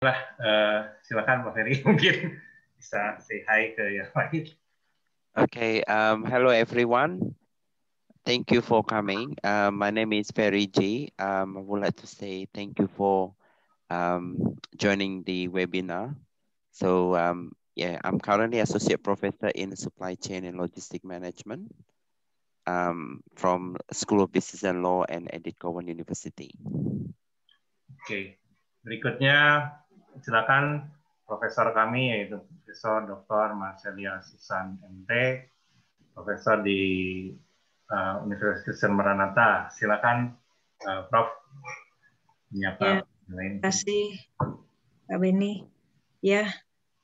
lah uh, eh, silakan Pak Ferry mungkin bisa say hi ke yang lain. Okay, um, hello everyone. Thank you for coming. Uh, my name is Ferry G. Um, I would like to say thank you for um, joining the webinar. So um, yeah, I'm currently associate professor in supply chain and logistic management um, from School of Business and Law and Edith Cowan University. Okay, berikutnya silakan profesor kami yaitu Profesor Dr. Marcelia Susan MT, profesor di uh, Universitas Kristen Maranatha. Silakan uh, Prof menyapa ya, Terima kasih Pak Beni. Ya,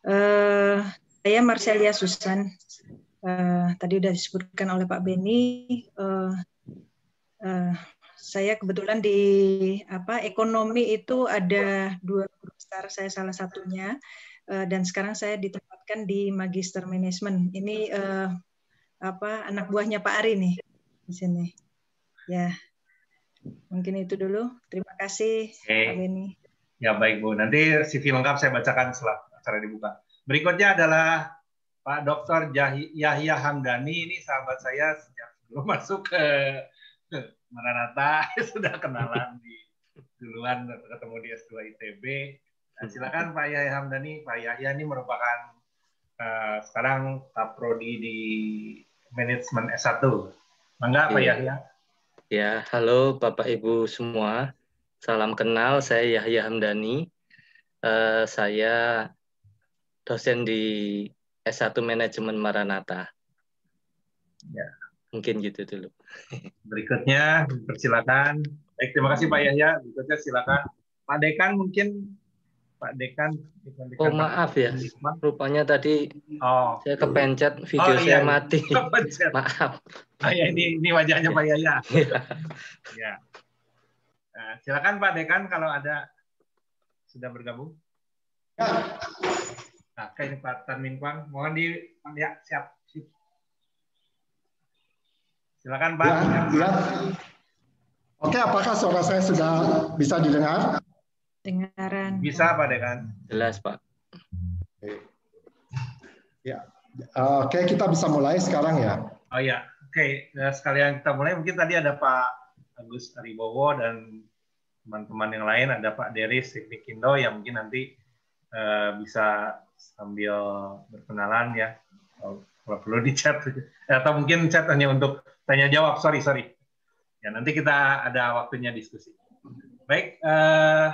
uh, saya Marcelia Susan. Uh, tadi sudah disebutkan oleh Pak Beni uh, saya kebetulan di apa ekonomi itu ada dua guru besar saya salah satunya uh, dan sekarang saya ditempatkan di magister manajemen. Ini uh, apa anak buahnya Pak Ari nih di sini. Ya. Mungkin itu dulu. Terima kasih okay. Pak Beni. Ya baik Bu. Nanti CV lengkap saya bacakan setelah acara dibuka. Berikutnya adalah Pak Dr. Yahya Hamdani ini sahabat saya sejak belum masuk ke Maranatha sudah kenalan di duluan ketemu di S2 ITB. Nah, silakan Pak Yahya Hamdani. Pak Yahya ini merupakan uh, sekarang kaprodi di manajemen S1. Mangga Pak iya. Yahya. Ya, halo Bapak Ibu semua. Salam kenal, saya Yahya Hamdani. Uh, saya dosen di S1 Manajemen Maranatha. Ya, Mungkin gitu dulu. Berikutnya persilakan. Baik, terima kasih Pak Yahya. Berikutnya silakan Pak Dekan mungkin Pak Dekan. Dekan, oh maaf ya, Dekan. rupanya tadi oh. saya kepencet video oh, iya. saya mati. Kepencet. maaf. Oh, ya, ini ini wajahnya Pak Yahya. ya. Nah, silakan Pak Dekan kalau ada sudah bergabung. Ya. Nah, kayaknya Pak Tan Mingkwang, mohon di ya siap. Silakan Pak. Ya, ya. Oke, apakah suara saya sudah bisa didengar? Dengaran. Bisa Pak Dekan. Jelas Pak. Oke. Ya. Oke, kita bisa mulai sekarang ya. Oh ya, oke. Eh, sekalian kita mulai. Mungkin tadi ada Pak Agus Aribowo dan teman-teman yang lain. Ada Pak Deris Sikrikindo yang mungkin nanti eh, bisa sambil berkenalan ya. Kalau perlu di chat. Atau mungkin chat hanya untuk tanya jawab sorry sorry ya nanti kita ada waktunya diskusi baik uh,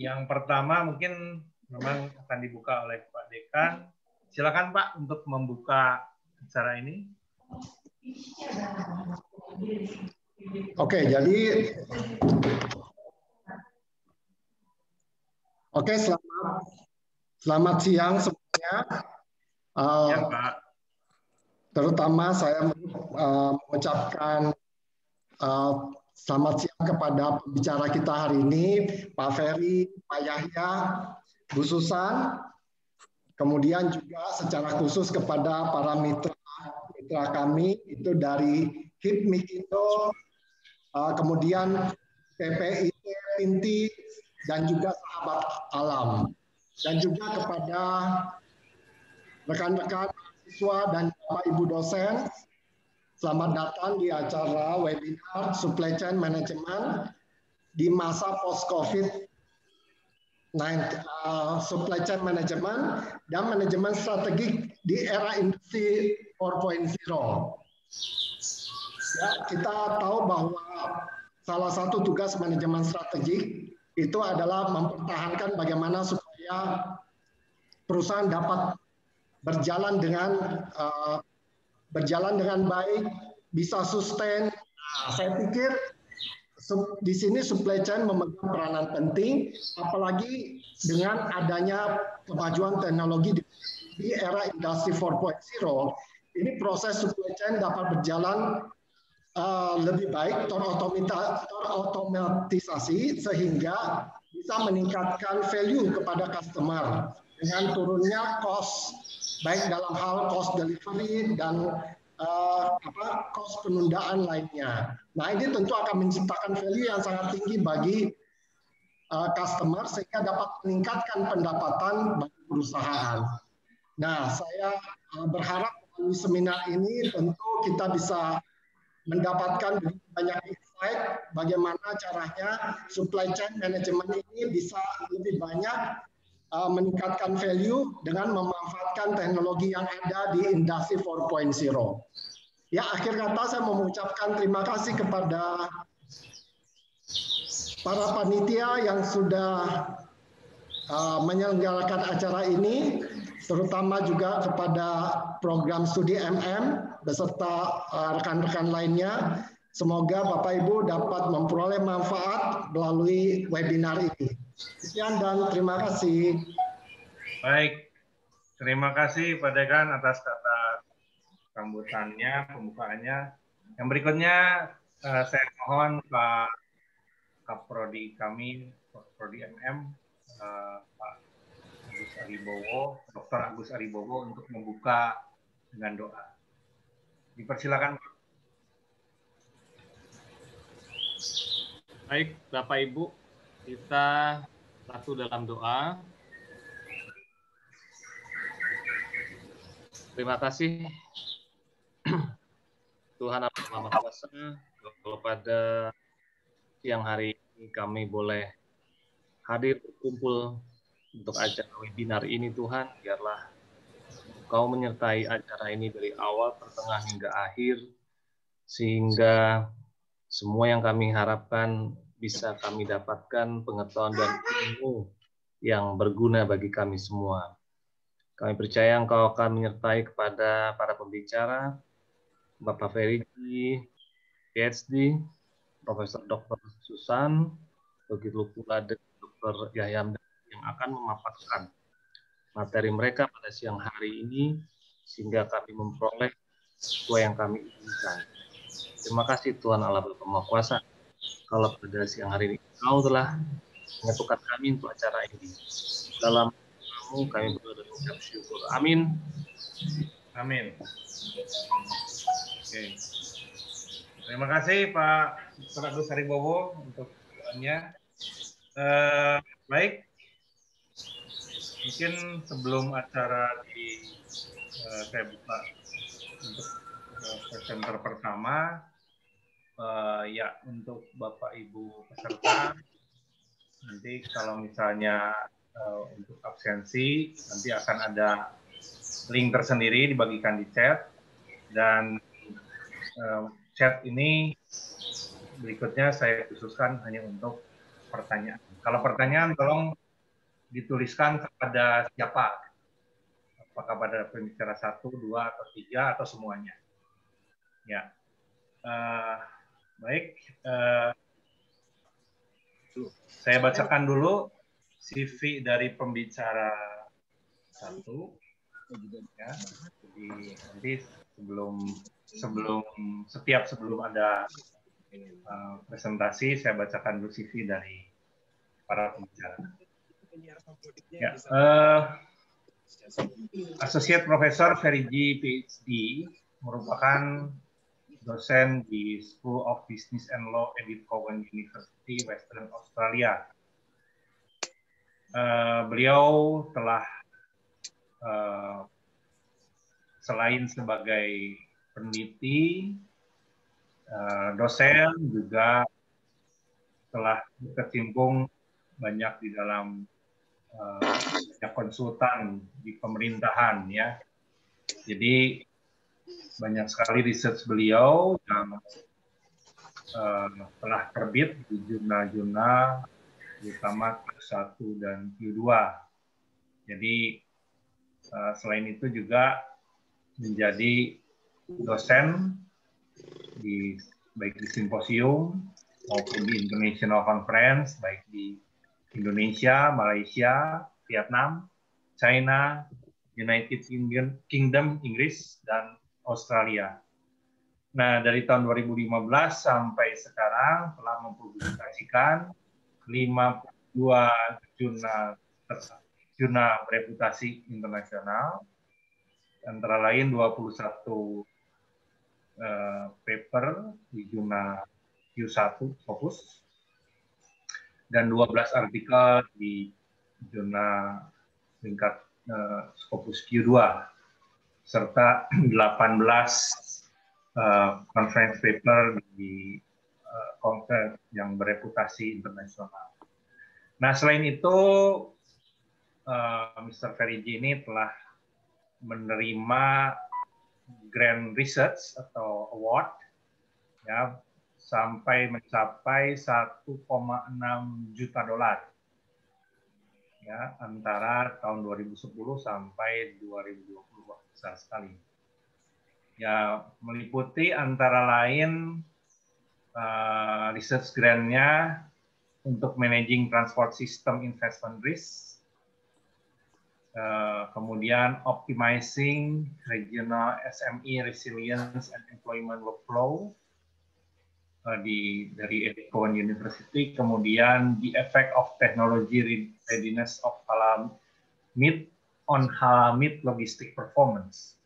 yang pertama mungkin memang akan dibuka oleh Pak Dekan silakan Pak untuk membuka acara ini oke jadi oke selamat selamat siang semuanya uh, ya Pak Terutama saya eh, mengucapkan eh, selamat siang kepada pembicara kita hari ini, Pak Ferry, Pak Yahya, Bu Susan, kemudian juga secara khusus kepada para mitra mitra kami itu dari HIP Mikindo, eh, kemudian PPI Pinti, dan juga sahabat alam. Dan juga kepada rekan-rekan siswa dan Bapak Ibu dosen, selamat datang di acara webinar Supply Chain Management di masa post Covid 19 uh, supply chain management dan manajemen strategik di era industri 4.0. Ya, kita tahu bahwa salah satu tugas manajemen strategik itu adalah mempertahankan bagaimana supaya perusahaan dapat berjalan dengan uh, berjalan dengan baik, bisa sustain. Nah, saya pikir di sini supply chain memegang peranan penting, apalagi dengan adanya kemajuan teknologi di, di era industri 4.0, ini proses supply chain dapat berjalan uh, lebih baik, terotomatisasi, sehingga bisa meningkatkan value kepada customer dengan turunnya cost baik dalam hal cost delivery dan uh, apa cost penundaan lainnya. Nah ini tentu akan menciptakan value yang sangat tinggi bagi uh, customer sehingga dapat meningkatkan pendapatan bagi perusahaan. Nah saya uh, berharap melalui seminar ini tentu kita bisa mendapatkan banyak insight bagaimana caranya supply chain management ini bisa lebih banyak uh, meningkatkan value dengan memanfaatkan teknologi yang ada di industri 4.0. Ya, akhir kata saya mengucapkan terima kasih kepada para panitia yang sudah uh, menyelenggarakan acara ini, terutama juga kepada program studi MM beserta eh, rekan-rekan uh, lainnya. Semoga Bapak Ibu dapat memperoleh manfaat melalui webinar ini. Sekian dan terima kasih. Baik, terima kasih Pak Dekan atas kata sambutannya, pembukaannya. Yang berikutnya eh, saya mohon Pak Kaprodi kami, Kaprodi Prodi MM, eh, Pak Agus Aribowo, Dr. Agus Aribowo untuk membuka dengan doa. Dipersilakan. Baik, Bapak Ibu, kita satu dalam doa. Terima kasih Tuhan Allah Maha Kuasa kalau pada siang hari ini kami boleh hadir berkumpul untuk acara webinar ini Tuhan biarlah Kau menyertai acara ini dari awal, pertengahan hingga akhir sehingga semua yang kami harapkan bisa kami dapatkan pengetahuan dan ilmu yang berguna bagi kami semua. Kami percaya Engkau akan menyertai kepada para pembicara, Bapak Ferry, PhD, Profesor Dr. Susan, begitu pula Dr. Yahya yang akan memaparkan materi mereka pada siang hari ini sehingga kami memperoleh sesuai yang kami inginkan. Terima kasih Tuhan Allah Bapa Kuasa. Kalau pada siang hari ini. Kau telah menyatukan kami untuk acara ini. Dalam kamu kami mengucap syukur. Amin. Amin. Oke. Okay. Terima kasih Pak Dr. Sari Bobo untuk doanya Uh, baik. Mungkin sebelum acara di uh, saya buka untuk eh, presenter pertama, uh, ya untuk Bapak Ibu peserta nanti kalau misalnya uh, untuk absensi nanti akan ada link tersendiri dibagikan di chat dan uh, chat ini berikutnya saya khususkan hanya untuk pertanyaan. Kalau pertanyaan tolong dituliskan kepada siapa? Apakah pada pembicara satu, dua, atau tiga, atau semuanya? Ya. Uh, Baik, uh, saya bacakan dulu CV dari pembicara satu. Ya, jadi nanti sebelum sebelum setiap sebelum ada uh, presentasi saya bacakan dulu CV dari para pembicara. Ya, uh, Associate Professor Ferry G. PhD merupakan dosen di School of Business and Law Edith Cowan University Western Australia. Uh, beliau telah uh, selain sebagai peneliti, uh, dosen juga telah berkecimpung banyak di dalam uh, konsultan di pemerintahan ya. Jadi banyak sekali riset beliau yang uh, telah terbit di jurnal-jurnal terutama Q1 dan Q2. Jadi uh, selain itu juga menjadi dosen di baik di simposium maupun di international conference baik di Indonesia, Malaysia, Vietnam, China, United Kingdom, Inggris dan Australia. Nah, dari tahun 2015 sampai sekarang telah mempublikasikan 52 jurnal jurnal reputasi internasional, antara lain 21 uh, eh, paper di jurnal Q1 Focus, dan 12 artikel di jurnal tingkat uh, eh, Scopus Q2 serta 18 uh, eh, conference paper di uh, yang bereputasi internasional. Nah, selain itu, uh, eh, Mr. Ferry ini telah menerima Grand Research atau Award ya sampai mencapai 1,6 juta dolar ya antara tahun 2010 sampai 2020 besar sekali. Ya meliputi antara lain uh, research grant-nya untuk managing transport system investment risk, uh, kemudian optimizing regional SME resilience and employment workflow, eh, di dari Edcon University, kemudian the effect of technology readiness of mid on halamit logistik performance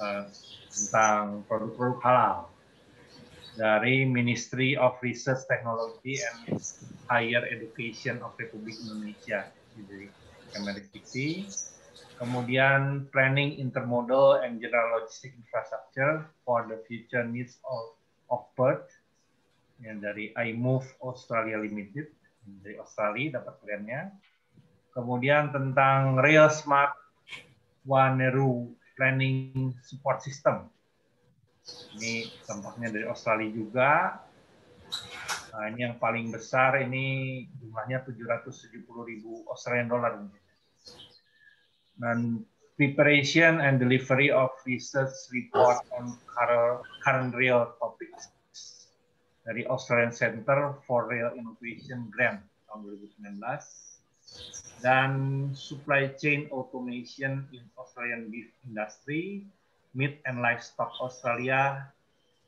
uh, tentang produk-produk halal dari Ministry of Research Technology and Higher Education of Republik Indonesia jadi Kemendikbudristek kemudian planning intermodal and general logistic infrastructure for the future needs of, of Perth yang dari iMove Australia Limited dari Australia dapat brandnya kemudian tentang Real Smart Waneru Planning Support System. Ini tampaknya dari Australia juga. Nah, ini yang paling besar ini jumlahnya 770 ribu Australian dollar. Dan preparation and delivery of research report on current real topics dari Australian Center for Real Innovation Grant tahun 2019 dan supply chain automation in Australian beef industry, meat and livestock Australia,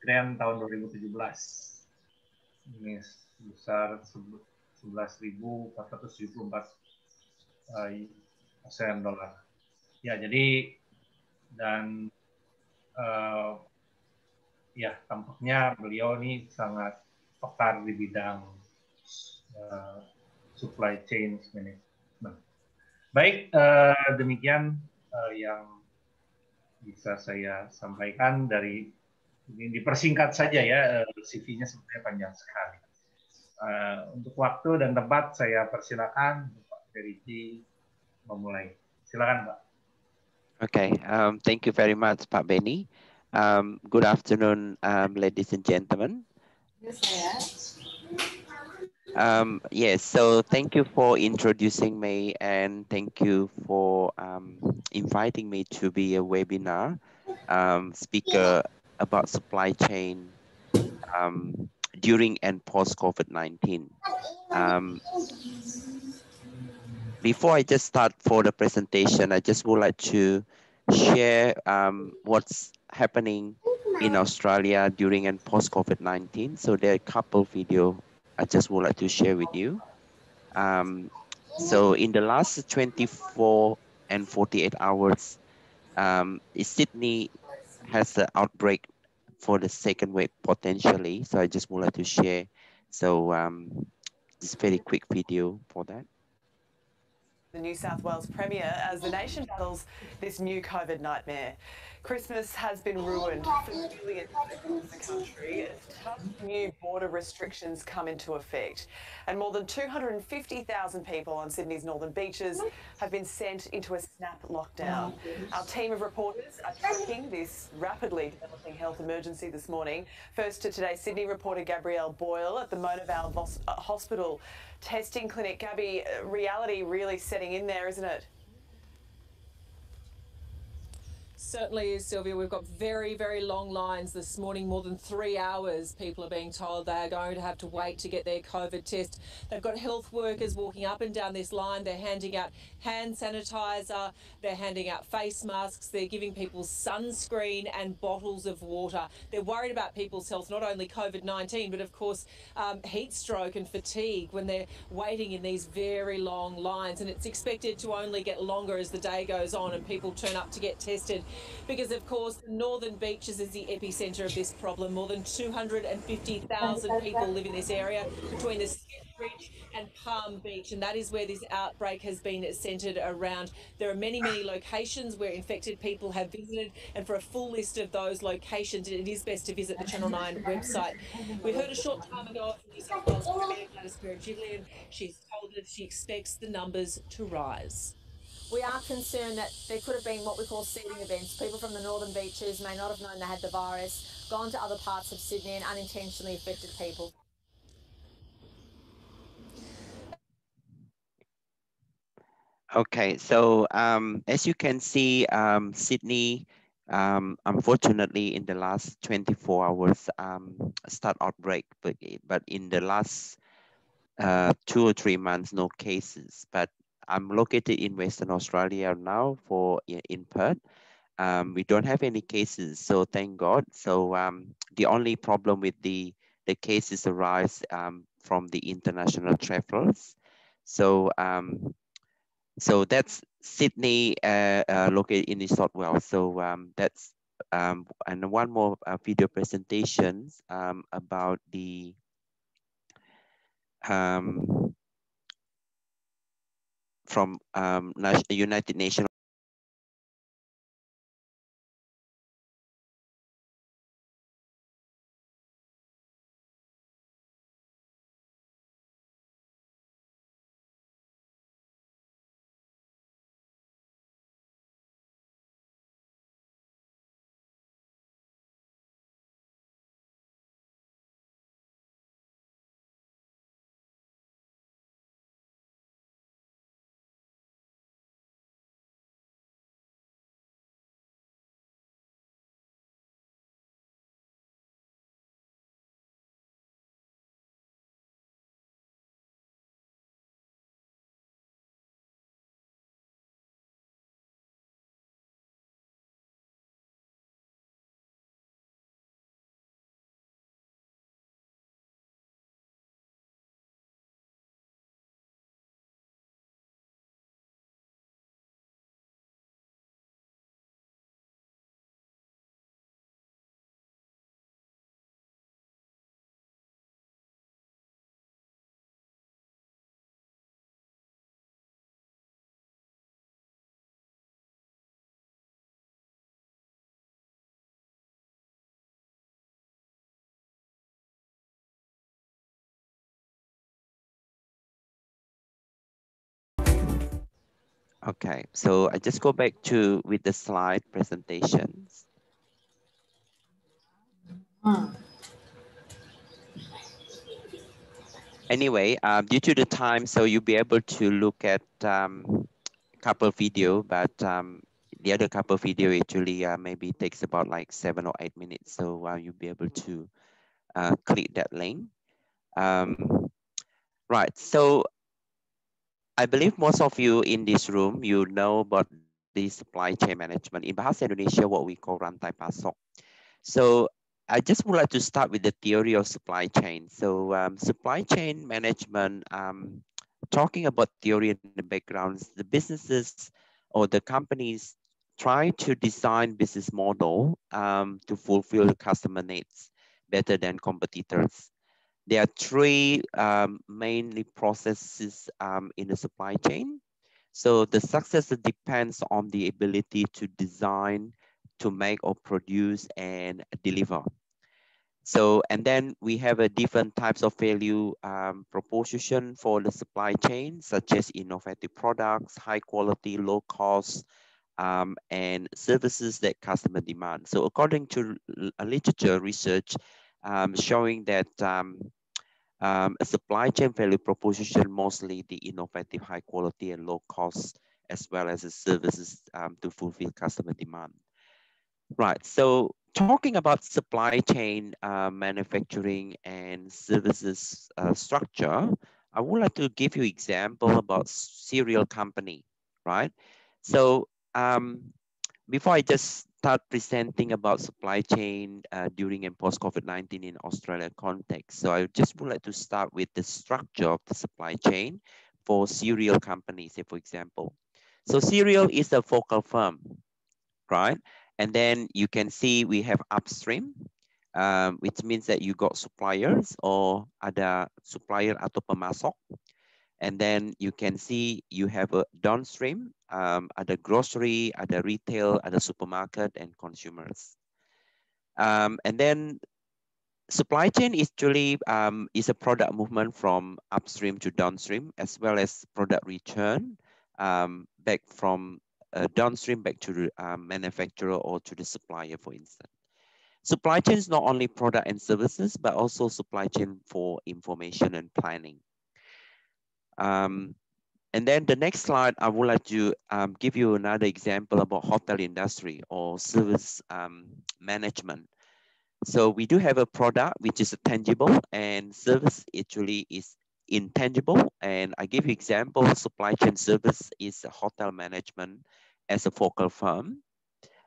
grand tahun 2017. Ini sebesar 11.474 ASEAN dollar. Ya, jadi dan uh, ya tampaknya beliau ini sangat pekar di bidang uh, supply chain management. Baik, eh, demikian eh, yang bisa saya sampaikan dari ini dipersingkat saja ya, eh, CV-nya sebenarnya panjang sekali. Eh, untuk waktu dan tempat saya persilakan Pak Feriji memulai. Silakan Pak. Okay, um, thank you very much Pak Benny. Um, good afternoon, um, ladies and gentlemen. Yes, saya. Um, yes, so thank you for introducing me and thank you for um, inviting me to be a webinar um, speaker about supply chain um, during and post COVID-19. Um, before I just start for the presentation, I just would like to share um, what's happening in Australia during and post COVID-19. So there are a couple video I just would like to share with you. Um, so in the last 24 and 48 hours, um, Sydney has an outbreak for the second wave potentially. So I just would like to share. So um, this very quick video for that the New South Wales Premier as the nation battles this new COVID nightmare. Christmas has been ruined for millions the country as tough new border restrictions come into effect. And more than 250,000 people on Sydney's northern beaches have been sent into a snap lockdown. Our team of reporters are tracking this rapidly developing health emergency this morning. First to today's Sydney reporter Gabrielle Boyle at the Monavale Hospital testing clinic, Gabby, uh, reality really setting in there, isn't it? Certainly is, Sylvia. We've got very, very long lines this morning. More than three hours, people are being told they are going to have to wait to get their COVID test. They've got health workers walking up and down this line. They're handing out hand sanitizer, they're handing out face masks, they're giving people sunscreen and bottles of water. They're worried about people's health, not only COVID 19, but of course, um, heat stroke and fatigue when they're waiting in these very long lines. And it's expected to only get longer as the day goes on and people turn up to get tested because, of course, Northern Beaches is the epicentre of this problem. More than 250,000 people live in this area between the Ridge and Palm Beach, and that is where this outbreak has been centred around. There are many, many locations where infected people have visited, and for a full list of those locations, it is best to visit the Channel 9 website. We heard a short time ago from New South Wales Premier Gladys Berejiklian. She's told us she expects the numbers to rise. We are concerned that there could have been what we call seeding events. People from the northern beaches may not have known they had the virus, gone to other parts of Sydney and unintentionally affected people. Okay, so um, as you can see, um, Sydney, um, unfortunately, in the last 24 hours, um, start outbreak, but, but in the last uh, two or three months, no cases. But I'm located in Western Australia now for in Perth. Um, we don't have any cases, so thank God. So um, the only problem with the the cases arise um, from the international travelers. So um, so that's Sydney uh, uh, located in New South Wales. So um, that's um, and one more uh, video presentations about the um, from um, United Nations Okay, so I just go back to with the slide presentations. Hmm. Anyway, uh, due to the time, so you'll be able to look at um, couple video, but um, the other couple video actually uh, maybe takes about like seven or eight minutes. So uh, you'll be able to uh, click that link. Um, right, so I believe most of you in this room, you know about the supply chain management. In Bahasa Indonesia, what we call rantai pasok. So I just would like to start with the theory of supply chain. So um, supply chain management, um, talking about theory in the backgrounds, the businesses or the companies try to design business model um, to fulfill customer needs better than competitors. There are three um, mainly processes um, in the supply chain. So the success depends on the ability to design, to make or produce and deliver. So, and then we have a different types of value um, proposition for the supply chain, such as innovative products, high quality, low cost, um, and services that customer demand. So according to literature research, um, showing that um, um, a supply chain value proposition, mostly the innovative, high quality and low cost, as well as the services um, to fulfill customer demand. Right, so talking about supply chain uh, manufacturing and services uh, structure, I would like to give you example about cereal company, right? So um, before I just start presenting about supply chain uh, during and post COVID-19 in Australia context. So I just would like to start with the structure of the supply chain for cereal companies, Say for example. So cereal is a focal firm, right? And then you can see we have upstream, um, which means that you got suppliers or ada supplier atau pemasok. And then you can see you have a downstream, um, the grocery, at the retail, at the supermarket and consumers. Um, and then supply chain is um, is a product movement from upstream to downstream as well as product return um, back from uh, downstream back to the um, manufacturer or to the supplier, for instance. Supply chain is not only product and services, but also supply chain for information and planning. Um, and then the next slide, I would like to um, give you another example about hotel industry or service um, management. So we do have a product which is tangible and service actually is intangible. And I give you example, supply chain service is hotel management as a focal firm.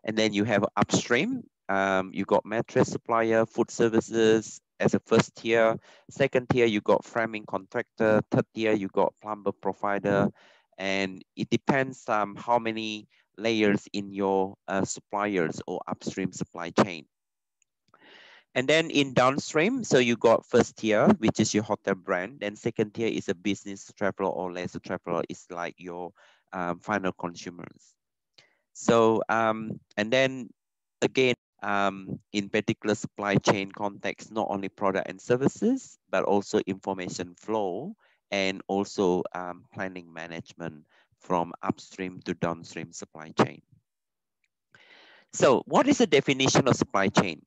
And then you have upstream, um, you got mattress supplier, food services, as a first tier. Second tier, you got framing contractor. Third tier, you got plumber provider. And it depends um, how many layers in your uh, suppliers or upstream supply chain. And then in downstream, so you got first tier, which is your hotel brand. Then second tier is a business traveler or leisure traveler. It's like your um, final consumers. So, um, and then again, um, in particular supply chain context, not only product and services, but also information flow and also um, planning management from upstream to downstream supply chain. So what is the definition of supply chain?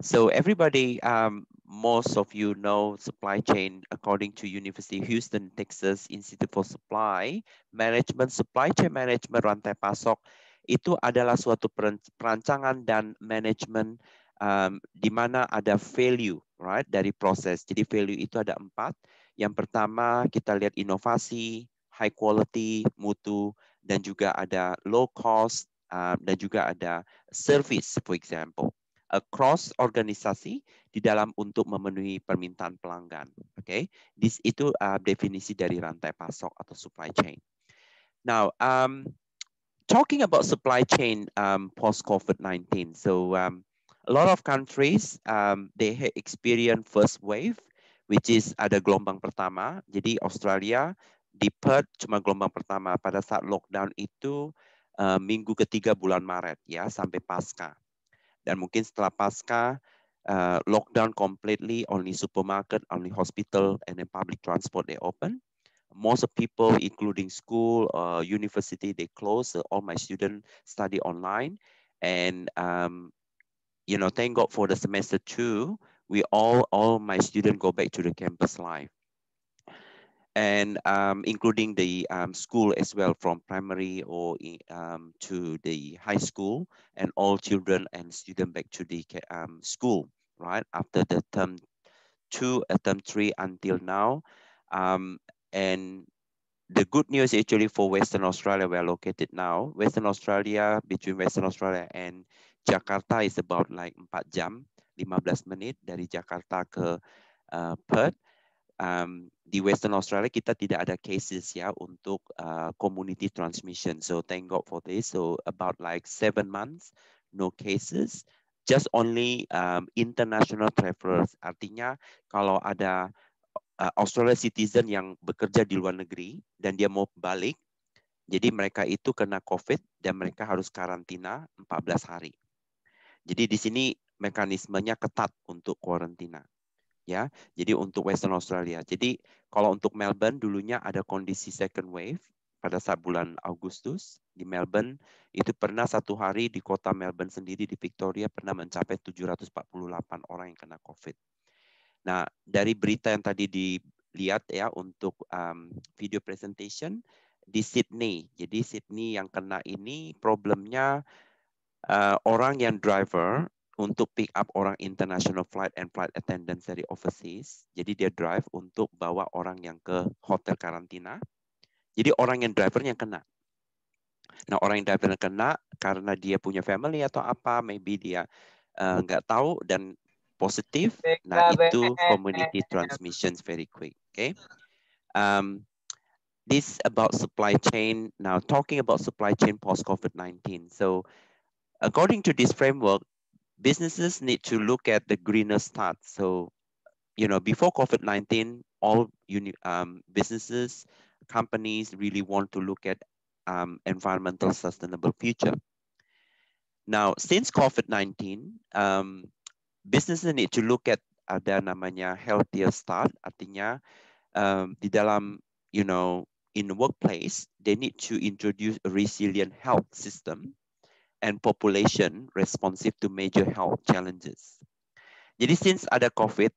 So everybody, um, most of you know supply chain according to University of Houston, Texas Institute for Supply Management, supply chain management rantai pasok itu adalah suatu perancangan dan manajemen um, di mana ada value right dari proses. Jadi value itu ada empat. Yang pertama kita lihat inovasi, high quality, mutu, dan juga ada low cost um, dan juga ada service, for example across organisasi di dalam untuk memenuhi permintaan pelanggan. Oke, okay? itu uh, definisi dari rantai pasok atau supply chain. Now, um, talking about supply chain um, post COVID-19, so um, a lot of countries um, they experience first wave, which is ada gelombang pertama. Jadi Australia di Perth cuma gelombang pertama pada saat lockdown itu uh, minggu ketiga bulan Maret ya sampai pasca. Dan mungkin setelah pasca uh, lockdown completely, only supermarket, only hospital, and then public transport they open. most people, including school or uh, university, they close. all my students study online. And, um, you know, thank God for the semester two, we all, all my students go back to the campus life and um, including the um, school as well from primary or um, to the high school and all children and student back to the um, school right after the term two uh, term three until now um, and the good news actually for Western Australia, we are located now. Western Australia, between Western Australia and Jakarta is about like 4 jam, 15 menit dari Jakarta ke uh, Perth. Um, di Western Australia kita tidak ada cases ya untuk uh, community transmission. So thank God for this. So about like seven months, no cases. Just only um, international travelers. Artinya kalau ada uh, Australia citizen yang bekerja di luar negeri dan dia mau balik. Jadi mereka itu kena COVID dan mereka harus karantina 14 hari. Jadi di sini mekanismenya ketat untuk karantina. Ya, jadi untuk Western Australia. Jadi kalau untuk Melbourne dulunya ada kondisi second wave pada saat bulan Agustus di Melbourne itu pernah satu hari di kota Melbourne sendiri di Victoria pernah mencapai 748 orang yang kena COVID Nah, dari berita yang tadi dilihat ya untuk um, video presentation di Sydney. Jadi Sydney yang kena ini problemnya uh, orang yang driver untuk pick up orang international flight and flight attendants dari overseas. Jadi dia drive untuk bawa orang yang ke hotel karantina. Jadi orang yang driver yang kena. Nah orang yang driver yang kena karena dia punya family atau apa, maybe dia uh, nggak uh, tahu dan positive. Nah, itu community transmissions very quick, okay? Um, this about supply chain. Now talking about supply chain post COVID-19. So according to this framework, businesses need to look at the greener start. So, you know, before COVID-19, all uni um, businesses, companies really want to look at um, environmental sustainable future. Now, since COVID-19, um, business need to look at ada namanya healthier start, artinya um, di dalam you know in the workplace they need to introduce a resilient health system and population responsive to major health challenges. Jadi since ada COVID,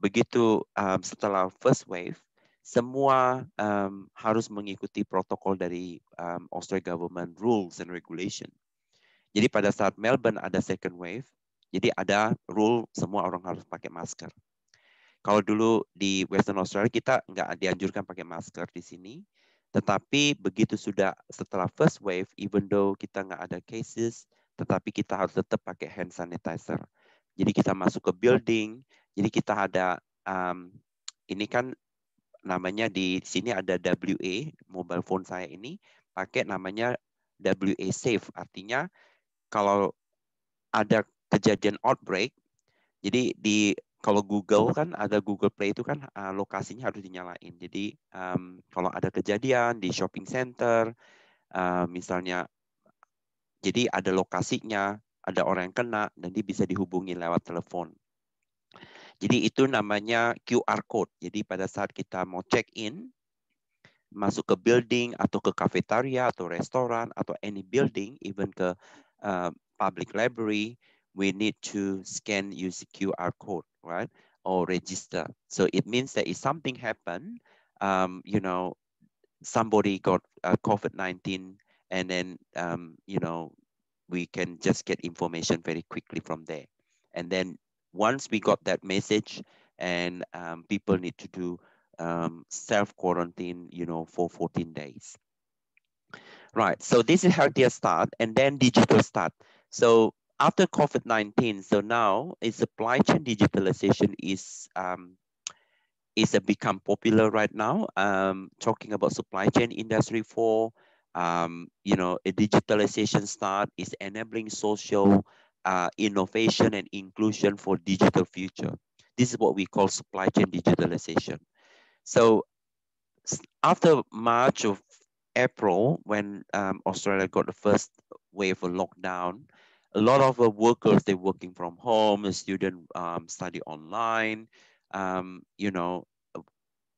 begitu um, setelah first wave, semua um, harus mengikuti protokol dari um, Australia government rules and regulation. Jadi pada saat Melbourne ada second wave, jadi ada rule semua orang harus pakai masker. Kalau dulu di Western Australia kita nggak dianjurkan pakai masker di sini, tetapi begitu sudah setelah first wave, even though kita nggak ada cases, tetapi kita harus tetap pakai hand sanitizer. Jadi kita masuk ke building, jadi kita ada um, ini kan namanya di sini ada WA mobile phone saya ini pakai namanya WA safe artinya kalau ada kejadian outbreak, jadi di kalau Google kan ada Google Play itu kan uh, lokasinya harus dinyalain. Jadi um, kalau ada kejadian di shopping center, uh, misalnya, jadi ada lokasinya, ada orang yang kena, nanti bisa dihubungi lewat telepon. Jadi itu namanya QR code. Jadi pada saat kita mau check in, masuk ke building atau ke kafetaria atau restoran atau any building, even ke uh, public library, we need to scan use QR code, right? Or register. So it means that if something happened, um, you know, somebody got uh, COVID-19 and then, um, you know, we can just get information very quickly from there. And then once we got that message and um, people need to do um, self-quarantine, you know, for 14 days. Right, so this is healthier start and then digital start. So after COVID-19, so now a supply chain digitalization is um, is a become popular right now. Um, talking about supply chain industry for um, you know a digitalization start is enabling social uh, innovation and inclusion for digital future. This is what we call supply chain digitalization. So after March of April, when um, Australia got the first wave of lockdown, a lot of workers they're working from home the student um, study online um, you know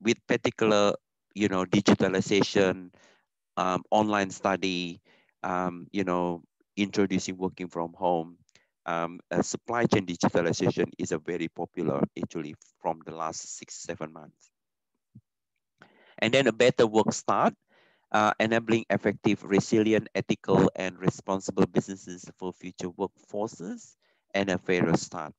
with particular you know digitalization um, online study um, you know introducing working from home um, supply chain digitalization is a very popular actually from the last six seven months and then a better work start uh, enabling effective, resilient, ethical, and responsible businesses for future workforces, and a fairer start.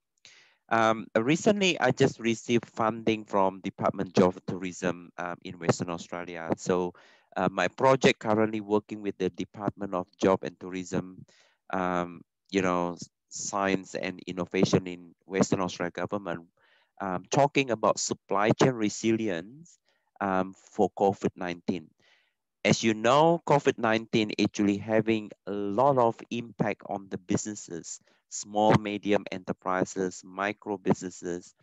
Um, recently, I just received funding from Department of Tourism um, in Western Australia. So uh, my project currently working with the Department of Job and Tourism, um, you know, Science and Innovation in Western Australia government, um, talking about supply chain resilience um, for COVID-19. As you know, COVID-19 actually having a lot of impact on the businesses, small, medium enterprises, micro businesses.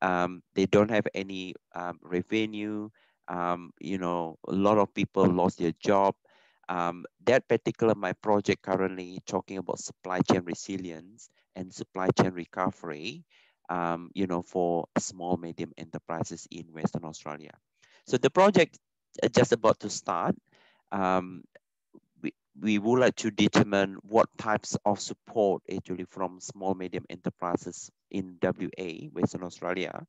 Um, they don't have any um, revenue. Um, you know, a lot of people lost their job. Um, that particular, my project currently talking about supply chain resilience and supply chain recovery, um, you know, for small, medium enterprises in Western Australia. So the project just about to start, um, we, we would like to determine what types of support actually from small medium enterprises in WA, Western Australia,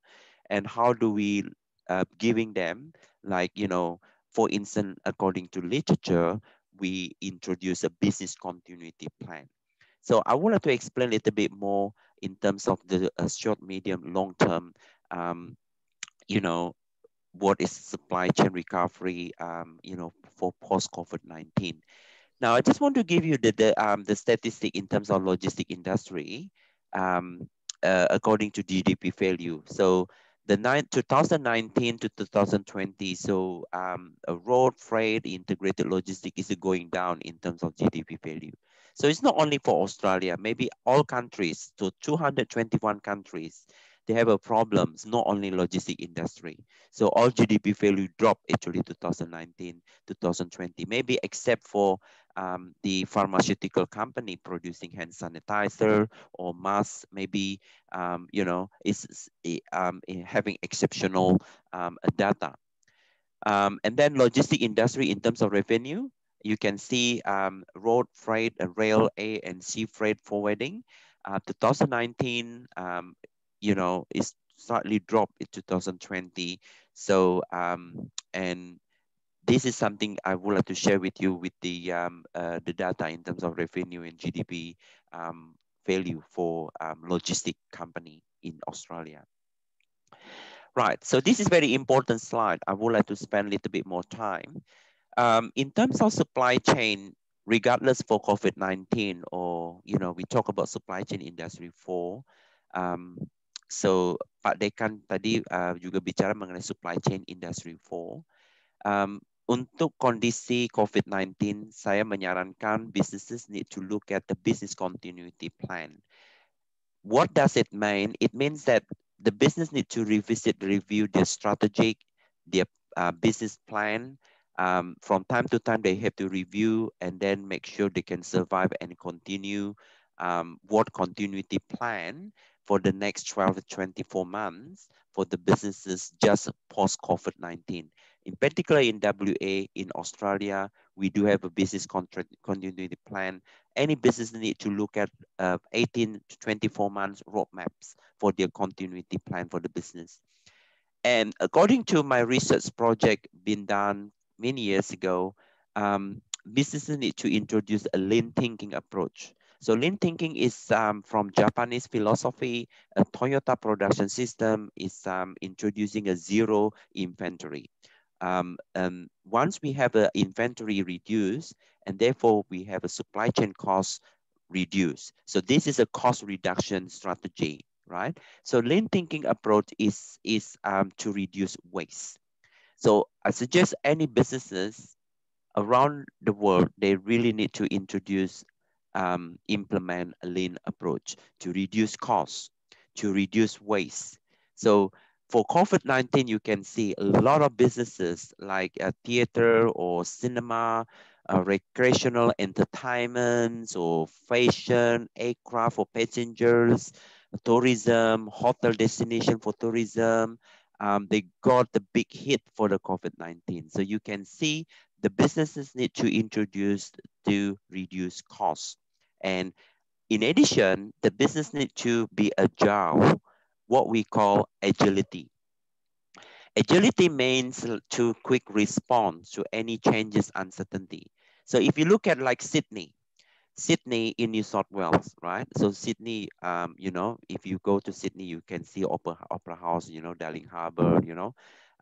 and how do we uh, giving them like, you know, for instance, according to literature, we introduce a business continuity plan. So I wanted to explain a little bit more in terms of the uh, short, medium, long-term, um, you know, what is supply chain recovery, um, you know, for post COVID-19. Now, I just want to give you the, the, um, the statistic in terms of logistic industry um, uh, according to GDP value. So the nine, 2019 to 2020, so um, road freight integrated logistic is going down in terms of GDP value. So it's not only for Australia, maybe all countries, so 221 countries, they have a problem. It's not only logistic industry. So all GDP value dropped actually 2019, 2020, maybe except for um, the pharmaceutical company producing hand sanitizer or masks, maybe, um, you know, is um, having exceptional um, data. Um, and then logistic industry in terms of revenue, you can see um, road freight, rail, A and sea freight forwarding. Uh, 2019, um, you know, it's slightly dropped in 2020. So, um, and this is something I would like to share with you with the, um, uh, the data in terms of revenue and GDP um, value for um, logistic company in Australia. Right, so this is very important slide. I would like to spend a little bit more time. Um, in terms of supply chain, regardless for COVID-19 or, you know, we talk about supply chain industry four, um, so Pak Dekan tadi uh, juga bicara mengenai supply chain industry 4. Um, untuk kondisi COVID-19, saya menyarankan businesses need to look at the business continuity plan. What does it mean? It means that the business need to revisit, review their strategic, their uh, business plan. Um, from time to time, they have to review and then make sure they can survive and continue um, what continuity plan for the next 12 to 24 months for the businesses just post COVID-19. In particular in WA, in Australia, we do have a business continuity plan. Any business need to look at uh, 18 to 24 months roadmaps for their continuity plan for the business. And according to my research project been done many years ago, um, businesses need to introduce a lean thinking approach so lean thinking is um, from Japanese philosophy. A Toyota production system is um, introducing a zero inventory. Um, um once we have an inventory reduced, and therefore we have a supply chain cost reduced. So this is a cost reduction strategy, right? So lean thinking approach is, is um, to reduce waste. So I suggest any businesses around the world, they really need to introduce um, implement a lean approach to reduce costs, to reduce waste. So for COVID-19, you can see a lot of businesses like a uh, theater or cinema, uh, recreational entertainments or fashion, aircraft for passengers, tourism, hotel destination for tourism. Um, they got the big hit for the COVID-19. So you can see the businesses need to introduce to reduce costs. And in addition, the business need to be agile, what we call agility. Agility means to quick response to any changes, uncertainty. So if you look at like Sydney, Sydney in New South Wales, right? So Sydney, um, you know, if you go to Sydney, you can see Opera, Opera House, you know, Darling Harbour, you know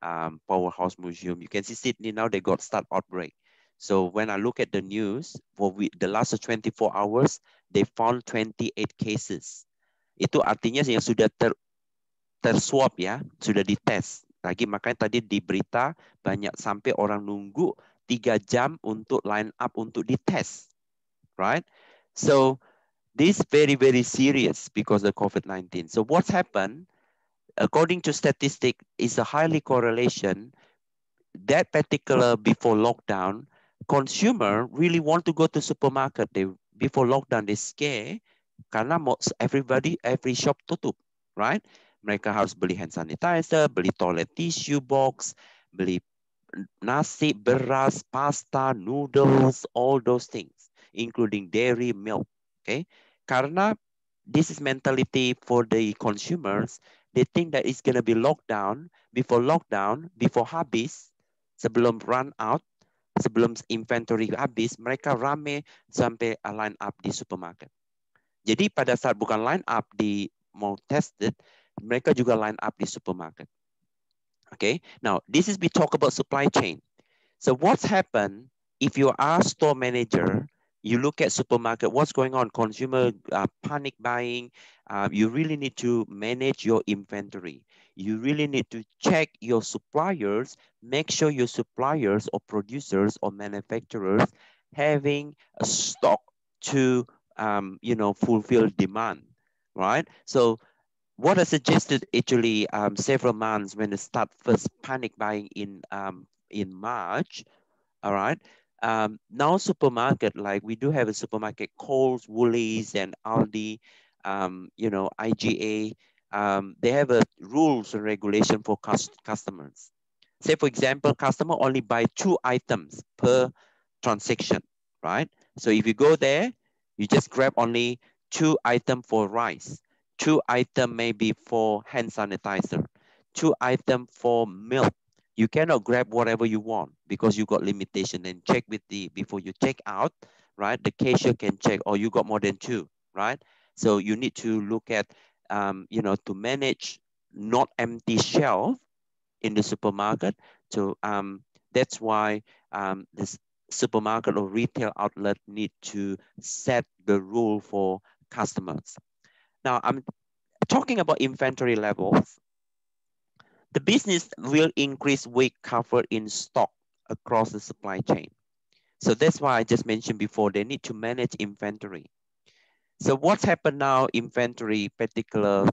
um, powerhouse museum. You can see Sydney now they got start outbreak. So when I look at the news for we, the last 24 hours, they found 28 cases. Itu artinya yang sudah ter, terswab ya, sudah dites. Lagi makanya tadi di berita banyak sampai orang nunggu tiga jam untuk line up untuk dites, right? So this very very serious because of COVID-19. So what's happened? according to statistic, is a highly correlation that particular before lockdown, consumer really want to go to supermarket. They before lockdown they scare karena everybody every shop tutup, right? Mereka harus beli hand sanitizer, beli toilet tissue box, beli nasi, beras, pasta, noodles, all those things, including dairy, milk. Okay, karena this is mentality for the consumers. They think that it's gonna be lockdown before lockdown, before habis, sebelum run out, sebelum inventory habis, mereka rame sampai line up di supermarket. Jadi pada saat bukan line up di mau tested, mereka juga line up di supermarket. Okay, now this is we talk about supply chain. So what's happened if you are store manager you look at supermarket, what's going on? Consumer uh, panic buying. Uh, you really need to manage your inventory. You really need to check your suppliers, make sure your suppliers or producers or manufacturers having a stock to, um, you know, fulfill demand, right? So what I suggested actually um, several months when I start first panic buying in, um, in March, all right? Um, now supermarket, like we do have a supermarket, Coles, Woolies, and Aldi, um, you know, IGA, um, they have a rules and regulation for customers. Say for example, customer only buy two items per transaction, right? So if you go there, you just grab only two item for rice, two item maybe for hand sanitizer, two item for milk. You cannot grab whatever you want because you got limitation then check with the before you check out right the cashier can check or oh, you got more than two right so you need to look at um, you know to manage not empty shelf in the supermarket so um, that's why um, this supermarket or retail outlet need to set the rule for customers now i'm talking about inventory levels the business will increase weight covered in stock across the supply chain. So that's why I just mentioned before, they need to manage inventory. So what's happened now, inventory particular,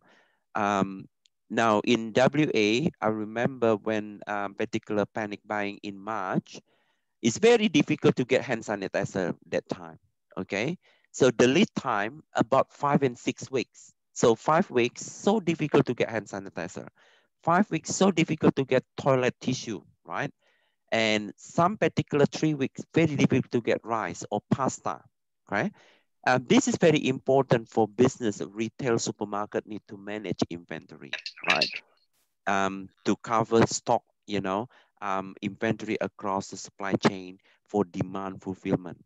um, now in WA, I remember when um, particular panic buying in March, it's very difficult to get hand sanitizer that time, okay? So the lead time, about five and six weeks. So five weeks, so difficult to get hand sanitizer. Five weeks, so difficult to get toilet tissue, right? and some particular three weeks, very difficult to get rice or pasta, right? Uh, this is very important for business, retail, supermarket need to manage inventory, right? Um, to cover stock, you know, um, inventory across the supply chain for demand fulfillment.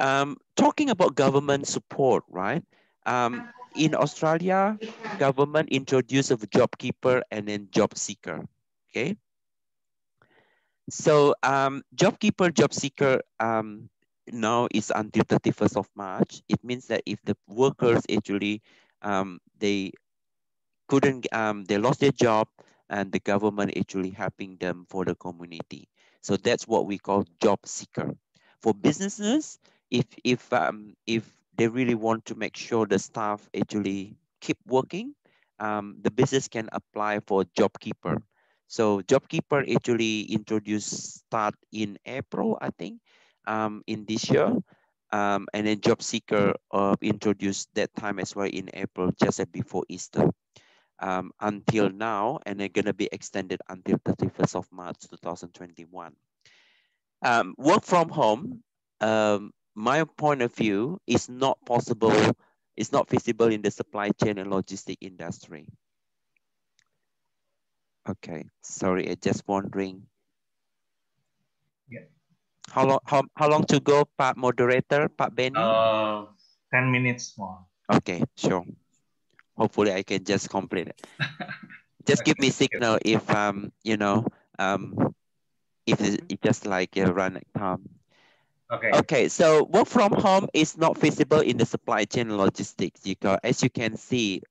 Um, talking about government support, right? Um, in Australia, government introduced a job keeper and then job seeker, okay? So um, job keeper, job seeker um, now is until 31st of March. It means that if the workers actually, um, they couldn't, um, they lost their job and the government actually helping them for the community. So that's what we call job seeker. For businesses, if, if, um, if they really want to make sure the staff actually keep working, um, the business can apply for job keeper. So JobKeeper actually introduced start in April, I think, um, in this year. Um, and then Job Seeker uh, introduced that time as well in April, just before Easter. Um, until now, and they're going to be extended until 31st of March 2021. Um, work from home, um, my point of view, is not possible, it's not feasible in the supply chain and logistic industry. Okay, sorry, I just wondering. Yeah. How long how, how long to go, Pat moderator, Pat Benny? Uh, 10 minutes more. Okay, sure. Hopefully I can just complete it. just give me signal if um you know um if it, just like a uh, run time. Okay. Okay, so work from home is not feasible in the supply chain logistics because as you can see,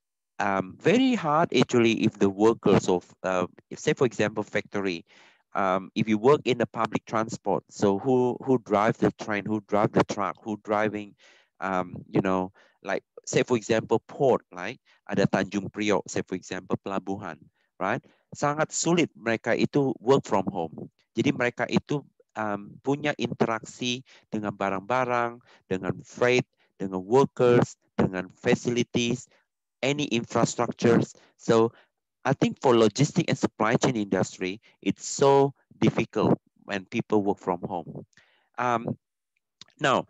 um, very hard actually if the workers of, uh, if say for example, factory, um, if you work in the public transport, so who, who drive the train, who drive the truck, who driving, um, you know, like say for example, port, right? Ada Tanjung Priok, say for example, pelabuhan, right? Sangat sulit mereka itu work from home. Jadi mereka itu um, punya interaksi dengan barang-barang, dengan freight, dengan workers, dengan facilities, any infrastructures. So I think for logistic and supply chain industry, it's so difficult when people work from home. Um, now,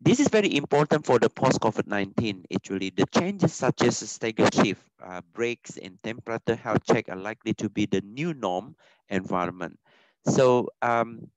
this is very important for the post-COVID-19. Actually, the changes such as staggered shift, uh, breaks, and temperature health check are likely to be the new norm environment. So um,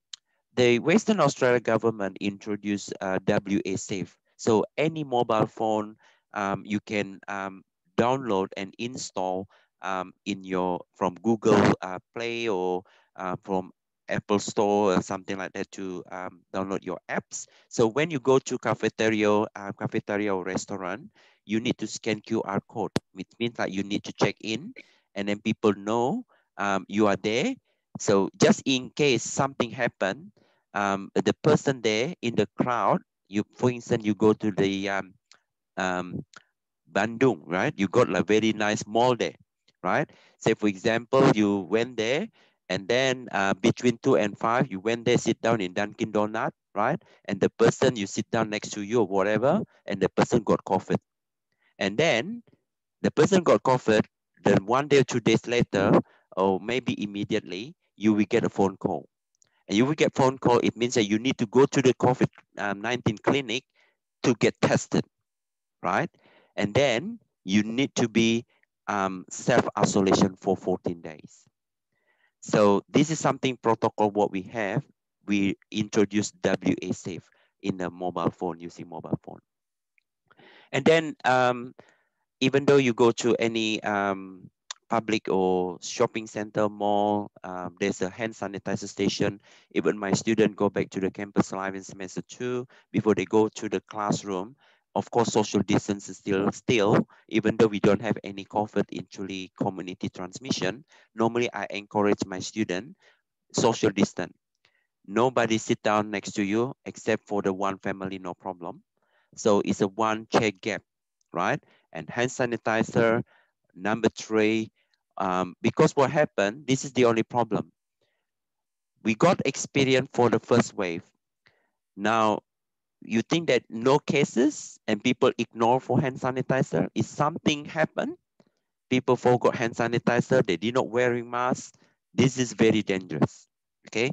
the Western Australia government introduced uh, WA Safe. So any mobile phone, um, you can um, download and install um, in your from Google uh, Play or uh, from Apple Store or something like that to um, download your apps. So when you go to cafeteria, uh, cafeteria or restaurant, you need to scan QR code. It means that you need to check in and then people know um, you are there. So just in case something happened, um, the person there in the crowd, you for instance, you go to the um, um Bandung, right? You got a very nice mall there, right? Say, for example, you went there and then uh, between two and five, you went there, sit down in Dunkin' Donut, right? And the person you sit down next to you or whatever, and the person got COVID. And then the person got COVID, then one day or two days later, or maybe immediately, you will get a phone call. And you will get phone call, it means that you need to go to the COVID-19 um, clinic to get tested, right? And then you need to be um, self-isolation for 14 days. So this is something protocol what we have. We introduced WA safe in the mobile phone using mobile phone. And then um, even though you go to any um, public or shopping center, mall, um, there's a hand sanitizer station. Even my student go back to the campus live in semester two before they go to the classroom, of course, social distance is still, still, even though we don't have any COVID in truly community transmission, normally I encourage my student, social distance. Nobody sit down next to you except for the one family, no problem. So it's a one chair gap, right? And hand sanitizer, number three, um, because what happened, this is the only problem. We got experience for the first wave. Now, you think that no cases and people ignore for hand sanitizer? If something happened, people forgot hand sanitizer, they did not wearing mask, this is very dangerous, okay?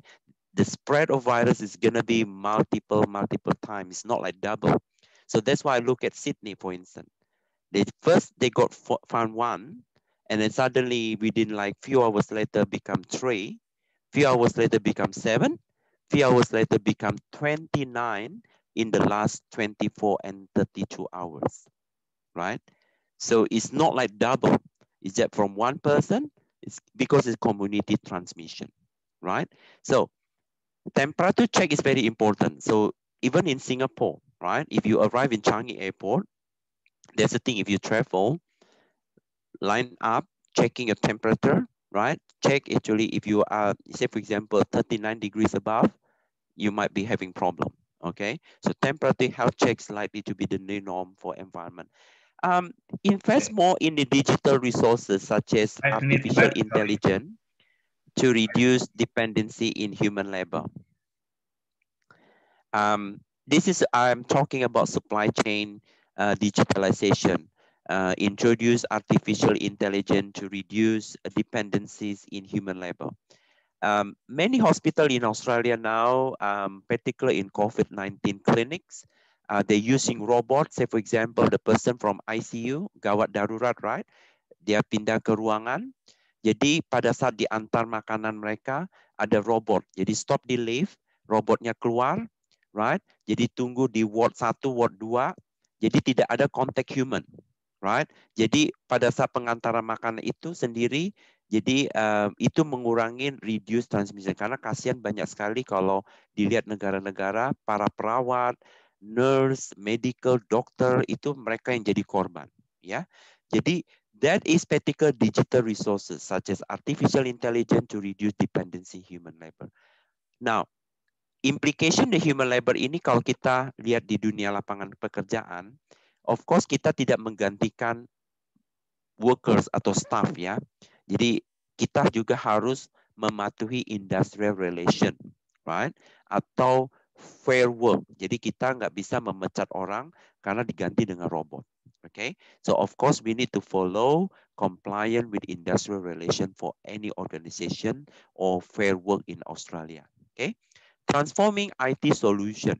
The spread of virus is gonna be multiple, multiple times. It's not like double. So that's why I look at Sydney, for instance. They first, they got found one, and then suddenly within like few hours later become three, few hours later become seven, few hours later become 29, in the last 24 and 32 hours, right? So it's not like double. It's that from one person, it's because it's community transmission, right? So temperature check is very important. So even in Singapore, right? If you arrive in Changi Airport, there's a thing if you travel, line up, checking your temperature, right? Check actually if you are, say for example, 39 degrees above, you might be having problem, okay? So temperature health checks likely to be the new norm for environment. Um, invest more in the digital resources such as artificial intelligence to reduce dependency in human labor. Um, this is, I'm talking about supply chain uh, digitalization. Uh, introduce artificial intelligence to reduce dependencies in human labor. Um, many hospital in Australia now, um, particularly in COVID-19 clinics, uh, they're using robots. Say, for example, the person from ICU, gawat darurat, right? Dia pindah ke ruangan. Jadi pada saat diantar makanan mereka, ada robot. Jadi stop di lift, robotnya keluar, right? Jadi tunggu di ward 1, ward 2. Jadi tidak ada contact human, right? Jadi pada saat pengantaran makanan itu sendiri jadi um, itu mengurangi reduce transmission karena kasihan banyak sekali kalau dilihat negara-negara para perawat, nurse, medical, dokter itu mereka yang jadi korban, ya. Jadi that is practical digital resources such as artificial intelligence to reduce dependency human labor. Now, implication the human labor ini kalau kita lihat di dunia lapangan pekerjaan, of course kita tidak menggantikan workers atau staff ya Jadi kita juga harus mematuhi industrial relation, right? Atau fair work. Jadi kita nggak bisa memecat orang karena diganti dengan robot. Okay, so of course we need to follow compliant with industrial relation for any organization or fair work in Australia. Okay, transforming IT solution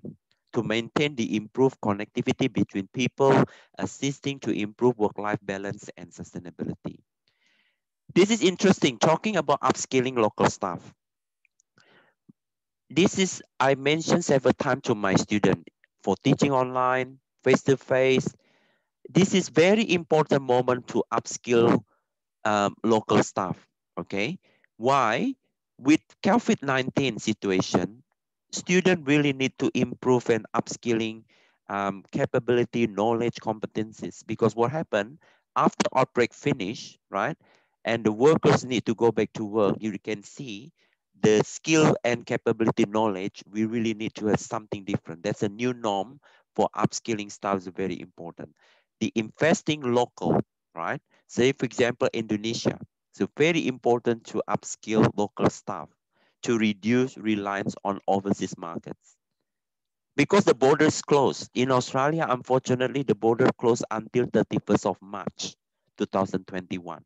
to maintain the improved connectivity between people, assisting to improve work-life balance and sustainability. This is interesting, talking about upskilling local staff. This is, I mentioned several times to my student for teaching online, face-to-face. -face. This is very important moment to upskill um, local staff, okay? Why? With COVID-19 situation, student really need to improve and upskilling um, capability, knowledge, competencies. Because what happened after outbreak finish, right? and the workers need to go back to work, you can see the skill and capability knowledge, we really need to have something different. That's a new norm for upskilling staff is very important. The investing local, right? Say, for example, Indonesia. So very important to upskill local staff to reduce reliance on overseas markets. Because the borders closed. In Australia, unfortunately, the border closed until 31st of March, 2021.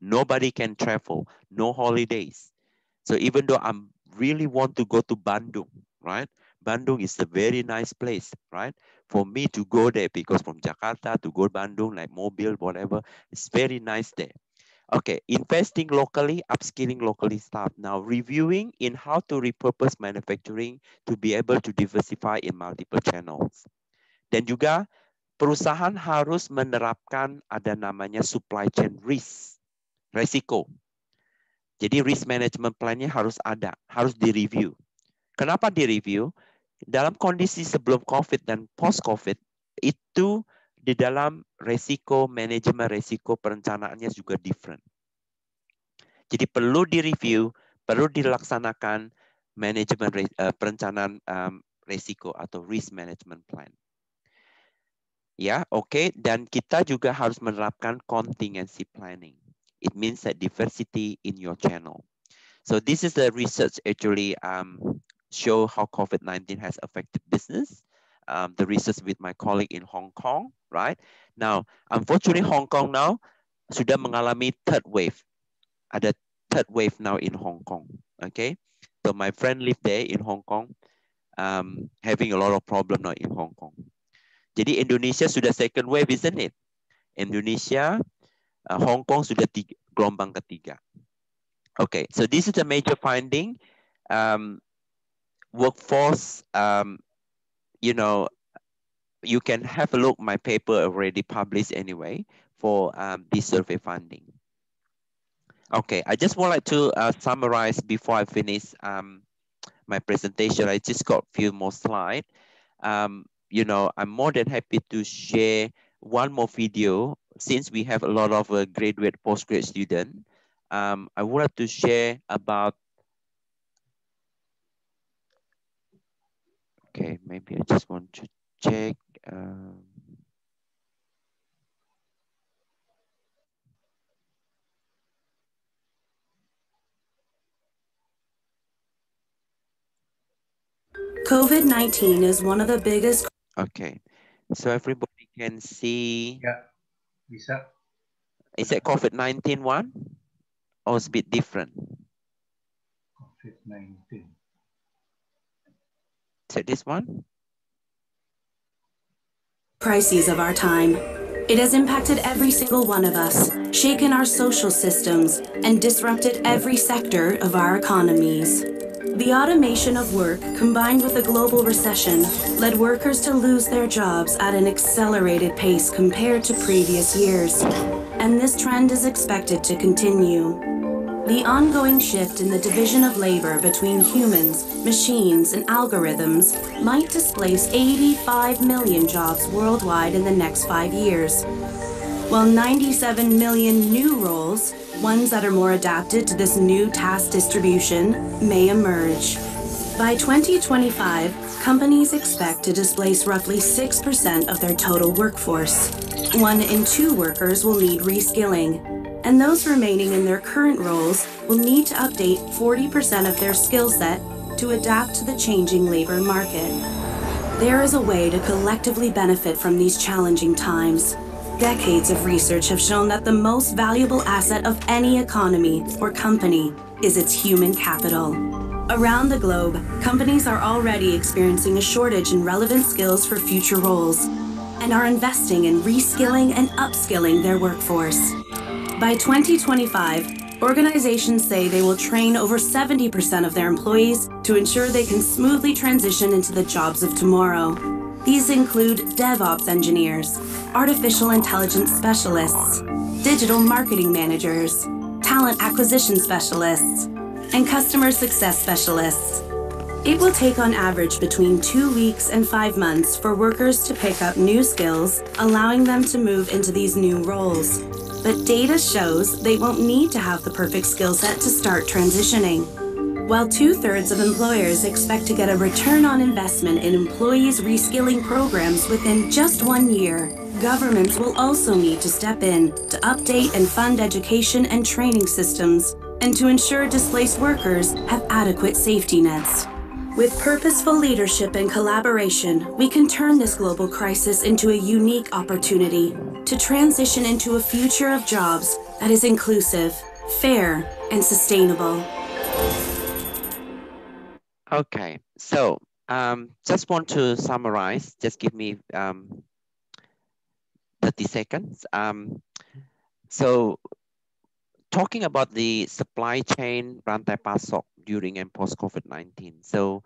Nobody can travel, no holidays. So even though I really want to go to Bandung, right? Bandung is a very nice place, right? For me to go there because from Jakarta to go Bandung, like mobile, whatever, it's very nice there. Okay, investing locally, upskilling locally staff. Now reviewing in how to repurpose manufacturing to be able to diversify in multiple channels. Dan juga perusahaan harus menerapkan ada namanya supply chain risk resiko. Jadi risk management plan-nya harus ada, harus direview. Kenapa direview? Dalam kondisi sebelum COVID dan post COVID itu di dalam resiko manajemen resiko perencanaannya juga different. Jadi perlu direview, perlu dilaksanakan manajemen eh, perencanaan resiko atau risk management plan. Ya, oke. Okay. Dan kita juga harus menerapkan contingency planning. it means that diversity in your channel. So this is the research actually um, show how COVID-19 has affected business. Um, the research with my colleague in Hong Kong, right? Now, unfortunately, Hong Kong now sudah mengalami third wave. Ada third wave now in Hong Kong, okay? So my friend live there in Hong Kong, um, having a lot of problem now in Hong Kong. Jadi Indonesia sudah second wave, isn't it? Indonesia uh, Hong Kong sudah tiga, gelombang ketiga. Okay, so this is a major finding. Um, workforce, um, you know, you can have a look my paper already published anyway for um, this survey funding. Okay, I just would like to uh, summarize before I finish um, my presentation. I just got a few more slides. Um, you know, I'm more than happy to share one more video since we have a lot of uh, graduate postgraduate student, um, I would like to share about. Okay, maybe I just want to check. Um... COVID 19 is one of the biggest. Okay, so everybody can see. Yeah is it that, is that COVID-19 one or it's a bit different? COVID-19. So this one? Crises of our time. It has impacted every single one of us, shaken our social systems, and disrupted every sector of our economies. The automation of work, combined with a global recession, led workers to lose their jobs at an accelerated pace compared to previous years. And this trend is expected to continue. The ongoing shift in the division of labor between humans, machines, and algorithms might displace 85 million jobs worldwide in the next five years, while 97 million new roles Ones that are more adapted to this new task distribution may emerge. By 2025, companies expect to displace roughly 6% of their total workforce. One in two workers will need reskilling, and those remaining in their current roles will need to update 40% of their skill set to adapt to the changing labor market. There is a way to collectively benefit from these challenging times. Decades of research have shown that the most valuable asset of any economy or company is its human capital. Around the globe, companies are already experiencing a shortage in relevant skills for future roles and are investing in reskilling and upskilling their workforce. By 2025, organizations say they will train over 70% of their employees to ensure they can smoothly transition into the jobs of tomorrow. These include DevOps engineers, artificial intelligence specialists, digital marketing managers, talent acquisition specialists, and customer success specialists. It will take on average between two weeks and five months for workers to pick up new skills, allowing them to move into these new roles. But data shows they won't need to have the perfect skill set to start transitioning. While two-thirds of employers expect to get a return on investment in employees' reskilling programs within just one year, governments will also need to step in to update and fund education and training systems and to ensure displaced workers have adequate safety nets. With purposeful leadership and collaboration, we can turn this global crisis into a unique opportunity to transition into a future of jobs that is inclusive, fair, and sustainable. Okay, so um, just want to summarize. Just give me um, 30 seconds. Um, so talking about the supply chain rantai pasok during and post COVID-19. So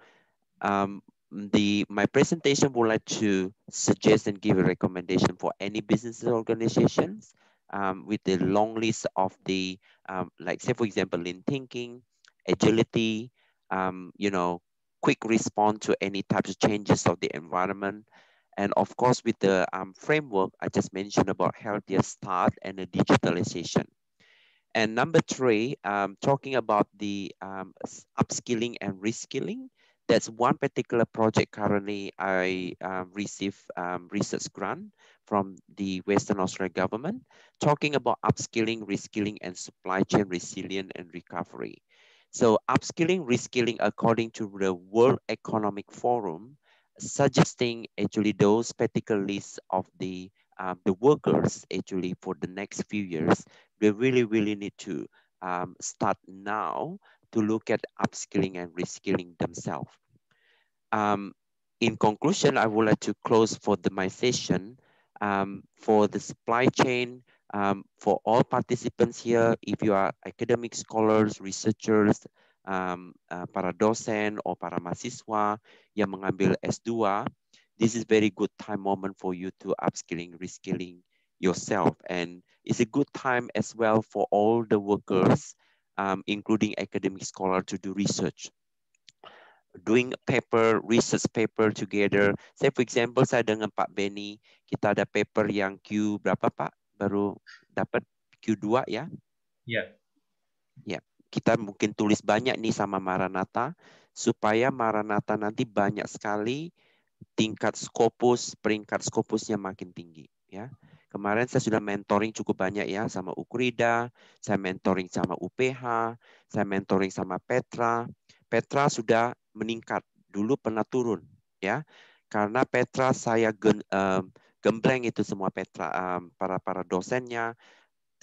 um, the my presentation would like to suggest and give a recommendation for any business organizations um, with the long list of the, um, like say for example, lean thinking, agility, um, you know, quick response to any types of changes of the environment. And of course, with the um, framework I just mentioned about healthier start and the digitalization. And number three, um, talking about the um, upskilling and reskilling, that's one particular project currently I um, receive um, research grant from the Western Australia government, talking about upskilling, reskilling, and supply chain resilience and recovery. So upskilling, reskilling according to the World Economic Forum, suggesting actually those particular lists of the um, the workers actually for the next few years, they really, really need to um, start now to look at upskilling and reskilling themselves. Um, in conclusion, I would like to close for the, my session um, for the supply chain um, for all participants here, if you are academic scholars, researchers, um, uh, para dosen or para mahasiswa yang mengambil S2, this is very good time moment for you to upskilling, reskilling yourself. And it's a good time as well for all the workers, um, including academic scholar to do research. Doing paper, research paper together. Say for example, saya dengan Pak Benny, kita ada paper yang Q berapa Pak? baru dapat Q2 ya. Iya. Ya, kita mungkin tulis banyak nih sama Maranatha supaya Maranatha nanti banyak sekali tingkat skopus, peringkat skopusnya makin tinggi ya. Kemarin saya sudah mentoring cukup banyak ya sama Ukrida, saya mentoring sama UPH, saya mentoring sama Petra. Petra sudah meningkat, dulu pernah turun ya. Karena Petra saya gen, eh, gembleng itu semua Petra um, para para dosennya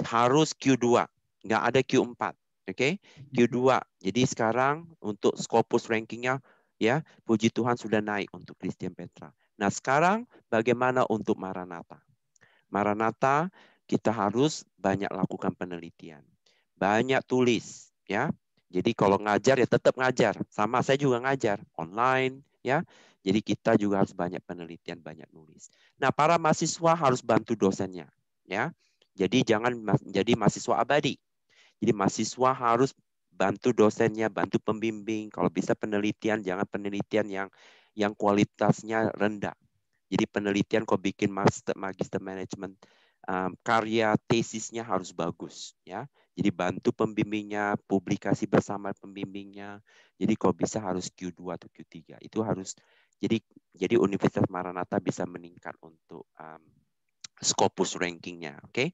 harus Q2, nggak ada Q4. Oke, okay? Q2. Jadi sekarang untuk Scopus rankingnya ya puji Tuhan sudah naik untuk Christian Petra. Nah sekarang bagaimana untuk Maranatha? Maranatha kita harus banyak lakukan penelitian, banyak tulis ya. Jadi kalau ngajar ya tetap ngajar, sama saya juga ngajar online ya. Jadi kita juga harus banyak penelitian, banyak nulis. Nah, para mahasiswa harus bantu dosennya, ya. Jadi jangan jadi mahasiswa abadi. Jadi mahasiswa harus bantu dosennya, bantu pembimbing. Kalau bisa penelitian, jangan penelitian yang yang kualitasnya rendah. Jadi penelitian kok bikin master magister manajemen um, karya tesisnya harus bagus ya. Jadi bantu pembimbingnya, publikasi bersama pembimbingnya. Jadi kok bisa harus Q2 atau Q3. Itu harus jadi jadi Universitas Maranatha bisa meningkat untuk um, Scopus rankingnya. Okay.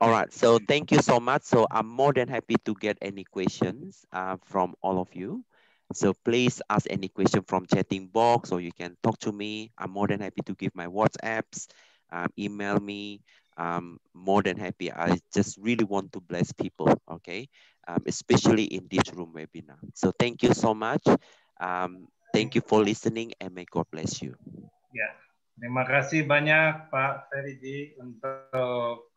Alright, so thank you so much. So I'm more than happy to get any questions uh, from all of you. So please ask any question from chatting box or you can talk to me. I'm more than happy to give my WhatsApps, um, email me. I'm um, more than happy. I just really want to bless people, okay? Um, especially in this room webinar. So thank you so much. Um, Thank you for listening and may God bless you. Ya, terima kasih banyak Pak Feridi untuk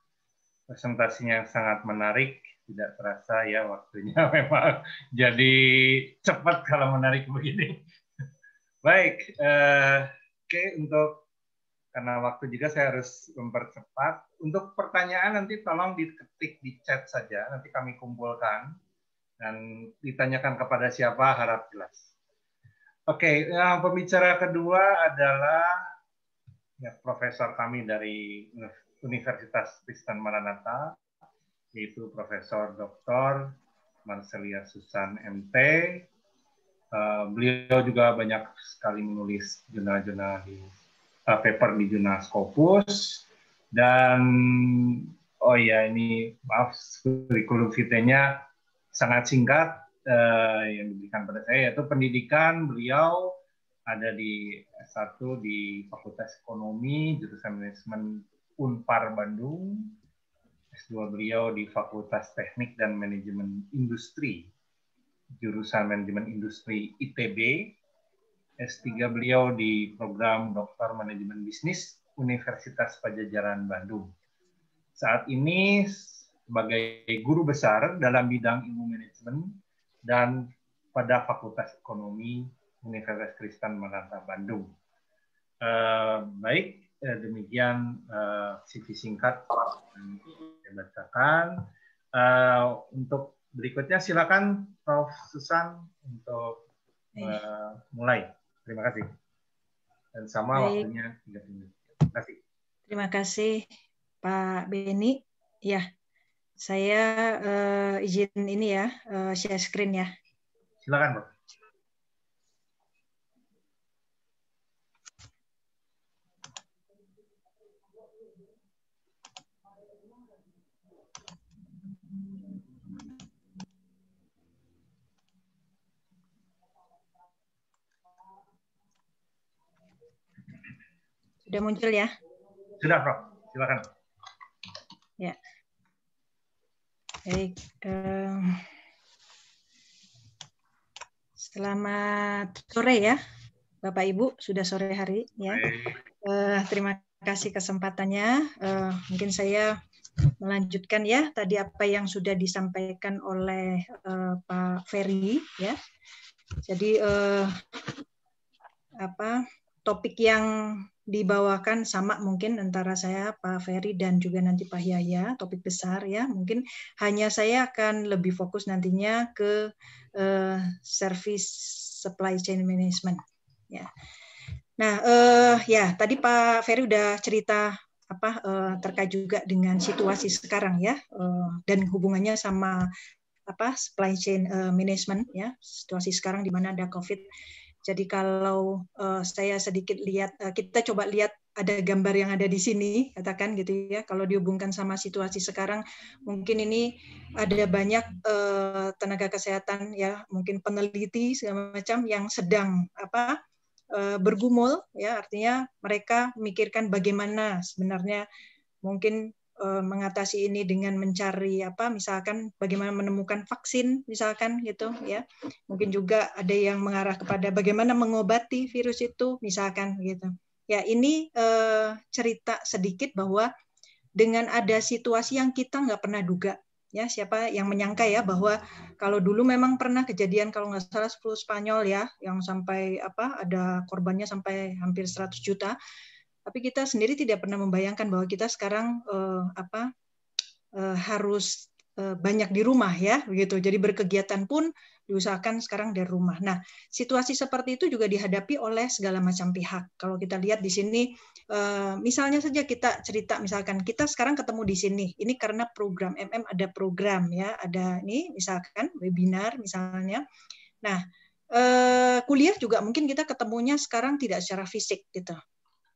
presentasinya yang sangat menarik. Tidak terasa ya waktunya memang jadi cepat kalau menarik begini. Baik, eh, oke okay, untuk karena waktu juga saya harus mempercepat. Untuk pertanyaan nanti tolong diketik di chat saja, nanti kami kumpulkan dan ditanyakan kepada siapa harap jelas. Oke, okay, yang pembicara kedua adalah ya, profesor kami dari Universitas Kristen Maranatha, yaitu Profesor Dr. Marcelia Susan MT. Uh, eh, beliau juga banyak sekali menulis jurnal-jurnal di uh, paper di jurnal Scopus dan oh ya ini maaf kurikulum vitae-nya sangat singkat uh, yang diberikan pada saya yaitu pendidikan beliau ada di S1 di Fakultas Ekonomi jurusan manajemen Unpar Bandung S2 beliau di Fakultas Teknik dan Manajemen Industri jurusan Manajemen Industri ITB S3 beliau di program Doktor Manajemen Bisnis Universitas Pajajaran Bandung. Saat ini sebagai guru besar dalam bidang ilmu manajemen dan pada Fakultas Ekonomi Universitas Kristen Manata Bandung. Uh, baik, uh, demikian eh, CV singkat yang saya bacakan. Eh, untuk berikutnya silakan Prof. Susan untuk uh, mulai. Terima kasih. Dan sama baik. waktunya Terima kasih. Terima kasih Pak Beni. Ya, saya uh, izin ini ya, uh, share screen ya. Silakan, Bu. Sudah muncul ya? Sudah, Prof. Silakan. Ya. Baik. Eh, selamat sore ya, Bapak Ibu. Sudah sore hari ya. Eh, terima kasih kesempatannya. Eh, mungkin saya melanjutkan ya tadi apa yang sudah disampaikan oleh Pak Ferry ya. Jadi apa topik yang dibawakan sama mungkin antara saya Pak Ferry dan juga nanti Pak Yaya topik besar ya mungkin hanya saya akan lebih fokus nantinya ke uh, service supply chain management ya nah uh, ya tadi Pak Ferry udah cerita apa uh, terkait juga dengan situasi sekarang ya uh, dan hubungannya sama apa supply chain uh, management ya situasi sekarang di mana ada COVID jadi kalau uh, saya sedikit lihat, uh, kita coba lihat ada gambar yang ada di sini, katakan gitu ya. Kalau dihubungkan sama situasi sekarang, mungkin ini ada banyak uh, tenaga kesehatan ya, mungkin peneliti segala macam yang sedang apa uh, bergumul ya, artinya mereka memikirkan bagaimana sebenarnya mungkin Eh, mengatasi ini dengan mencari apa misalkan bagaimana menemukan vaksin misalkan gitu ya mungkin juga ada yang mengarah kepada bagaimana mengobati virus itu misalkan gitu ya ini eh, cerita sedikit bahwa dengan ada situasi yang kita nggak pernah duga ya siapa yang menyangka ya bahwa kalau dulu memang pernah kejadian kalau nggak salah 10 Spanyol ya yang sampai apa ada korbannya sampai hampir 100 juta tapi kita sendiri tidak pernah membayangkan bahwa kita sekarang uh, apa uh, harus uh, banyak di rumah ya begitu jadi berkegiatan pun diusahakan sekarang dari rumah nah situasi seperti itu juga dihadapi oleh segala macam pihak kalau kita lihat di sini uh, misalnya saja kita cerita misalkan kita sekarang ketemu di sini ini karena program mm ada program ya ada ini misalkan webinar misalnya nah eh, kuliah juga mungkin kita ketemunya sekarang tidak secara fisik gitu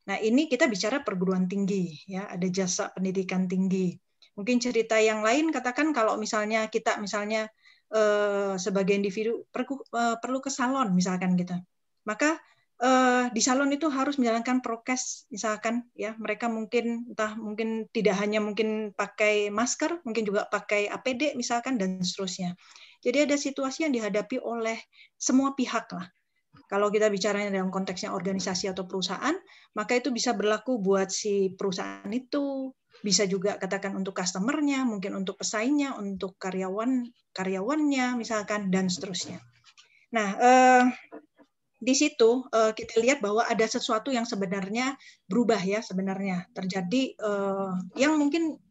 Nah, ini kita bicara perguruan tinggi ya, ada jasa pendidikan tinggi. Mungkin cerita yang lain katakan kalau misalnya kita misalnya eh, sebagai individu perlu, eh, perlu ke salon misalkan kita. Gitu. Maka eh, di salon itu harus menjalankan prokes misalkan ya, mereka mungkin entah mungkin tidak hanya mungkin pakai masker, mungkin juga pakai APD misalkan dan seterusnya. Jadi ada situasi yang dihadapi oleh semua pihak lah kalau kita bicaranya dalam konteksnya organisasi atau perusahaan, maka itu bisa berlaku buat si perusahaan itu, bisa juga katakan untuk customernya, mungkin untuk pesaingnya, untuk karyawan karyawannya misalkan dan seterusnya. Nah, eh, di situ eh, kita lihat bahwa ada sesuatu yang sebenarnya berubah ya sebenarnya terjadi eh, yang mungkin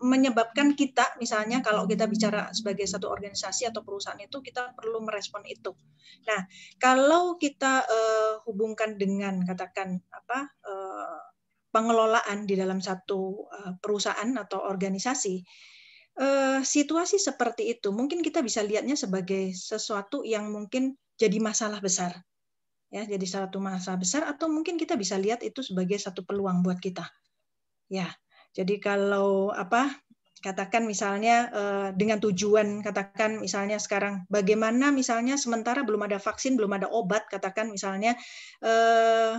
menyebabkan kita misalnya kalau kita bicara sebagai satu organisasi atau perusahaan itu kita perlu merespon itu. Nah, kalau kita uh, hubungkan dengan katakan apa uh, pengelolaan di dalam satu uh, perusahaan atau organisasi uh, situasi seperti itu mungkin kita bisa lihatnya sebagai sesuatu yang mungkin jadi masalah besar ya jadi satu masalah besar atau mungkin kita bisa lihat itu sebagai satu peluang buat kita ya jadi kalau apa katakan misalnya eh, dengan tujuan katakan misalnya sekarang bagaimana misalnya sementara belum ada vaksin belum ada obat katakan misalnya eh,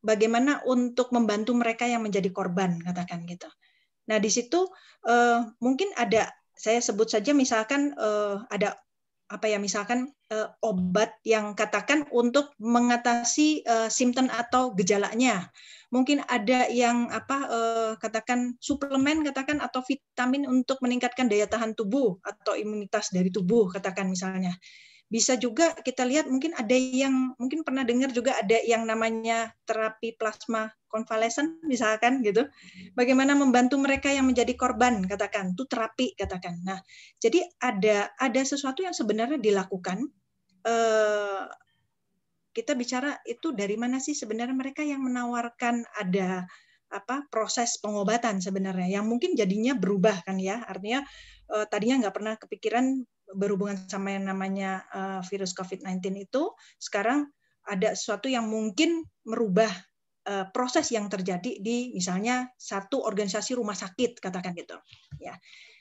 bagaimana untuk membantu mereka yang menjadi korban katakan gitu nah di situ eh, mungkin ada saya sebut saja misalkan ada apa ya misalkan obat yang katakan untuk mengatasi simptom atau gejalanya mungkin ada yang apa eh, katakan suplemen katakan atau vitamin untuk meningkatkan daya tahan tubuh atau imunitas dari tubuh katakan misalnya bisa juga kita lihat mungkin ada yang mungkin pernah dengar juga ada yang namanya terapi plasma konvalesen misalkan gitu. Bagaimana membantu mereka yang menjadi korban katakan, itu terapi katakan. Nah, jadi ada ada sesuatu yang sebenarnya dilakukan eh, kita bicara itu dari mana sih sebenarnya mereka yang menawarkan ada apa proses pengobatan sebenarnya yang mungkin jadinya berubah kan ya artinya eh, tadinya nggak pernah kepikiran berhubungan sama yang namanya eh, virus COVID-19 itu sekarang ada sesuatu yang mungkin merubah eh, proses yang terjadi di misalnya satu organisasi rumah sakit katakan gitu ya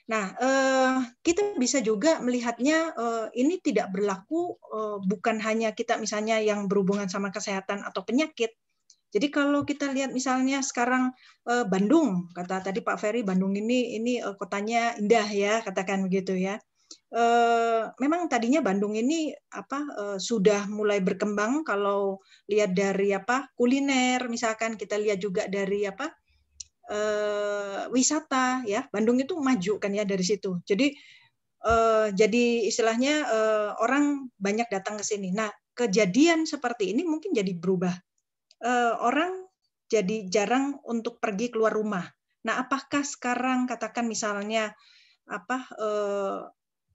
Nah, eh, kita bisa juga melihatnya eh, ini tidak berlaku eh, bukan hanya kita misalnya yang berhubungan sama kesehatan atau penyakit. Jadi kalau kita lihat misalnya sekarang Bandung, kata tadi Pak Ferry Bandung ini ini kotanya indah ya, katakan begitu ya. memang tadinya Bandung ini apa sudah mulai berkembang kalau lihat dari apa kuliner misalkan kita lihat juga dari apa uh, wisata ya Bandung itu maju kan ya dari situ jadi uh, jadi istilahnya uh, orang banyak datang ke sini nah kejadian seperti ini mungkin jadi berubah uh, orang jadi jarang untuk pergi keluar rumah nah apakah sekarang katakan misalnya apa uh,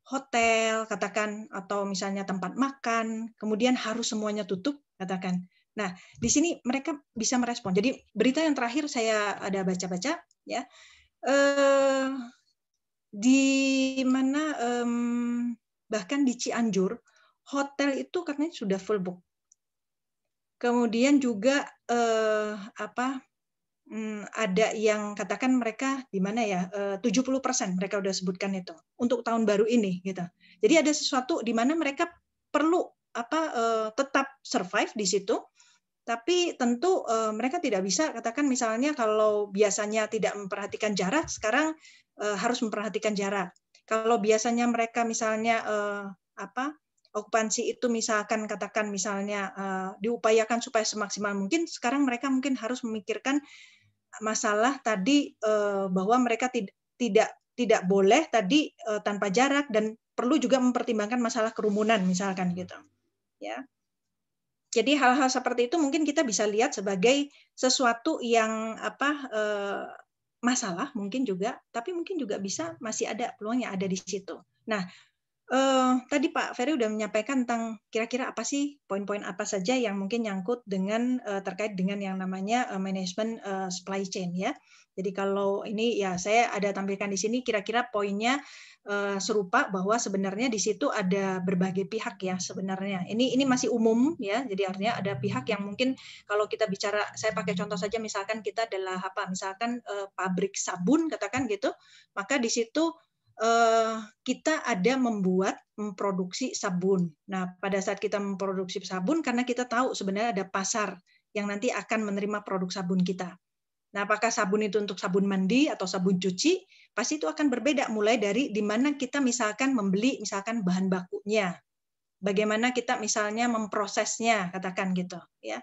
hotel katakan atau misalnya tempat makan kemudian harus semuanya tutup katakan Nah, di sini mereka bisa merespon. Jadi berita yang terakhir saya ada baca-baca ya. Eh, di mana eh, bahkan di Cianjur hotel itu katanya sudah full book. Kemudian juga eh, apa mm, ada yang katakan mereka di mana ya 70% eh, mereka sudah sebutkan itu untuk tahun baru ini gitu. Jadi ada sesuatu di mana mereka perlu apa eh, tetap survive di situ tapi tentu eh, mereka tidak bisa katakan misalnya kalau biasanya tidak memperhatikan jarak sekarang eh, harus memperhatikan jarak kalau biasanya mereka misalnya eh, apa okupansi itu misalkan katakan misalnya diupayakan supaya semaksimal mungkin sekarang mereka mungkin harus memikirkan masalah tadi bahwa mereka tid tidak tidak boleh tadi tanpa jarak dan perlu juga mempertimbangkan masalah kerumunan misalkan gitu ya jadi hal-hal seperti itu mungkin kita bisa lihat sebagai sesuatu yang apa eh, masalah mungkin juga, tapi mungkin juga bisa masih ada peluang yang ada di situ. Nah, Eh, tadi Pak Ferry sudah menyampaikan tentang kira-kira apa sih poin-poin apa saja yang mungkin nyangkut dengan uh, terkait dengan yang namanya uh, eh, manajemen uh, supply chain ya. Jadi kalau ini ya saya ada tampilkan di sini kira-kira poinnya uh, serupa bahwa sebenarnya di situ ada berbagai pihak ya sebenarnya. Ini ini masih umum ya. Jadi artinya ada pihak yang mungkin kalau kita bicara saya pakai contoh saja misalkan kita adalah apa misalkan uh, pabrik sabun katakan gitu, maka di situ Eh, kita ada membuat memproduksi sabun. Nah, pada saat kita memproduksi sabun karena kita tahu sebenarnya ada pasar yang nanti akan menerima produk sabun kita. Nah, apakah sabun itu untuk sabun mandi atau sabun cuci? Pasti itu akan berbeda mulai dari di mana kita misalkan membeli misalkan bahan bakunya. Bagaimana kita misalnya memprosesnya, katakan gitu, ya.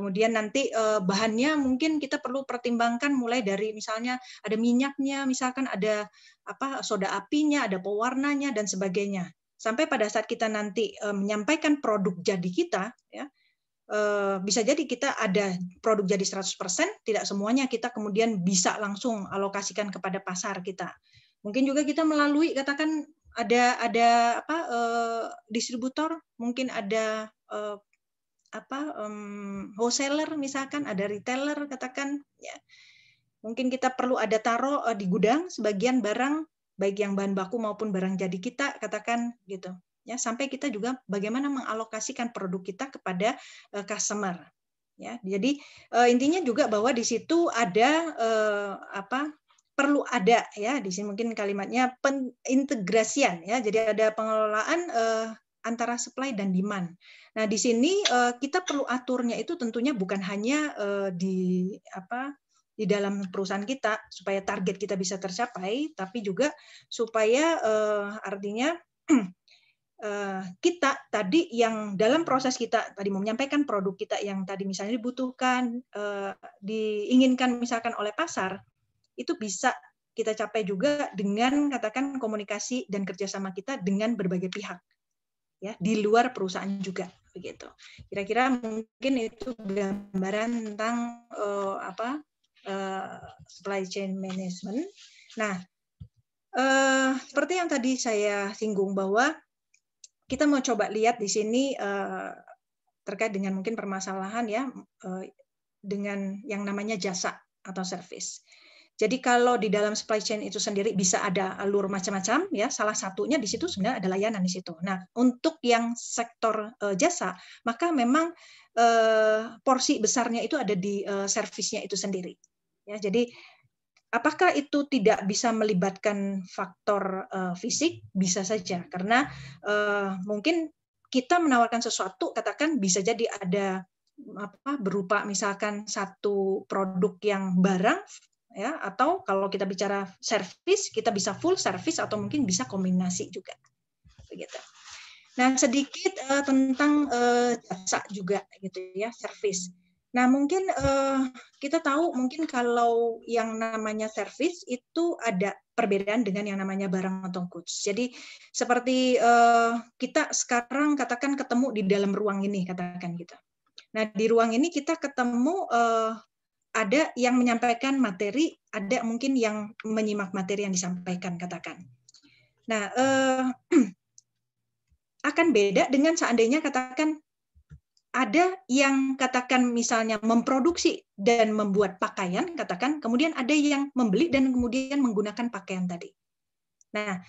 Kemudian nanti eh, bahannya mungkin kita perlu pertimbangkan mulai dari misalnya ada minyaknya, misalkan ada apa soda apinya, ada pewarnanya dan sebagainya. Sampai pada saat kita nanti eh, menyampaikan produk jadi kita, ya eh, bisa jadi kita ada produk jadi 100%, tidak semuanya kita kemudian bisa langsung alokasikan kepada pasar kita. Mungkin juga kita melalui katakan ada ada apa distributor, mungkin ada apa um, wholesaler misalkan ada retailer katakan ya mungkin kita perlu ada taruh eh, di gudang sebagian barang baik yang bahan baku maupun barang jadi kita katakan gitu ya sampai kita juga bagaimana mengalokasikan produk kita kepada uh, customer ya jadi uh, intinya juga bahwa di situ ada uh, apa perlu ada ya di sini mungkin kalimatnya integrasian ya jadi ada pengelolaan uh, antara supply dan demand. Nah, di sini eh, kita perlu aturnya itu tentunya bukan hanya eh, di apa di dalam perusahaan kita supaya target kita bisa tercapai, tapi juga supaya eh, artinya kita tadi yang dalam proses kita tadi menyampaikan produk kita yang tadi misalnya dibutuhkan diinginkan misalkan oleh pasar itu bisa kita capai juga dengan katakan komunikasi dan kerjasama kita dengan berbagai pihak ya di luar perusahaan juga begitu. Kira-kira mungkin itu gambaran tentang uh, apa uh, supply chain management. Nah, uh, seperti yang tadi saya singgung bahwa kita mau coba lihat di sini uh, terkait dengan mungkin permasalahan ya uh, dengan yang namanya jasa atau service. Jadi kalau di dalam supply chain itu sendiri bisa ada alur macam-macam ya. Salah satunya di situ sebenarnya ada layanan di situ. Nah, untuk yang sektor uh, jasa, maka memang uh, porsi besarnya itu ada di uh, eh, servisnya itu sendiri. Ya, jadi apakah itu tidak bisa melibatkan faktor uh, fisik? Bisa saja karena uh, mungkin kita menawarkan sesuatu katakan bisa jadi ada apa berupa misalkan satu produk yang barang ya atau kalau kita bicara service kita bisa full service atau mungkin bisa kombinasi juga begitu. Nah sedikit uh, tentang uh, jasa juga gitu ya service. Nah mungkin uh, kita tahu mungkin kalau yang namanya service itu ada perbedaan dengan yang namanya barang atau goods. Jadi seperti uh, kita sekarang katakan ketemu di dalam ruang ini katakan gitu. Nah di ruang ini kita ketemu uh, ada yang menyampaikan materi, ada mungkin yang menyimak materi yang disampaikan, katakan. Nah, eh, akan beda dengan seandainya katakan ada yang katakan misalnya memproduksi dan membuat pakaian, katakan kemudian ada yang membeli dan kemudian menggunakan pakaian tadi. Nah,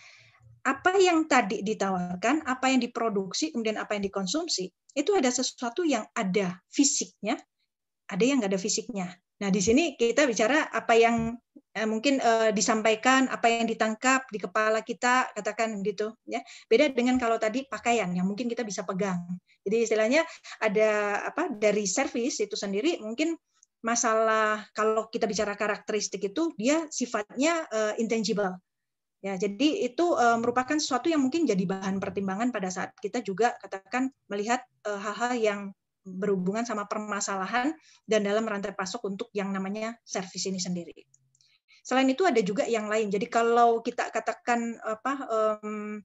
apa yang tadi ditawarkan, apa yang diproduksi, kemudian apa yang dikonsumsi, itu ada sesuatu yang ada fisiknya, ada yang nggak ada fisiknya. Nah, di sini kita bicara apa yang eh, mungkin eh, disampaikan, apa yang ditangkap di kepala kita, katakan gitu, ya. Beda dengan kalau tadi pakaian yang mungkin kita bisa pegang. Jadi istilahnya ada apa dari service itu sendiri mungkin masalah kalau kita bicara karakteristik itu dia sifatnya uh, intangible. Ya, jadi itu uh, merupakan sesuatu yang mungkin jadi bahan pertimbangan pada saat kita juga katakan melihat eh, hal-hal uh, yang berhubungan sama permasalahan dan dalam rantai pasok untuk yang namanya servis ini sendiri. Selain itu ada juga yang lain. Jadi kalau kita katakan apa um,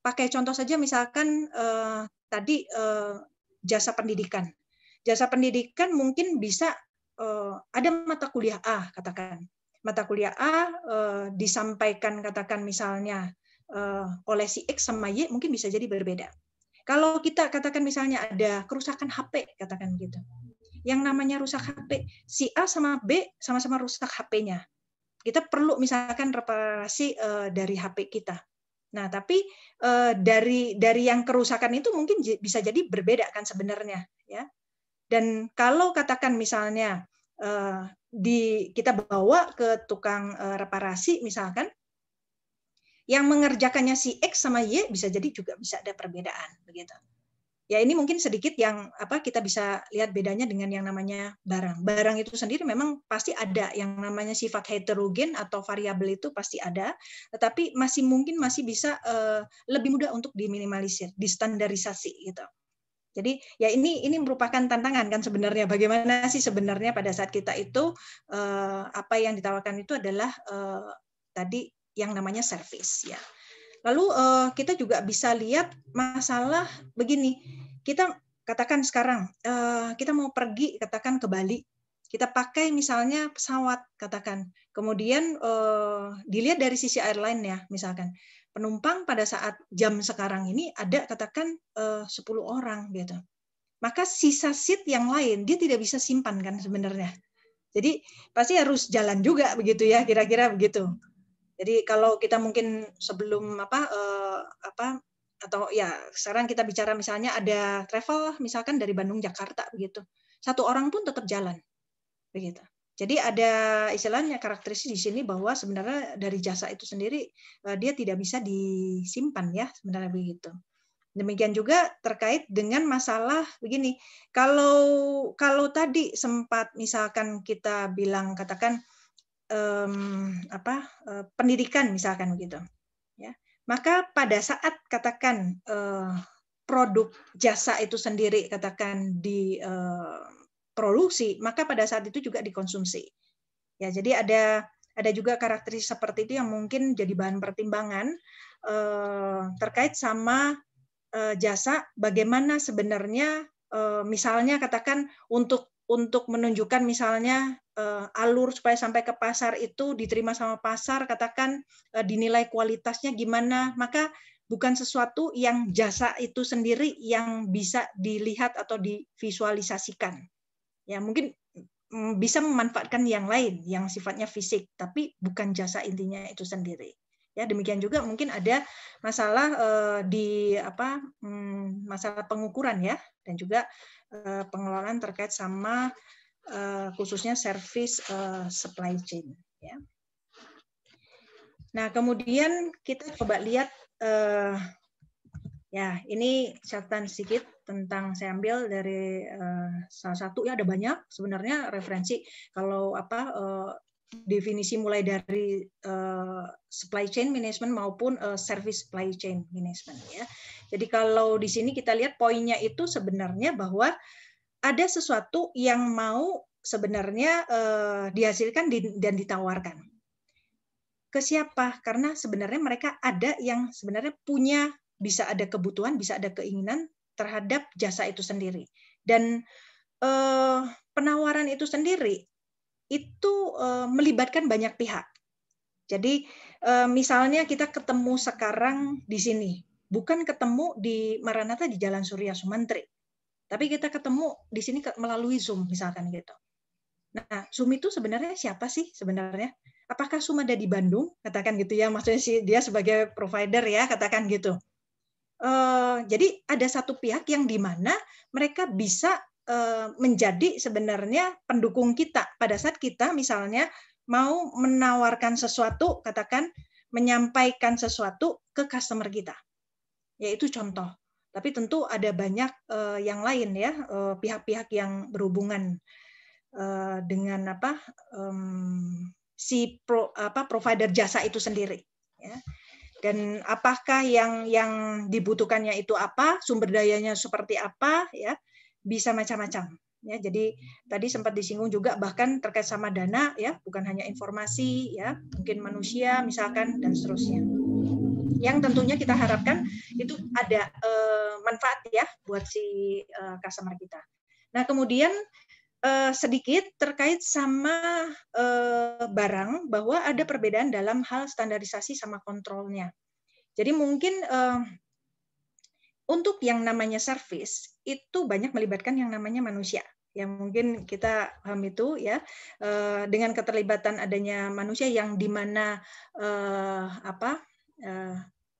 pakai contoh saja misalkan uh, tadi uh, jasa pendidikan. Jasa pendidikan mungkin bisa uh, ada mata kuliah A katakan. Mata kuliah A uh, disampaikan katakan misalnya uh, oleh si X sama Y mungkin bisa jadi berbeda kalau kita katakan misalnya ada kerusakan HP, katakan gitu. Yang namanya rusak HP, si A sama B sama-sama rusak HP-nya. Kita perlu misalkan reparasi uh, dari HP kita. Nah, tapi uh, dari dari yang kerusakan itu mungkin bisa jadi berbeda kan sebenarnya, ya. Dan kalau katakan misalnya uh, di kita bawa ke tukang uh, reparasi misalkan yang mengerjakannya si X sama Y bisa jadi juga bisa ada perbedaan begitu. Ya ini mungkin sedikit yang apa kita bisa lihat bedanya dengan yang namanya barang. Barang itu sendiri memang pasti ada yang namanya sifat heterogen atau variabel itu pasti ada, tetapi masih mungkin masih bisa uh, lebih mudah untuk diminimalisir, distandarisasi gitu. Jadi ya ini ini merupakan tantangan kan sebenarnya bagaimana sih sebenarnya pada saat kita itu eh, apa yang ditawarkan itu adalah eh, tadi yang namanya service ya. Lalu uh, kita juga bisa lihat masalah begini. Kita katakan sekarang uh, kita mau pergi katakan ke Bali. Kita pakai misalnya pesawat katakan. Kemudian uh, dilihat dari sisi airline ya misalkan. Penumpang pada saat jam sekarang ini ada katakan uh, 10 orang gitu. Maka sisa seat yang lain dia tidak bisa simpan kan sebenarnya. Jadi pasti harus jalan juga begitu ya kira-kira begitu. Jadi kalau kita mungkin sebelum apa eh, apa atau ya sekarang kita bicara misalnya ada travel misalkan dari Bandung Jakarta begitu. Satu orang pun tetap jalan. Begitu. Jadi ada istilahnya karakteristik di sini bahwa sebenarnya dari jasa itu sendiri eh, dia tidak bisa disimpan ya sebenarnya begitu. Demikian juga terkait dengan masalah begini, kalau kalau tadi sempat misalkan kita bilang katakan um, apa uh, pendidikan misalkan begitu ya maka pada saat katakan uh, produk jasa itu sendiri katakan diproduksi eh, uh, maka pada saat itu juga dikonsumsi ya jadi ada ada juga karakteristik seperti itu yang mungkin jadi bahan pertimbangan eh, terkait sama eh, jasa bagaimana sebenarnya eh, misalnya katakan untuk untuk menunjukkan misalnya uh, alur supaya sampai ke pasar itu diterima sama pasar, katakan uh, dinilai kualitasnya gimana, maka bukan sesuatu yang jasa itu sendiri yang bisa dilihat atau divisualisasikan. Ya, mungkin mm, bisa memanfaatkan yang lain yang sifatnya fisik, tapi bukan jasa intinya itu sendiri. Ya, demikian juga mungkin ada masalah uh, di apa mm, masalah pengukuran ya dan juga Eh, pengelolaan terkait sama eh, khususnya service eh, supply chain. Ya. Nah kemudian kita coba lihat ya ini catatan sedikit tentang saya ambil dari salah satu ya ada banyak sebenarnya referensi kalau apa definisi mulai dari supply chain management maupun service supply chain management ya. Jadi kalau di sini kita lihat poinnya itu sebenarnya bahwa ada sesuatu yang mau sebenarnya eh, dihasilkan dan ditawarkan. Ke siapa? Karena sebenarnya mereka ada yang sebenarnya punya bisa ada kebutuhan, bisa ada keinginan terhadap jasa itu sendiri. Dan eh, penawaran itu sendiri itu eh, melibatkan banyak pihak. Jadi eh, misalnya kita ketemu sekarang di sini bukan ketemu di Maranatha di Jalan Surya Sumantri, tapi kita ketemu di sini melalui Zoom misalkan gitu. Nah, Zoom itu sebenarnya siapa sih sebenarnya? Apakah Zoom ada di Bandung? Katakan gitu ya, maksudnya sih dia sebagai provider ya, katakan gitu. Uh, jadi ada satu pihak yang di mana mereka bisa uh, menjadi sebenarnya pendukung kita pada saat kita misalnya mau menawarkan sesuatu, katakan menyampaikan sesuatu ke customer kita yaitu contoh. Tapi tentu ada banyak uh, yang lain ya eh, pihak-pihak uh, yang berhubungan uh, dengan apa um, si pro, apa provider jasa itu sendiri. Ya. Dan apakah yang yang dibutuhkannya itu apa, sumber dayanya seperti apa, ya bisa macam-macam ya jadi tadi sempat disinggung juga bahkan terkait sama dana ya bukan hanya informasi ya mungkin manusia misalkan dan seterusnya yang tentunya kita harapkan itu ada uh, manfaat ya buat si uh, customer kita. Nah, kemudian uh, sedikit terkait sama uh, barang bahwa ada perbedaan dalam hal standarisasi sama kontrolnya. Jadi mungkin uh, untuk yang namanya service itu banyak melibatkan yang namanya manusia Ya mungkin kita paham itu ya dengan keterlibatan adanya manusia yang di mana apa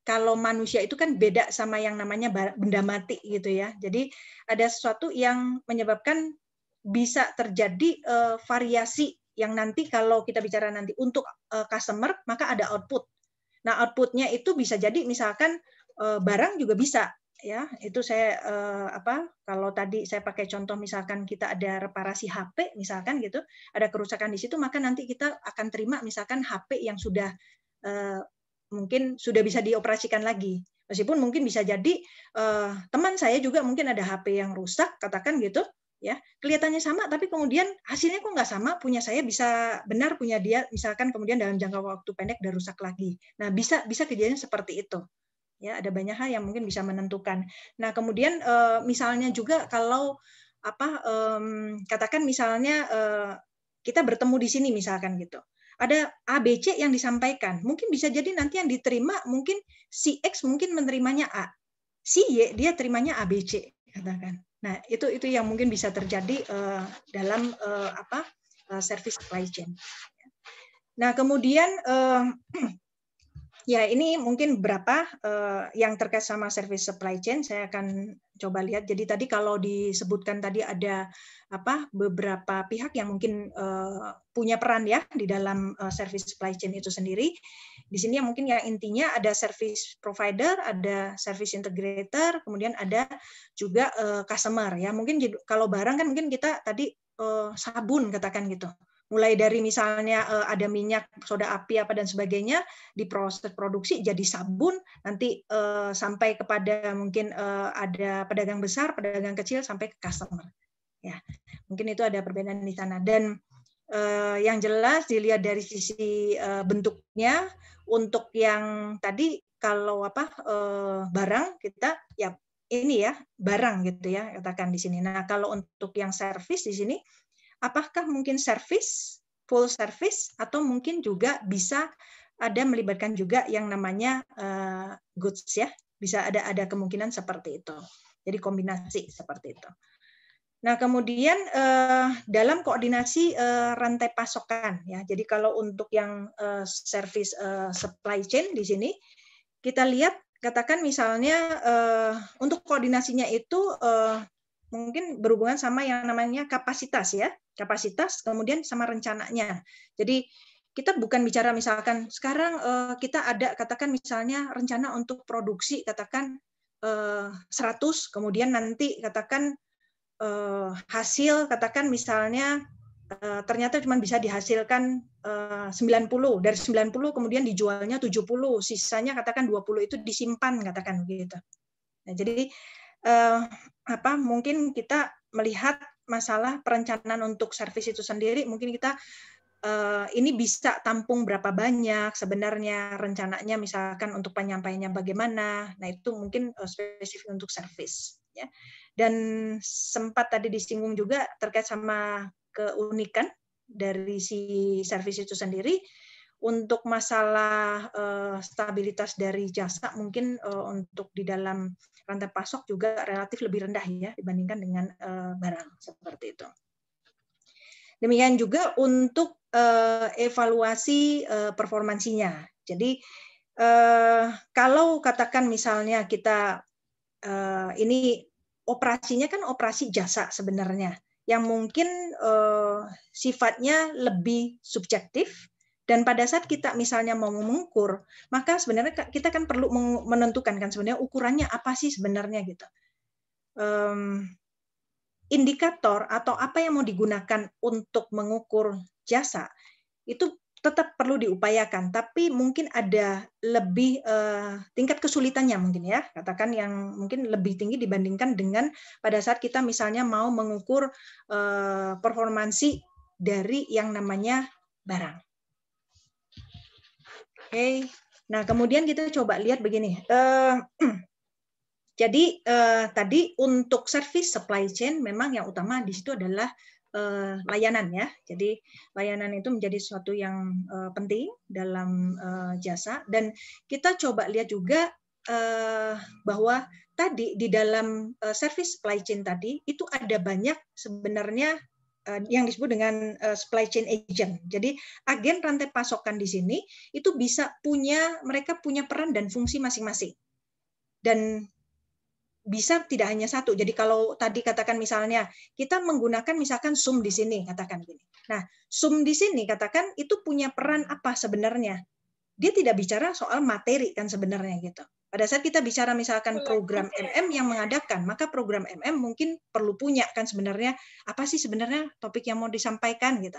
kalau manusia itu kan beda sama yang namanya benda mati gitu ya. Jadi ada sesuatu yang menyebabkan bisa terjadi uh, variasi yang nanti kalau kita bicara nanti untuk uh, customer maka ada output. Nah outputnya itu bisa jadi misalkan uh, barang juga bisa ya itu saya uh, apa kalau tadi saya pakai contoh misalkan kita ada reparasi HP misalkan gitu ada kerusakan di situ maka nanti kita akan terima misalkan HP yang sudah mungkin sudah bisa dioperasikan lagi. Meskipun mungkin bisa jadi uh, teman saya juga mungkin ada HP yang rusak, katakan gitu, ya kelihatannya sama tapi kemudian hasilnya kok nggak sama punya saya bisa benar punya dia misalkan kemudian dalam jangka waktu pendek udah rusak lagi nah bisa bisa kejadian seperti itu ya ada banyak hal yang mungkin bisa menentukan nah kemudian eh, misalnya juga kalau apa katakan misalnya eh, kita bertemu di sini misalkan gitu ada ABC yang disampaikan. Mungkin bisa jadi nanti yang diterima mungkin si X mungkin menerimanya A. Si Y dia terimanya ABC katakan. Nah, itu itu yang mungkin bisa terjadi uh, dalam uh, apa? Uh, service supply chain. Nah, kemudian uh, Ya, ini mungkin berapa uh, yang terkait sama service supply chain saya akan coba lihat. Jadi tadi kalau disebutkan tadi ada apa beberapa pihak yang mungkin uh, punya peran ya di dalam uh, service supply chain itu sendiri. Di sini yang mungkin yang intinya ada service provider, ada service integrator, kemudian ada juga uh, customer ya. Mungkin kalau barang kan mungkin kita tadi uh, sabun katakan gitu mulai dari misalnya uh, ada minyak, soda api apa dan sebagainya diproses produksi jadi sabun nanti uh, sampai kepada mungkin uh, ada pedagang besar, pedagang kecil sampai ke customer. Ya. Mungkin itu ada perbedaan di sana dan uh, yang jelas dilihat dari sisi uh, bentuknya untuk yang tadi kalau apa uh, barang kita ya ini ya barang gitu ya katakan di sini. Nah kalau untuk yang servis di sini apakah mungkin service, full service, atau mungkin juga bisa ada melibatkan juga yang namanya uh, goods ya, bisa ada ada kemungkinan seperti itu. Jadi kombinasi seperti itu. Nah, kemudian uh, dalam koordinasi uh, rantai pasokan ya. Jadi kalau untuk yang uh, service uh, supply chain di sini kita lihat katakan misalnya uh, untuk koordinasinya itu uh, mungkin berhubungan sama yang namanya kapasitas ya kapasitas kemudian sama rencananya. Jadi kita bukan bicara misalkan sekarang eh, kita ada katakan misalnya rencana untuk produksi katakan uh, eh, 100 kemudian nanti katakan uh, hasil katakan misalnya uh, ternyata cuma bisa dihasilkan uh, 90 dari 90 kemudian dijualnya 70 sisanya katakan 20 itu disimpan katakan begitu. Nah, jadi uh, apa mungkin kita melihat masalah perencanaan untuk servis itu sendiri mungkin kita uh, ini bisa tampung berapa banyak sebenarnya rencananya misalkan untuk penyampaiannya bagaimana nah itu mungkin uh, spesifik untuk servis ya dan sempat tadi disinggung juga terkait sama keunikan dari si servis itu sendiri untuk masalah uh, stabilitas dari jasa mungkin uh, untuk di dalam rantai pasok juga relatif lebih rendah ya dibandingkan dengan uh, barang seperti itu. Demikian juga untuk uh, evaluasi uh, performansinya. Jadi uh, kalau katakan misalnya kita uh, ini operasinya kan operasi jasa sebenarnya yang mungkin uh, sifatnya lebih subjektif dan pada saat kita misalnya mau mengukur, maka sebenarnya kita kan perlu menentukan kan sebenarnya ukurannya apa sih sebenarnya gitu. Um, indikator atau apa yang mau digunakan untuk mengukur jasa itu tetap perlu diupayakan, tapi mungkin ada lebih uh, tingkat kesulitannya mungkin ya, katakan yang mungkin lebih tinggi dibandingkan dengan pada saat kita misalnya mau mengukur uh, performansi dari yang namanya barang okay. nah kemudian kita coba lihat begini. Uh, jadi uh, tadi untuk service supply chain memang yang utama di situ adalah uh, layanan ya. Jadi layanan itu menjadi sesuatu yang uh, penting dalam uh, jasa dan kita coba lihat juga uh, bahwa tadi di dalam uh, service supply chain tadi itu ada banyak sebenarnya Eh, yang disebut dengan eh, supply chain agent. Jadi agen rantai pasokan di sini itu bisa punya mereka punya peran dan fungsi masing-masing. Dan bisa tidak hanya satu. Jadi kalau tadi katakan misalnya kita menggunakan misalkan sum di sini katakan gini. Nah, sum di sini katakan itu punya peran apa sebenarnya? dia tidak bicara soal materi kan sebenarnya gitu. Pada saat kita bicara misalkan program MM yang mengadakan, maka program MM mungkin perlu punya kan sebenarnya apa sih sebenarnya topik yang mau disampaikan gitu.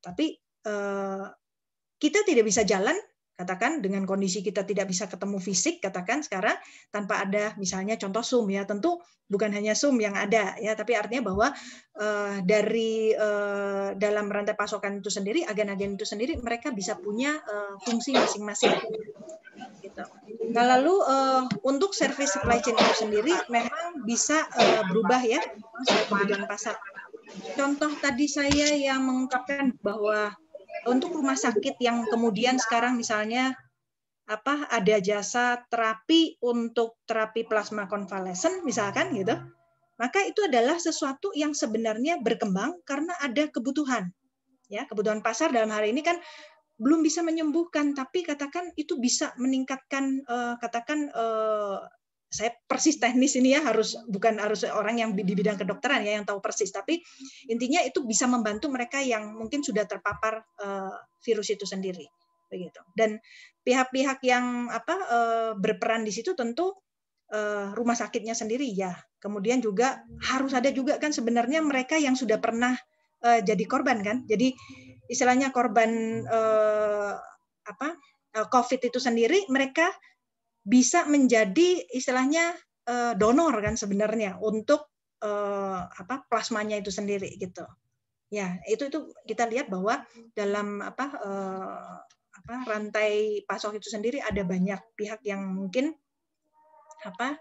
Tapi eh, kita tidak bisa jalan Katakan dengan kondisi kita tidak bisa ketemu fisik, katakan sekarang tanpa ada misalnya contoh Zoom ya, tentu bukan hanya Zoom yang ada ya, tapi artinya bahwa uh, dari uh, dalam rantai pasokan itu sendiri, agen-agen itu sendiri mereka bisa punya uh, fungsi masing-masing. Gitu. Nah lalu uh, untuk service supply chain itu sendiri memang bisa uh, berubah ya, kebutuhan pasar. Contoh tadi saya yang mengungkapkan bahwa untuk rumah sakit yang kemudian sekarang misalnya apa ada jasa terapi untuk terapi plasma konvalesen misalkan gitu maka itu adalah sesuatu yang sebenarnya berkembang karena ada kebutuhan ya kebutuhan pasar dalam hari ini kan belum bisa menyembuhkan tapi katakan itu bisa meningkatkan eh, katakan eh, saya persis teknis ini ya harus bukan harus orang yang di bidang kedokteran ya yang tahu persis tapi intinya itu bisa membantu mereka yang mungkin sudah terpapar uh, virus itu sendiri begitu dan pihak-pihak yang apa uh, berperan di situ tentu uh, rumah sakitnya sendiri ya kemudian juga harus ada juga kan sebenarnya mereka yang sudah pernah uh, jadi korban kan jadi istilahnya korban uh, apa uh, COVID itu sendiri mereka bisa menjadi istilahnya eh, donor kan sebenarnya untuk eh, apa plasmanya itu sendiri gitu. Ya, itu itu kita lihat bahwa dalam apa eh, apa rantai pasok itu sendiri ada banyak pihak yang mungkin apa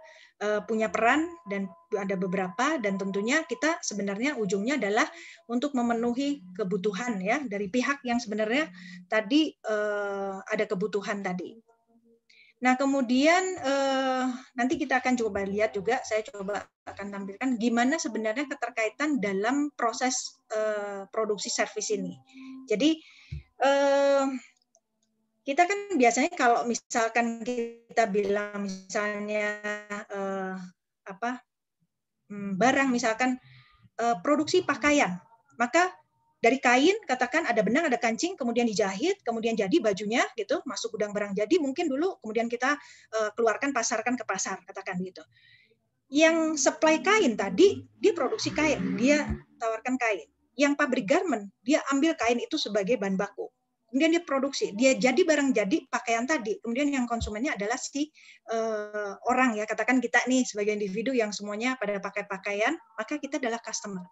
punya peran dan ada beberapa dan tentunya kita sebenarnya ujungnya adalah untuk memenuhi kebutuhan ya dari pihak yang sebenarnya tadi ada kebutuhan tadi Nah, kemudian eh, nanti kita akan coba lihat juga, saya coba akan tampilkan gimana sebenarnya keterkaitan dalam proses eh, produksi servis ini. Jadi, eh, kita kan biasanya kalau misalkan kita bilang misalnya eh, apa hmm, barang misalkan eh, produksi pakaian, maka dari kain katakan ada benang ada kancing kemudian dijahit kemudian jadi bajunya gitu masuk gudang barang jadi mungkin dulu kemudian kita uh, keluarkan pasarkan ke pasar katakan gitu yang supply kain tadi dia produksi kain dia tawarkan kain yang pabrik garment dia ambil kain itu sebagai bahan baku kemudian dia produksi dia jadi barang jadi pakaian tadi kemudian yang konsumennya adalah si uh, orang ya katakan kita nih sebagai individu yang semuanya pada pakai pakaian maka kita adalah customer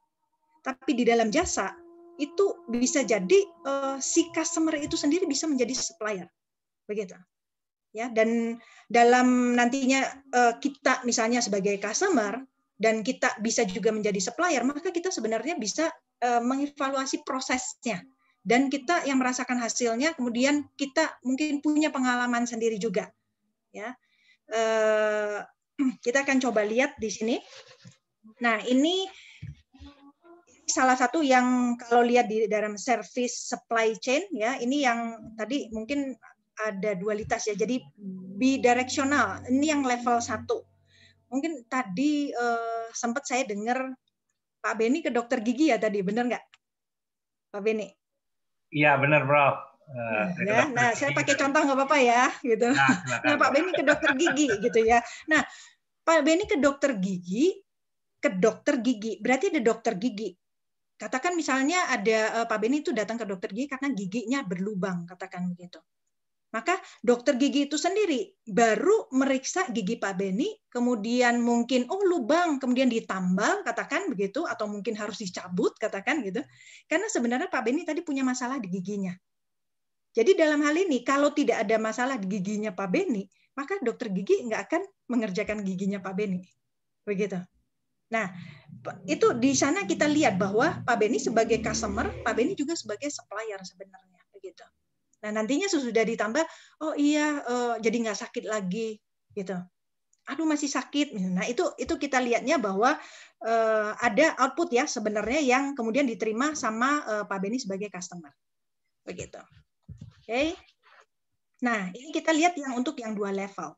tapi di dalam jasa itu bisa jadi uh, si customer itu sendiri bisa menjadi supplier begitu ya dan dalam nantinya uh, kita misalnya sebagai customer dan kita bisa juga menjadi supplier maka kita sebenarnya bisa uh, mengevaluasi prosesnya dan kita yang merasakan hasilnya kemudian kita mungkin punya pengalaman sendiri juga ya uh, kita akan coba lihat di sini nah ini salah satu yang kalau lihat di dalam service supply chain ya ini yang tadi mungkin ada dualitas ya jadi bidireksional ini yang level satu mungkin tadi eh, sempat saya dengar Pak Beni ke dokter gigi ya tadi benar nggak Pak Beni Iya benar Bro. Uh, ya, nah, saya pakai contoh nggak apa-apa ya, gitu. Nah, nah, Pak Beni ke dokter gigi, gitu ya. Nah, Pak Beni ke dokter gigi, ke dokter gigi. Berarti ada dokter gigi, Katakan misalnya ada uh, Pak Beni itu datang ke dokter gigi karena giginya berlubang, katakan begitu. Maka dokter gigi itu sendiri baru meriksa gigi Pak Beni, kemudian mungkin oh lubang, kemudian ditambal, katakan begitu, atau mungkin harus dicabut, katakan gitu. Karena sebenarnya Pak Beni tadi punya masalah di giginya. Jadi dalam hal ini, kalau tidak ada masalah di giginya Pak Beni, maka dokter gigi nggak akan mengerjakan giginya Pak Beni. Begitu. Nah, itu di sana kita lihat bahwa Pak Beni sebagai customer, Pak Beni juga sebagai supplier sebenarnya begitu. Nah nantinya sudah ditambah, oh iya uh, jadi nggak sakit lagi gitu. Aduh masih sakit. Nah itu itu kita lihatnya bahwa uh, ada output ya sebenarnya yang kemudian diterima sama uh, Pak Beni sebagai customer begitu. Oke. Okay. Nah ini kita lihat yang untuk yang dua level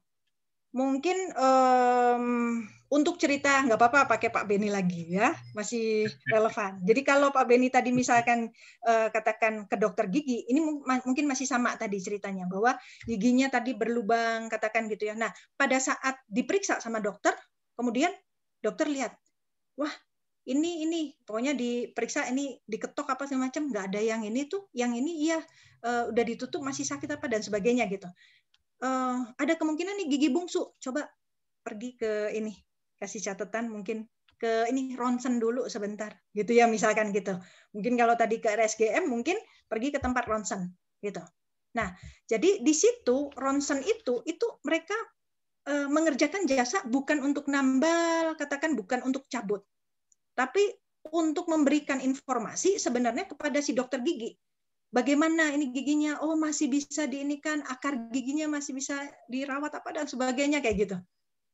mungkin um, untuk cerita nggak apa-apa pakai Pak Beni lagi ya masih relevan. Jadi kalau Pak Beni tadi misalkan uh, katakan ke dokter gigi, ini mungkin masih sama tadi ceritanya bahwa giginya tadi berlubang katakan gitu ya. Nah pada saat diperiksa sama dokter, kemudian dokter lihat, wah ini ini pokoknya diperiksa ini diketok apa segala macam nggak ada yang ini tuh, yang ini iya uh, udah ditutup masih sakit apa dan sebagainya gitu uh, ada kemungkinan nih gigi bungsu. Coba pergi ke ini, kasih catatan mungkin ke ini ronsen dulu sebentar gitu ya misalkan gitu. Mungkin kalau tadi ke RSGM mungkin pergi ke tempat ronsen gitu. Nah, jadi di situ ronsen itu itu mereka uh, mengerjakan jasa bukan untuk nambal, katakan bukan untuk cabut. Tapi untuk memberikan informasi sebenarnya kepada si dokter gigi bagaimana ini giginya oh masih bisa diinikan akar giginya masih bisa dirawat apa dan sebagainya kayak gitu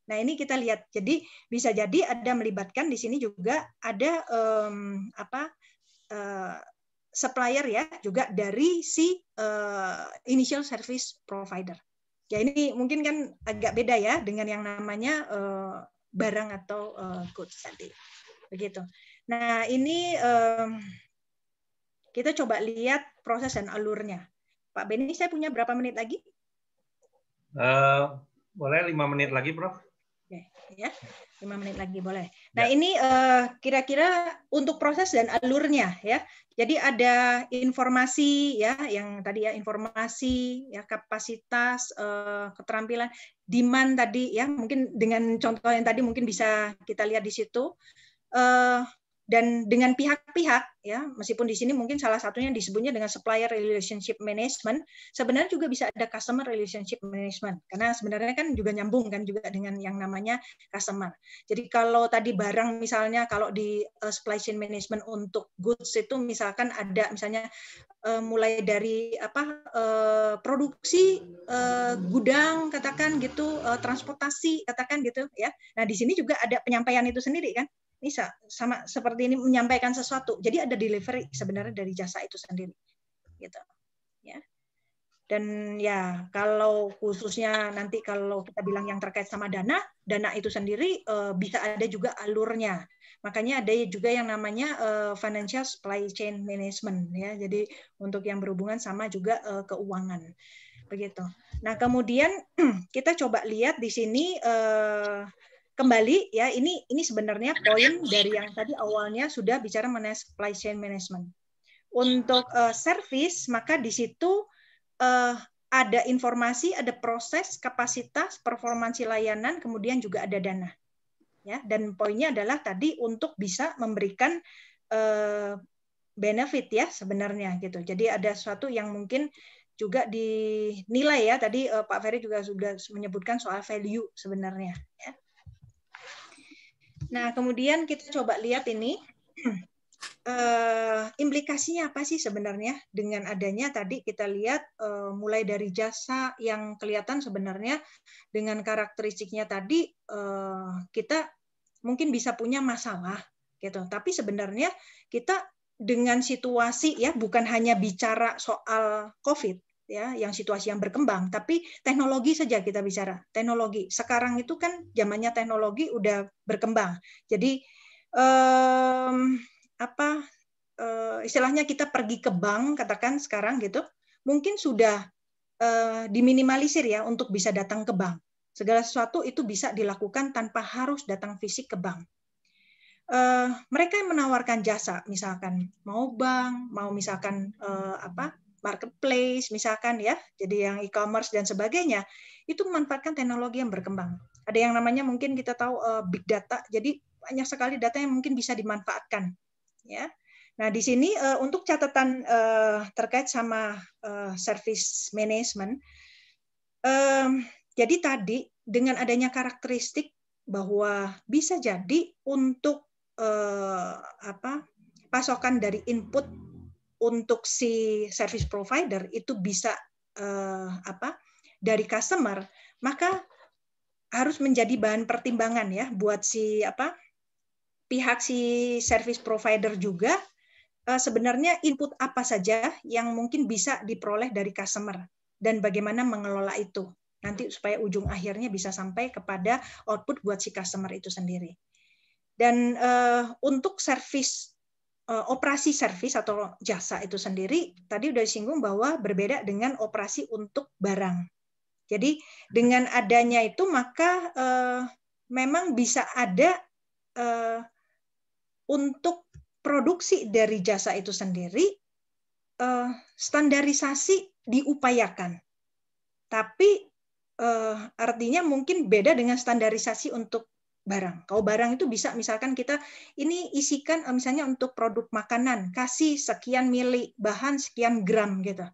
nah ini kita lihat jadi bisa jadi ada melibatkan di sini juga ada um, apa uh, supplier ya juga dari si uh, initial service provider ya ini mungkin kan agak beda ya dengan yang namanya uh, barang atau uh, goods tadi begitu nah ini um, kita coba lihat proses dan alurnya. Pak Beni, saya punya berapa menit lagi? Uh, boleh lima menit lagi, Prof. Oke, ya. Lima menit lagi boleh. Nah, ya. ini eh, kira-kira uh, untuk proses dan alurnya ya. Jadi ada informasi ya yang tadi ya informasi ya kapasitas uh, keterampilan demand tadi ya mungkin dengan contoh yang tadi mungkin bisa kita lihat di situ. Uh, dan dengan pihak-pihak ya meskipun di sini mungkin salah satunya disebutnya dengan supplier relationship management sebenarnya juga bisa ada customer relationship management karena sebenarnya kan juga nyambung kan juga dengan yang namanya customer jadi kalau tadi barang misalnya kalau di eh, supply chain management untuk goods itu misalkan ada misalnya eh, mulai dari apa eh, produksi gudang katakan gitu transportasi katakan gitu ya nah di sini juga ada penyampaian itu sendiri kan bisa sama seperti ini menyampaikan sesuatu jadi ada delivery sebenarnya dari jasa itu sendiri gitu ya dan ya kalau khususnya nanti kalau kita bilang yang terkait sama dana dana itu sendiri uh, bisa ada juga alurnya makanya ada juga yang namanya uh, financial supply chain management ya jadi untuk yang berhubungan sama juga uh, keuangan begitu nah kemudian kita coba lihat di sini uh, kembali ya ini ini sebenarnya poin dari yang tadi awalnya sudah bicara mengenai supply chain management. Untuk uh, service maka di situ uh, ada informasi, ada proses, kapasitas, performansi layanan, kemudian juga ada dana. Ya, dan poinnya adalah tadi untuk bisa memberikan uh, benefit ya sebenarnya gitu. Jadi ada sesuatu yang mungkin juga dinilai ya tadi uh, Pak Ferry juga sudah menyebutkan soal value sebenarnya ya. Nah, kemudian kita coba lihat ini uh, implikasinya apa sih sebenarnya dengan adanya tadi kita lihat uh, mulai dari jasa yang kelihatan sebenarnya dengan karakteristiknya tadi uh, kita mungkin bisa punya masalah gitu. Tapi sebenarnya kita dengan situasi ya bukan hanya bicara soal COVID, ya yang situasi yang berkembang tapi teknologi saja kita bicara teknologi sekarang itu kan zamannya teknologi udah berkembang jadi um, apa uh, istilahnya kita pergi ke bank katakan sekarang gitu mungkin sudah uh, diminimalisir ya untuk bisa datang ke bank segala sesuatu itu bisa dilakukan tanpa harus datang fisik ke bank uh, mereka yang menawarkan jasa misalkan mau bank mau misalkan uh, apa marketplace misalkan ya, jadi yang e-commerce dan sebagainya, itu memanfaatkan teknologi yang berkembang. Ada yang namanya mungkin kita tahu uh, big data, jadi banyak sekali data yang mungkin bisa dimanfaatkan. Ya, nah di sini uh, untuk catatan uh, terkait sama uh, service management, um, jadi tadi dengan adanya karakteristik bahwa bisa jadi untuk uh, apa pasokan dari input untuk si service provider itu bisa eh, apa dari customer maka harus menjadi bahan pertimbangan ya buat si apa pihak si service provider juga eh, sebenarnya input apa saja yang mungkin bisa diperoleh dari customer dan bagaimana mengelola itu nanti supaya ujung akhirnya bisa sampai kepada output buat si customer itu sendiri dan eh, untuk service Eh, operasi servis atau jasa itu sendiri tadi sudah disinggung bahwa berbeda dengan operasi untuk barang. Jadi dengan adanya itu maka eh, memang bisa ada eh, untuk produksi dari jasa itu sendiri eh, standarisasi diupayakan. Tapi eh, artinya mungkin beda dengan standarisasi untuk barang. Kalau barang itu bisa misalkan kita ini isikan eh, misalnya untuk produk makanan, kasih sekian mili, bahan sekian gram gitu.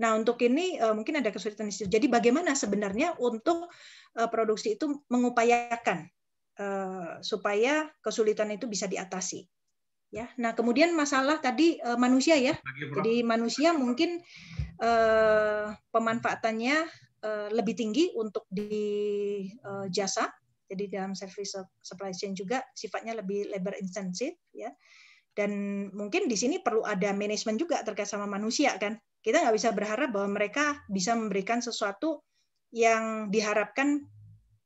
Nah, untuk ini eh, mungkin ada kesulitan di situ. Jadi bagaimana sebenarnya untuk eh, produksi itu mengupayakan supaya kesulitan itu bisa diatasi. Ya. Nah, kemudian masalah tadi manusia ya. Jadi manusia mungkin pemanfaatannya lebih tinggi untuk di jasa jadi dalam service supply chain juga sifatnya lebih labor intensive ya. Dan mungkin di sini perlu ada manajemen juga terkait sama manusia kan. Kita nggak bisa berharap bahwa mereka bisa memberikan sesuatu yang diharapkan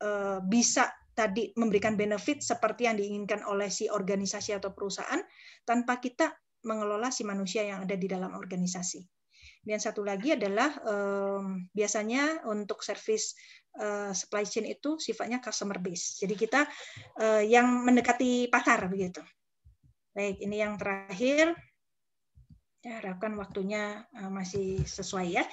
eh, bisa tadi memberikan benefit seperti yang diinginkan oleh si organisasi atau perusahaan tanpa kita mengelola si manusia yang ada di dalam organisasi. Dan satu lagi adalah um, biasanya untuk servis uh, supply chain itu sifatnya customer base. Jadi kita uh, yang mendekati pasar begitu. Baik, ini yang terakhir. Ya, harapkan waktunya uh, masih sesuai ya.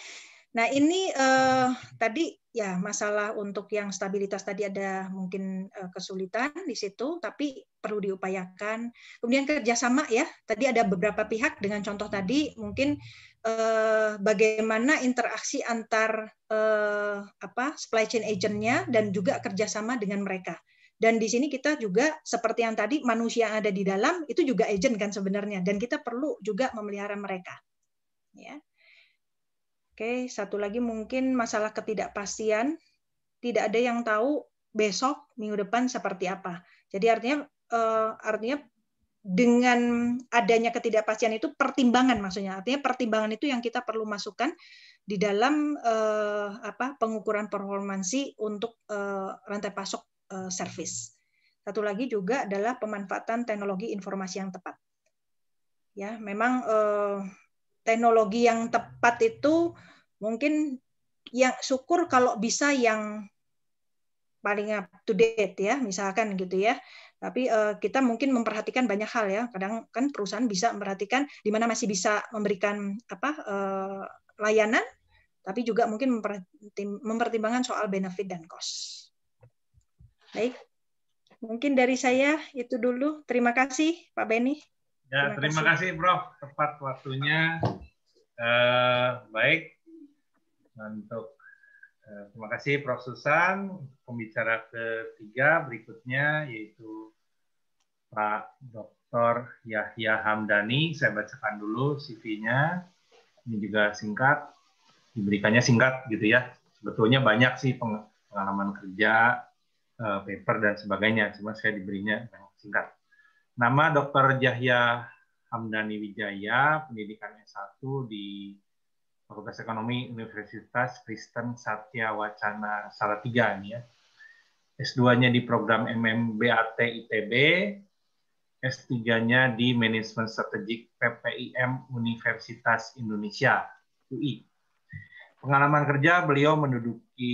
Nah, ini uh, tadi ya masalah untuk yang stabilitas tadi ada mungkin eh, kesulitan di situ, tapi perlu diupayakan. Kemudian kerjasama ya, tadi ada beberapa pihak dengan contoh tadi mungkin eh, bagaimana interaksi antar eh, apa supply chain agentnya dan juga kerjasama dengan mereka. Dan di sini kita juga seperti yang tadi manusia yang ada di dalam itu juga agent kan sebenarnya dan kita perlu juga memelihara mereka. Ya. Oke, satu lagi mungkin masalah ketidakpastian. Tidak ada yang tahu besok, minggu depan seperti apa. Jadi artinya uh, artinya dengan adanya ketidakpastian itu pertimbangan maksudnya artinya pertimbangan itu yang kita perlu masukkan di dalam eh, apa pengukuran performansi untuk eh, rantai pasok eh, service satu lagi juga adalah pemanfaatan teknologi informasi yang tepat ya memang eh, teknologi yang tepat itu mungkin yang syukur kalau bisa yang paling up to date ya misalkan gitu ya tapi uh, kita mungkin memperhatikan banyak hal ya kadang kan perusahaan bisa memperhatikan di mana masih bisa memberikan apa uh, layanan tapi juga mungkin mempertimbangkan soal benefit dan cost baik mungkin dari saya itu dulu terima kasih Pak Beni Ya, terima, terima kasih. kasih Prof. Tepat waktunya. Uh, baik. Untuk uh, terima kasih Prof. Susan. Pembicara ketiga berikutnya yaitu Pak Dr. Yahya Hamdani. Saya bacakan dulu CV-nya. Ini juga singkat. Diberikannya singkat gitu ya. Sebetulnya banyak sih pengalaman kerja, eh, paper dan sebagainya. Cuma saya diberinya singkat. Nama Dr. Jahya Hamdani Wijaya, pendidikan S1 di Fakultas Ekonomi Universitas Kristen Satya Wacana Salatiga nih ya. S2-nya di program MMBAT ITB, S3-nya di Manajemen Strategik PPIM Universitas Indonesia UI. Pengalaman kerja beliau menduduki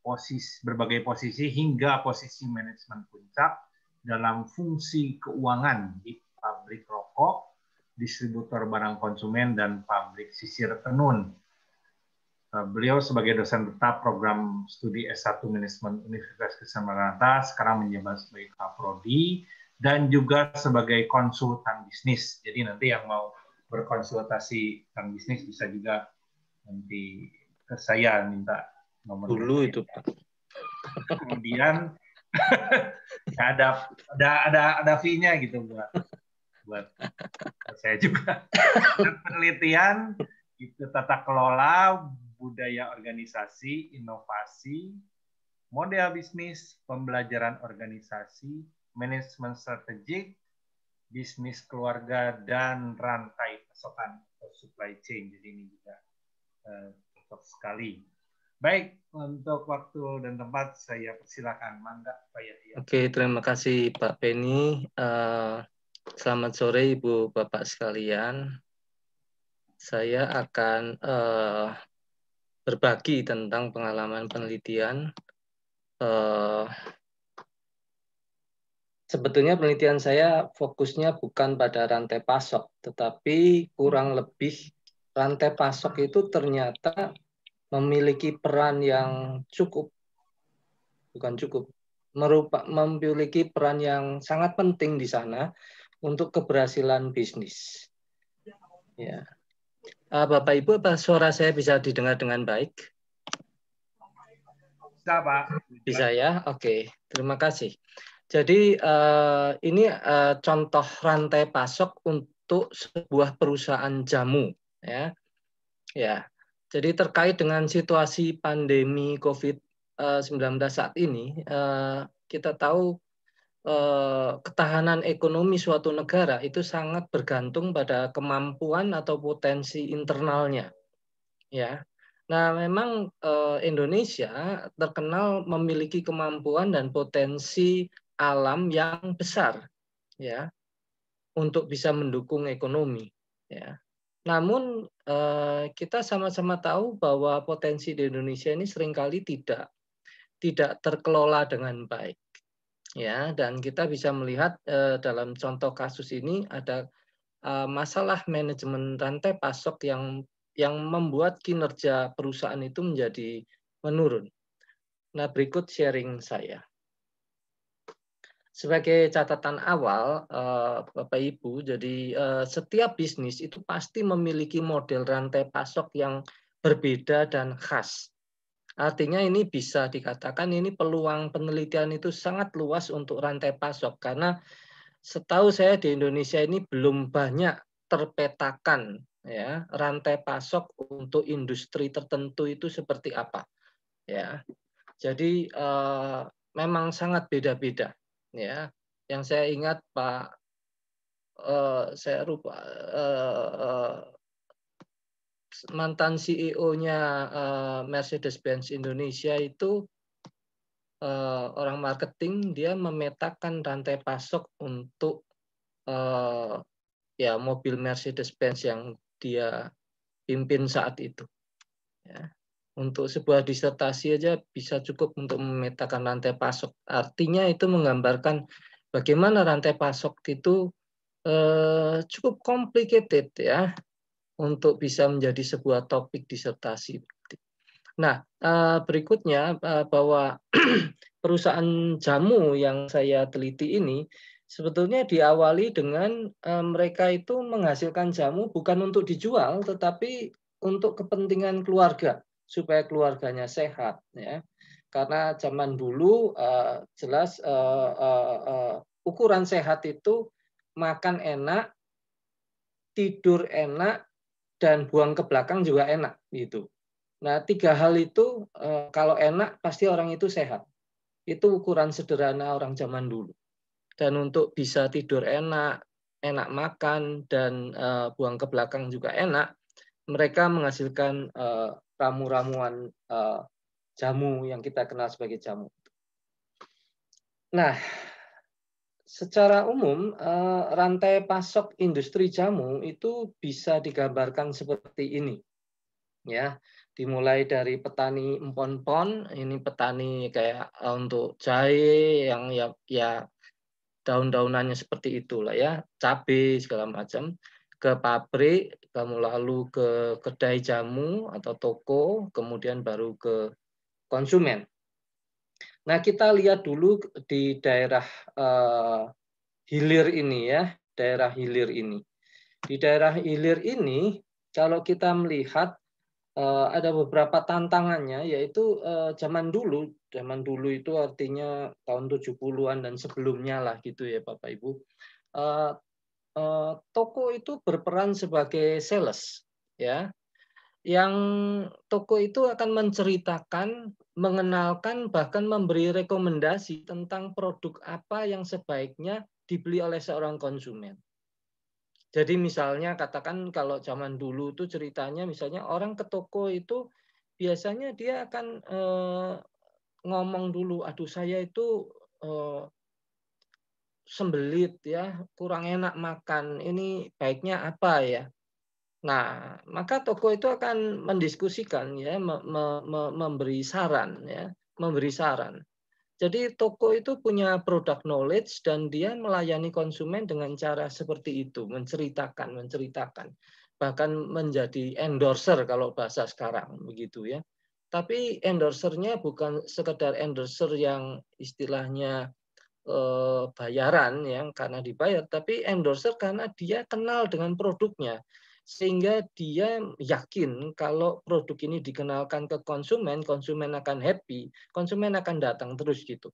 posisi berbagai posisi hingga posisi manajemen puncak dalam fungsi keuangan di pabrik rokok, distributor barang konsumen, dan pabrik sisir tenun. Eh, beliau sebagai dosen tetap program studi S1 Manajemen Universitas Kristen Maranatha, sekarang menjabat sebagai kaprodi dan juga sebagai konsultan bisnis. Jadi nanti yang mau berkonsultasi tentang bisnis bisa juga nanti ke saya minta nomor. Dulu itu Kemudian ada ada ada ada fee-nya gitu buat buat saya juga penelitian itu tata kelola budaya organisasi inovasi model bisnis pembelajaran organisasi manajemen strategik bisnis keluarga dan rantai pasokan supply chain jadi ini juga eh, cocok sekali Baik, untuk waktu dan tempat saya persilakan, Mangga Pak Yahya. Oke, terima kasih Pak Penny. Eh, selamat sore Ibu Bapak sekalian. Saya akan eh, berbagi tentang pengalaman penelitian. Eh, sebetulnya penelitian saya fokusnya bukan pada rantai pasok, tetapi kurang lebih rantai pasok itu ternyata memiliki peran yang cukup bukan cukup merupa memiliki peran yang sangat penting di sana untuk keberhasilan bisnis. Ya. Eh, Bapak Ibu, apa suara saya bisa didengar dengan baik? Bisa, Pak. Bisa ya? Oke, terima kasih. Jadi eh, ini eh, contoh rantai pasok untuk sebuah perusahaan jamu, ya. Ya, jadi terkait dengan situasi pandemi COVID-19 eh, saat ini, eh, kita tahu eh, ketahanan ekonomi suatu negara itu sangat bergantung pada kemampuan atau potensi internalnya. Ya. Nah, memang Indonesia terkenal memiliki kemampuan dan potensi alam yang besar ya untuk bisa mendukung ekonomi ya. Namun eh, kita sama-sama tahu bahwa potensi di Indonesia ini seringkali tidak tidak terkelola dengan baik. Ya, dan kita bisa melihat eh, dalam contoh kasus ini ada eh, masalah manajemen rantai pasok yang yang membuat kinerja perusahaan itu menjadi menurun. Nah, berikut sharing saya sebagai catatan awal eh, Bapak Ibu, jadi eh, setiap bisnis itu pasti memiliki model rantai pasok yang berbeda dan khas. Artinya ini bisa dikatakan ini peluang penelitian itu sangat luas untuk rantai pasok karena setahu saya di Indonesia ini belum banyak terpetakan ya rantai pasok untuk industri tertentu itu seperti apa ya. Jadi eh, memang sangat beda-beda ya yang saya ingat Pak uh, saya rupa uh, eh, uh, mantan CEO-nya uh, eh, Mercedes-Benz Indonesia itu uh, orang marketing dia memetakan rantai pasok untuk uh, ya mobil Mercedes-Benz yang dia pimpin saat itu. Ya. Untuk sebuah disertasi aja bisa cukup untuk memetakan rantai pasok. Artinya itu menggambarkan bagaimana rantai pasok itu eh, cukup complicated ya untuk bisa menjadi sebuah topik disertasi. Nah, eh, berikutnya eh, bahwa perusahaan jamu yang saya teliti ini sebetulnya diawali dengan eh, mereka itu menghasilkan jamu bukan untuk dijual tetapi untuk kepentingan keluarga supaya keluarganya sehat ya karena zaman dulu uh, jelas uh, uh, uh, ukuran sehat itu makan enak tidur enak dan buang ke belakang juga enak gitu nah tiga hal itu uh, kalau enak pasti orang itu sehat itu ukuran sederhana orang zaman dulu dan untuk bisa tidur enak enak makan dan uh, buang ke belakang juga enak mereka menghasilkan uh, ramu-ramuan uh, eh, jamu yang kita kenal sebagai jamu. Nah, secara umum uh, rantai pasok industri jamu itu bisa digambarkan seperti ini. Ya, dimulai dari petani empon-pon, ini petani kayak eh, untuk jahe yang ya ya daun-daunannya seperti itulah ya, cabai segala macam ke pabrik kamu lalu ke kedai jamu atau toko, kemudian baru ke konsumen. Nah, kita lihat dulu di daerah uh, hilir ini ya, daerah hilir ini. Di daerah hilir ini, kalau kita melihat uh, ada beberapa tantangannya, yaitu uh, zaman dulu, zaman dulu itu artinya tahun 70-an dan sebelumnya lah gitu ya Bapak Ibu. Uh, Eh, toko itu berperan sebagai sales ya yang toko itu akan menceritakan, mengenalkan, bahkan memberi rekomendasi tentang produk apa yang sebaiknya dibeli oleh seorang konsumen. Jadi misalnya katakan kalau zaman dulu itu ceritanya misalnya orang ke toko itu biasanya dia akan eh, ngomong dulu, aduh saya itu eh, sembelit ya, kurang enak makan, ini baiknya apa ya. Nah, maka toko itu akan mendiskusikan ya, me, me, memberi saran ya, memberi saran. Jadi toko itu punya product knowledge dan dia melayani konsumen dengan cara seperti itu, menceritakan, menceritakan, bahkan menjadi endorser kalau bahasa sekarang begitu ya. Tapi endorsernya bukan sekedar endorser yang istilahnya Eh, bayaran yang karena dibayar, tapi endorser karena dia kenal dengan produknya sehingga dia yakin kalau produk ini dikenalkan ke konsumen, konsumen akan happy, konsumen akan datang terus gitu.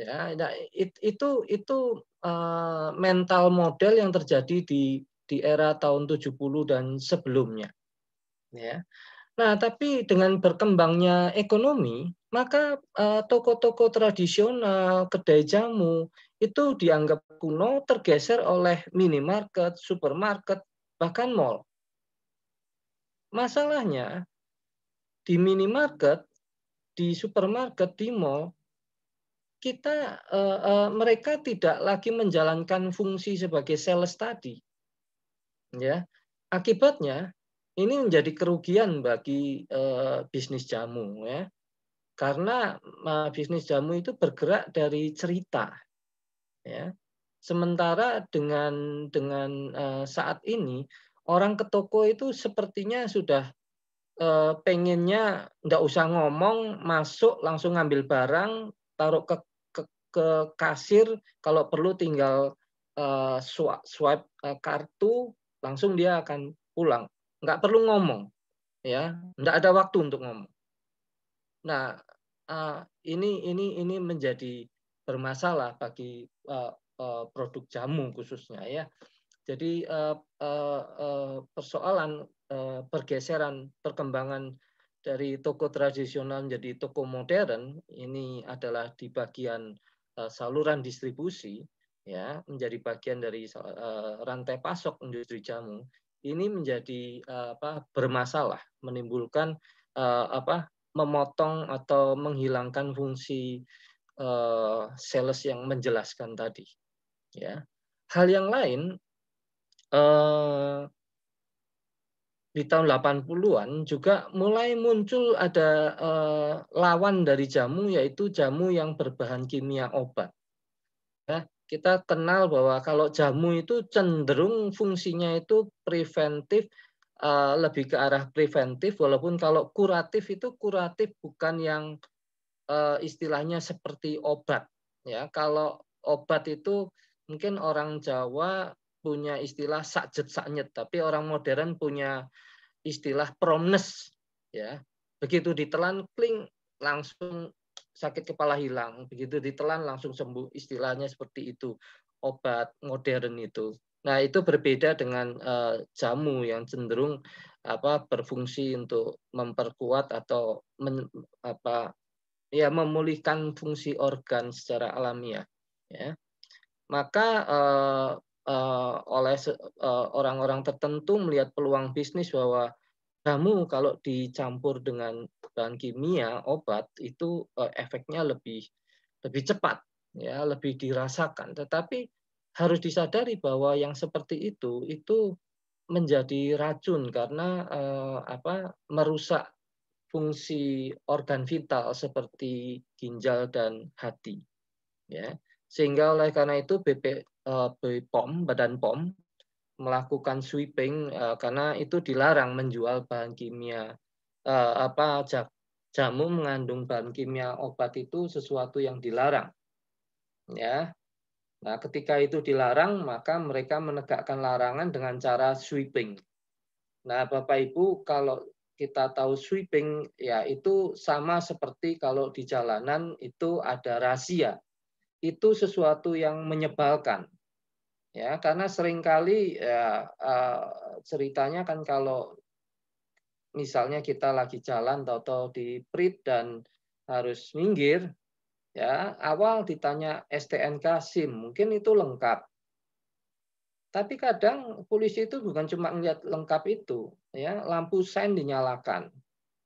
Ya, ya itu itu eh, mental model yang terjadi di di era tahun 70 dan sebelumnya. Ya. Nah, tapi dengan berkembangnya ekonomi, maka eh, toko-toko uh, tradisional, kedai jamu itu dianggap kuno tergeser oleh minimarket, supermarket, bahkan mall. Masalahnya di minimarket, di supermarket, di mall kita uh, uh, mereka tidak lagi menjalankan fungsi sebagai sales tadi. Ya. Akibatnya ini menjadi kerugian bagi e, bisnis jamu ya. Karena e, bisnis jamu itu bergerak dari cerita ya. Sementara dengan dengan e, saat ini orang ke toko itu sepertinya sudah pengennya nggak usah ngomong, masuk langsung ngambil barang, taruh ke ke, ke kasir, kalau perlu tinggal swipe kartu, langsung dia akan pulang nggak perlu ngomong, ya, nggak ada waktu untuk ngomong. Nah, eh, ini ini ini menjadi bermasalah bagi eh, eh, produk jamu khususnya ya. Jadi persoalan pergeseran perkembangan dari toko tradisional menjadi toko modern ini adalah di bagian saluran distribusi ya menjadi bagian dari rantai pasok industri jamu ini menjadi eh, apa bermasalah menimbulkan eh, apa memotong atau menghilangkan fungsi eh, sales yang menjelaskan tadi ya hal yang lain di tahun 80-an juga mulai muncul ada lawan dari jamu yaitu jamu yang berbahan kimia obat. Ya kita kenal bahwa kalau jamu itu cenderung fungsinya itu preventif eh, lebih ke arah preventif walaupun kalau kuratif itu kuratif bukan yang eh, istilahnya seperti obat ya kalau obat itu mungkin orang Jawa punya istilah sakjet saknyet tapi orang modern punya istilah promnes ya begitu ditelan kling langsung sakit kepala hilang, begitu ditelan langsung sembuh, istilahnya seperti itu obat modern itu. Nah itu berbeda dengan uh, jamu yang cenderung apa berfungsi untuk memperkuat atau men, apa ya memulihkan fungsi organ secara alamiah. Ya. Maka uh, uh, oleh orang-orang tertentu melihat peluang bisnis bahwa Jamu kalau dicampur dengan bahan kimia, obat itu eh, efeknya lebih lebih cepat, ya, lebih dirasakan. Tetapi harus disadari bahwa yang seperti itu itu menjadi racun karena eh, apa merusak fungsi organ vital seperti ginjal dan hati ya sehingga oleh karena itu BP eh, BPOM Badan POM melakukan sweeping uh, karena itu dilarang menjual bahan kimia uh, apa jamu mengandung bahan kimia obat itu sesuatu yang dilarang ya nah ketika itu dilarang maka mereka menegakkan larangan dengan cara sweeping nah bapak ibu kalau kita tahu sweeping ya itu sama seperti kalau di jalanan itu ada rahasia itu sesuatu yang menyebalkan ya karena seringkali ya, uh, ceritanya kan kalau misalnya kita lagi jalan atau di prit dan harus minggir ya awal ditanya STNK SIM mungkin itu lengkap tapi kadang polisi itu bukan cuma melihat lengkap itu ya lampu sein dinyalakan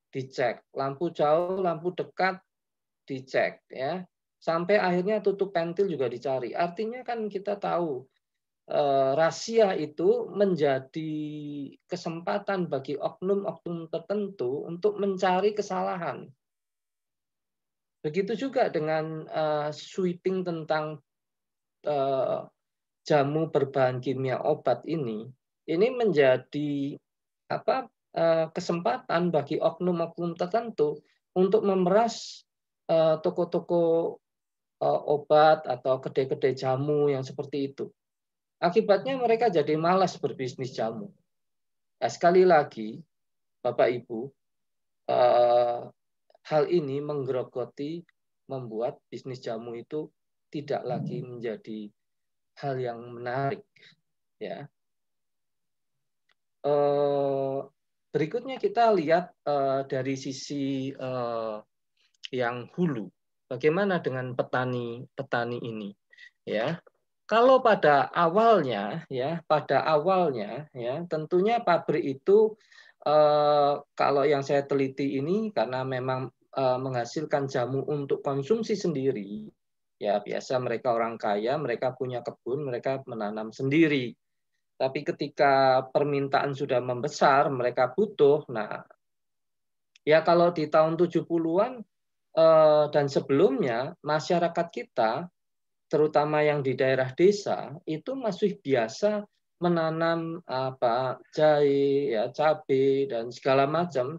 dicek lampu jauh lampu dekat dicek ya sampai akhirnya tutup pentil juga dicari artinya kan kita tahu Eh, rahasia itu menjadi kesempatan bagi oknum-oknum tertentu untuk mencari kesalahan. Begitu juga dengan eh, sweeping tentang eh, jamu berbahan kimia obat ini, ini menjadi apa kesempatan bagi oknum-oknum tertentu untuk memeras toko-toko obat atau kedai-kedai jamu yang seperti itu Akibatnya mereka jadi malas berbisnis jamu. Nah, sekali lagi, Bapak Ibu, eh, hal ini menggerogoti membuat bisnis jamu itu tidak lagi hmm. menjadi hal yang menarik. Ya. Eh, berikutnya kita lihat eh, dari sisi eh, yang hulu. Bagaimana dengan petani petani ini? Ya, kalau pada awalnya ya, pada awalnya ya, tentunya pabrik itu eh, kalau yang saya teliti ini karena memang eh, menghasilkan jamu untuk konsumsi sendiri, ya biasa mereka orang kaya, mereka punya kebun, mereka menanam sendiri. Tapi ketika permintaan sudah membesar, mereka butuh. Nah, ya kalau di tahun 70-an eh, dan sebelumnya masyarakat kita terutama yang di daerah desa itu masih biasa menanam apa jahe ya cabai dan segala macam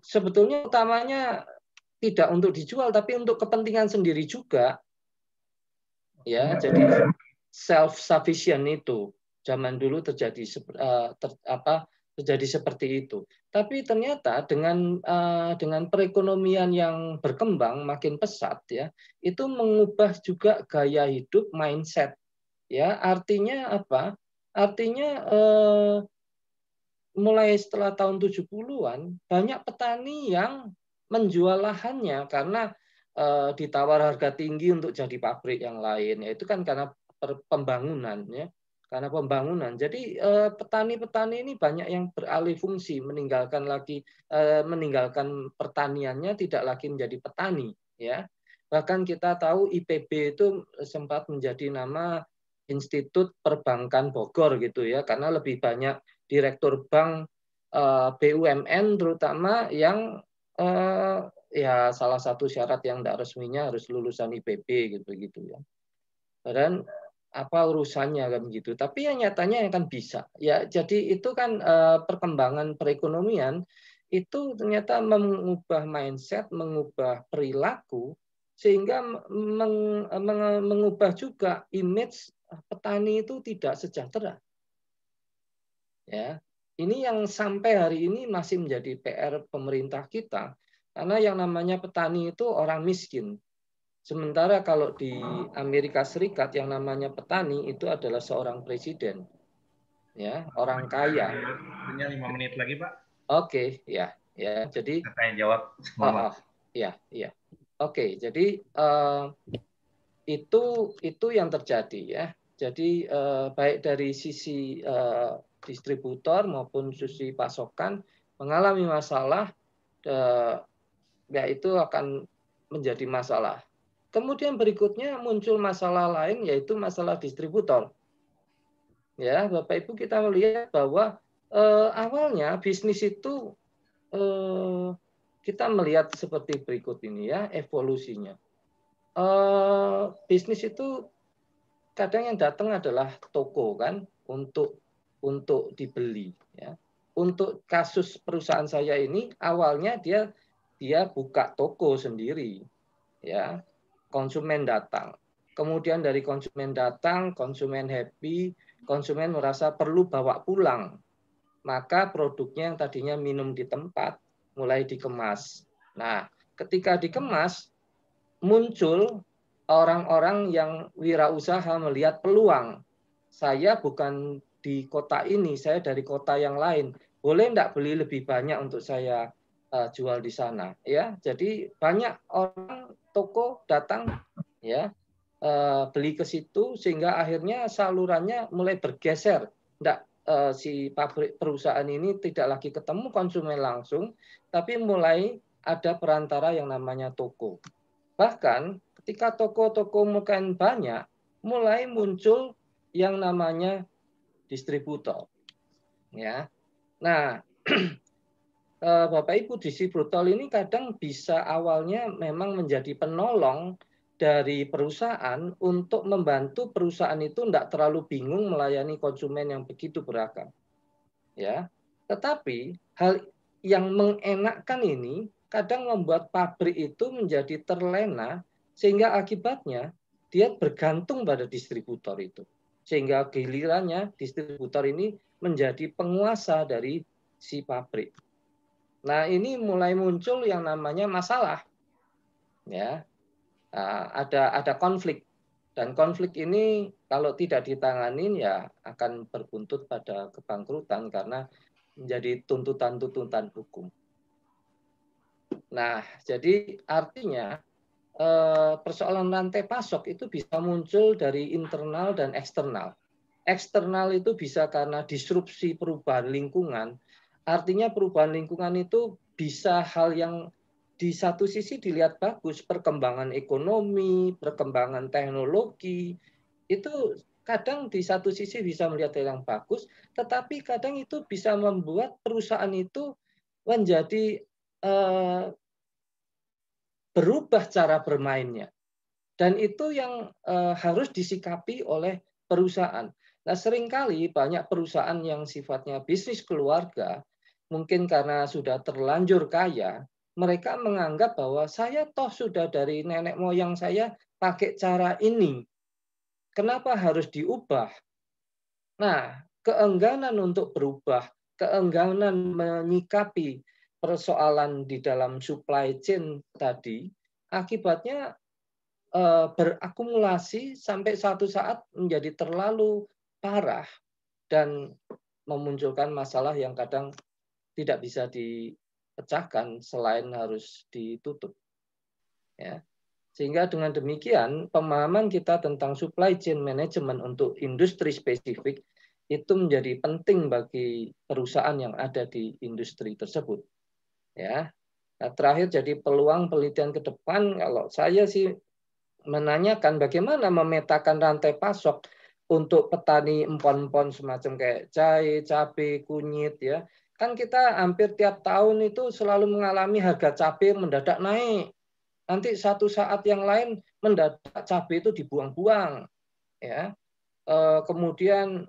sebetulnya utamanya tidak untuk dijual tapi untuk kepentingan sendiri juga ya jadi self sufficient itu zaman dulu terjadi eh, ter, apa terjadi seperti itu. Tapi ternyata dengan uh, dengan perekonomian yang berkembang makin pesat ya, itu mengubah juga gaya hidup mindset. Ya, artinya apa? Artinya uh, mulai setelah tahun 70-an banyak petani yang menjual lahannya karena uh, ditawar harga tinggi untuk jadi pabrik yang lain. Ya, itu kan karena pembangunannya karena pembangunan. Jadi eh, petani-petani ini banyak yang beralih fungsi, meninggalkan lagi eh, meninggalkan pertaniannya tidak lagi menjadi petani, ya. Bahkan kita tahu IPB itu sempat menjadi nama Institut Perbankan Bogor gitu ya, karena lebih banyak direktur bank eh, BUMN terutama yang ya salah satu syarat yang tidak resminya harus lulusan IPB gitu gitu ya. Dan apa urusannya kan gitu. Tapi yang nyatanya yang kan bisa. Ya, jadi itu kan eh, perkembangan perekonomian itu ternyata mengubah mindset, mengubah perilaku sehingga meng, eh, meng, mengubah juga image petani itu tidak sejahtera. Ya, ini yang sampai hari ini masih menjadi PR pemerintah kita karena yang namanya petani itu orang miskin Sementara kalau di hmm. Amerika Serikat yang namanya petani itu adalah seorang presiden. Ya, orang kaya. Hanya lima menit lagi, Pak. Oke, okay, ya, ya. Jadi saya jawab. Oh, oh, ya, ya. Oke, okay, jadi uh, itu itu yang terjadi ya. Jadi eh, baik dari sisi eh, distributor maupun sisi pasokan mengalami masalah, eh, ya itu akan menjadi masalah Kemudian berikutnya muncul masalah lain yaitu masalah distributor. Ya, Bapak Ibu kita melihat bahwa eh, awalnya bisnis itu eh, kita melihat seperti berikut ini ya evolusinya. Eh, bisnis itu kadang yang datang adalah toko kan untuk untuk dibeli ya. Untuk kasus perusahaan saya ini awalnya dia dia buka toko sendiri ya konsumen datang. Kemudian dari konsumen datang, konsumen happy, konsumen merasa perlu bawa pulang. Maka produknya yang tadinya minum di tempat mulai dikemas. Nah, ketika dikemas muncul orang-orang yang wirausaha melihat peluang. Saya bukan di kota ini, saya dari kota yang lain. Boleh enggak beli lebih banyak untuk saya? uh, jual di sana ya jadi banyak orang toko datang ya uh, beli ke situ sehingga akhirnya salurannya mulai bergeser tidak uh, eh, si pabrik perusahaan ini tidak lagi ketemu konsumen langsung tapi mulai ada perantara yang namanya toko bahkan ketika toko-toko makan banyak mulai muncul yang namanya distributor ya nah Eh, Bapak Ibu brutal ini kadang bisa awalnya memang menjadi penolong dari perusahaan untuk membantu perusahaan itu tidak terlalu bingung melayani konsumen yang begitu beragam. Ya. Tetapi hal yang mengenakkan ini kadang membuat pabrik itu menjadi terlena sehingga akibatnya dia bergantung pada distributor itu. Sehingga gilirannya distributor ini menjadi penguasa dari si pabrik. Nah ini mulai muncul yang namanya masalah, ya ah, ada ada konflik dan konflik ini kalau tidak ditangani ya akan berbuntut pada kebangkrutan karena menjadi tuntutan-tuntutan hukum. Nah, jadi artinya eh, persoalan rantai pasok itu bisa muncul dari internal dan eksternal. Eksternal itu bisa karena disrupsi perubahan lingkungan Artinya perubahan lingkungan itu bisa hal yang di satu sisi dilihat bagus, perkembangan ekonomi, perkembangan teknologi, itu kadang di satu sisi bisa melihat hal yang bagus, tetapi kadang itu bisa membuat perusahaan itu menjadi eh, berubah cara bermainnya. Dan itu yang eh, harus disikapi oleh perusahaan. Nah, seringkali banyak perusahaan yang sifatnya bisnis keluarga mungkin karena sudah terlanjur kaya, mereka menganggap bahwa saya toh sudah dari nenek moyang saya pakai cara ini. Kenapa harus diubah? Nah, keengganan untuk berubah, keengganan menyikapi persoalan di dalam supply chain tadi, akibatnya eh, berakumulasi sampai satu saat menjadi terlalu parah dan memunculkan masalah yang kadang tidak bisa dipecahkan selain harus ditutup. Ya. Sehingga dengan demikian pemahaman kita tentang supply chain management untuk industri spesifik itu menjadi penting bagi perusahaan yang ada di industri tersebut. Ya. Nah, terakhir jadi peluang penelitian ke depan kalau saya sih menanyakan bagaimana memetakan rantai pasok untuk petani empon-empon semacam kayak jahe, cabai, kunyit ya Kan kita hampir tiap tahun itu selalu mengalami harga cabai mendadak naik. Nanti satu saat yang lain mendadak cabai itu dibuang-buang. Ya. Eh, kemudian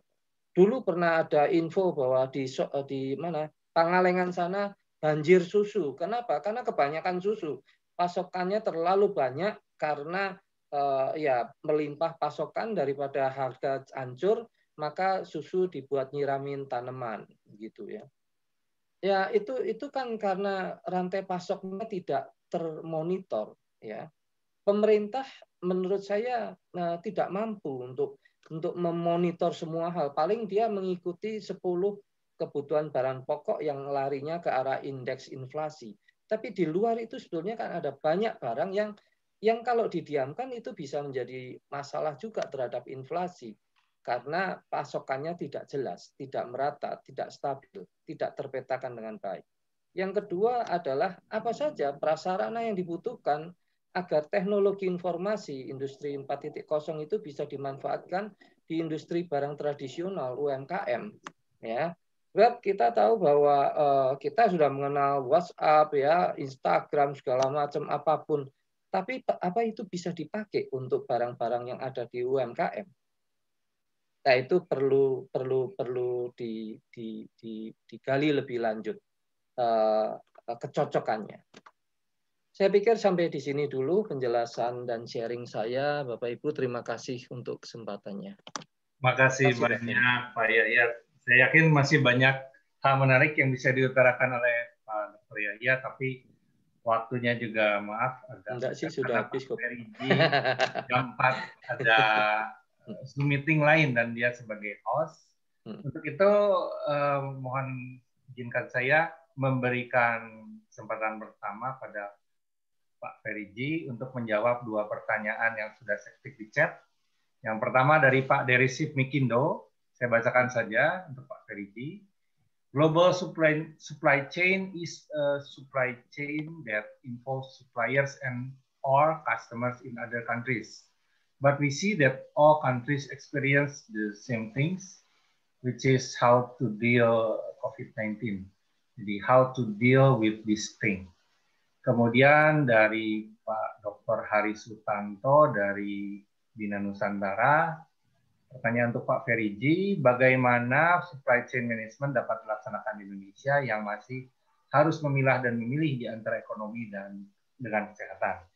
dulu pernah ada info bahwa di eh, di mana Pangalengan sana banjir susu. Kenapa? Karena kebanyakan susu. Pasokannya terlalu banyak karena eh, ya melimpah pasokan daripada harga hancur, maka susu dibuat nyiramin tanaman gitu ya ya itu itu kan karena rantai pasoknya tidak termonitor ya pemerintah menurut saya nah, tidak mampu untuk untuk memonitor semua hal paling dia mengikuti 10 kebutuhan barang pokok yang larinya ke arah indeks inflasi tapi di luar itu sebetulnya kan ada banyak barang yang yang kalau didiamkan itu bisa menjadi masalah juga terhadap inflasi karena pasokannya tidak jelas, tidak merata, tidak stabil, tidak terpetakan dengan baik. Yang kedua adalah apa saja prasarana yang dibutuhkan agar teknologi informasi industri 4.0 itu bisa dimanfaatkan di industri barang tradisional UMKM ya. Sebab kita tahu bahwa uh, kita sudah mengenal WhatsApp ya, Instagram segala macam apapun. Tapi apa itu bisa dipakai untuk barang-barang yang ada di UMKM? nah itu perlu perlu perlu di, di, di, digali lebih lanjut uh, kecocokannya. Saya pikir sampai di sini dulu penjelasan dan sharing saya, Bapak Ibu. Terima kasih untuk kesempatannya. Terima kasih banyak Pak Yayat. Saya yakin masih banyak hal menarik yang bisa diutarakan oleh Pak Dr. Yayat, tapi waktunya juga maaf agak Enggak sih sudah habis kok. Jam 4 ada Eh, Zoom meeting lain dan dia sebagai host. Hmm. Untuk itu um, mohon izinkan saya memberikan kesempatan pertama pada Pak Feriji untuk menjawab dua pertanyaan yang sudah saya di chat. Yang pertama dari Pak Derisif Mikindo, saya bacakan saja untuk Pak Feriji. Global supply supply chain is a supply chain that involves suppliers and or customers in other countries. But we see that all countries experience the same things, which is how to deal COVID-19. Jadi how to deal with this thing. Kemudian dari Pak Dr. Hari Sutanto dari Bina Nusantara, pertanyaan untuk Pak Feriji, bagaimana supply chain management dapat dilaksanakan di Indonesia yang masih harus memilah dan memilih di antara ekonomi dan dengan kesehatan?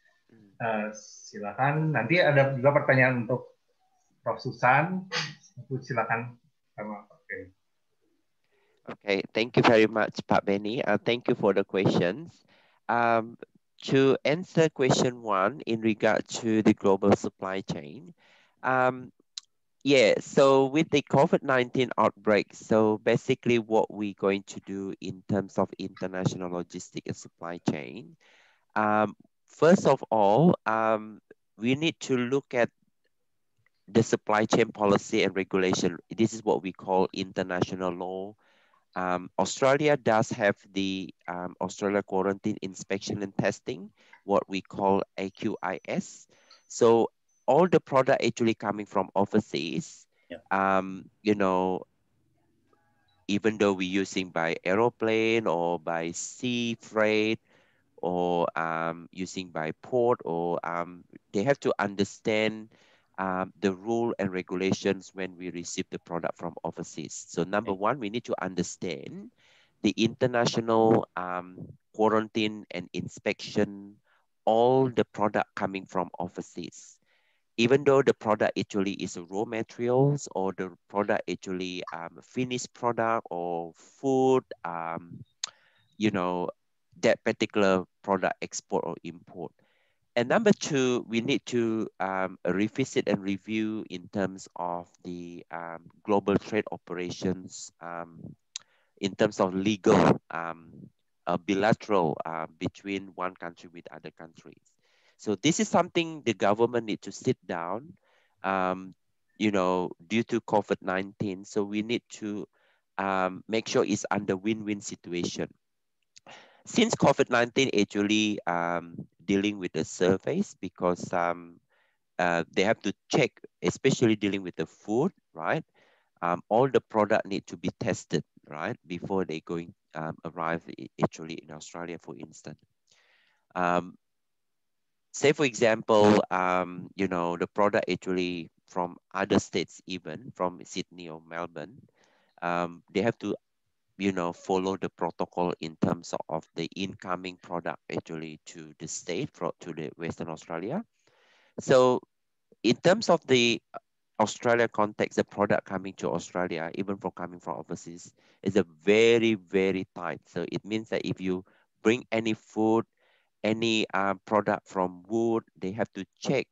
Uh, silakan. Nanti ada juga pertanyaan untuk Prof. Susan. Silakan sama Okay, thank you very much, Pak Benny. Uh, thank you for the questions. Um, to answer question one in regard to the global supply chain, um, yeah, so with the COVID-19 outbreak, so basically what we're going to do in terms of international logistic and supply chain, um, first of all, um, we need to look at the supply chain policy and regulation. This is what we call international law. Um, Australia does have the um, Australia Quarantine Inspection and Testing, what we call AQIS. So all the product actually coming from overseas, yeah. um, you know, even though we're using by aeroplane or by sea freight, or um, using by port or um, they have to understand um, the rule and regulations when we receive the product from overseas. So number one, we need to understand the international um, quarantine and inspection, all the product coming from overseas. Even though the product actually is raw materials or the product actually um, finished product or food, um, you know, that particular product export or import. And number two, we need to um, revisit and review in terms of the um, global trade operations um, in terms of legal um, uh, bilateral uh, between one country with other countries. So this is something the government need to sit down, um, you know, due to COVID-19. So we need to make sure it's under win-win situation since COVID-19 actually um, dealing with the surface because um, uh, they have to check, especially dealing with the food, right? Um, all the product need to be tested, right? Before they going um, arrive actually in Australia, for instance. Um, say for example, um, you know, the product actually from other states even, from Sydney or Melbourne, um, they have to you know, follow the protocol in terms of the incoming product actually to the state, to the Western Australia. So in terms of the Australia context, the product coming to Australia, even for coming from overseas, is a very, very tight. So it means that if you bring any food, any uh, product from wood, they have to check,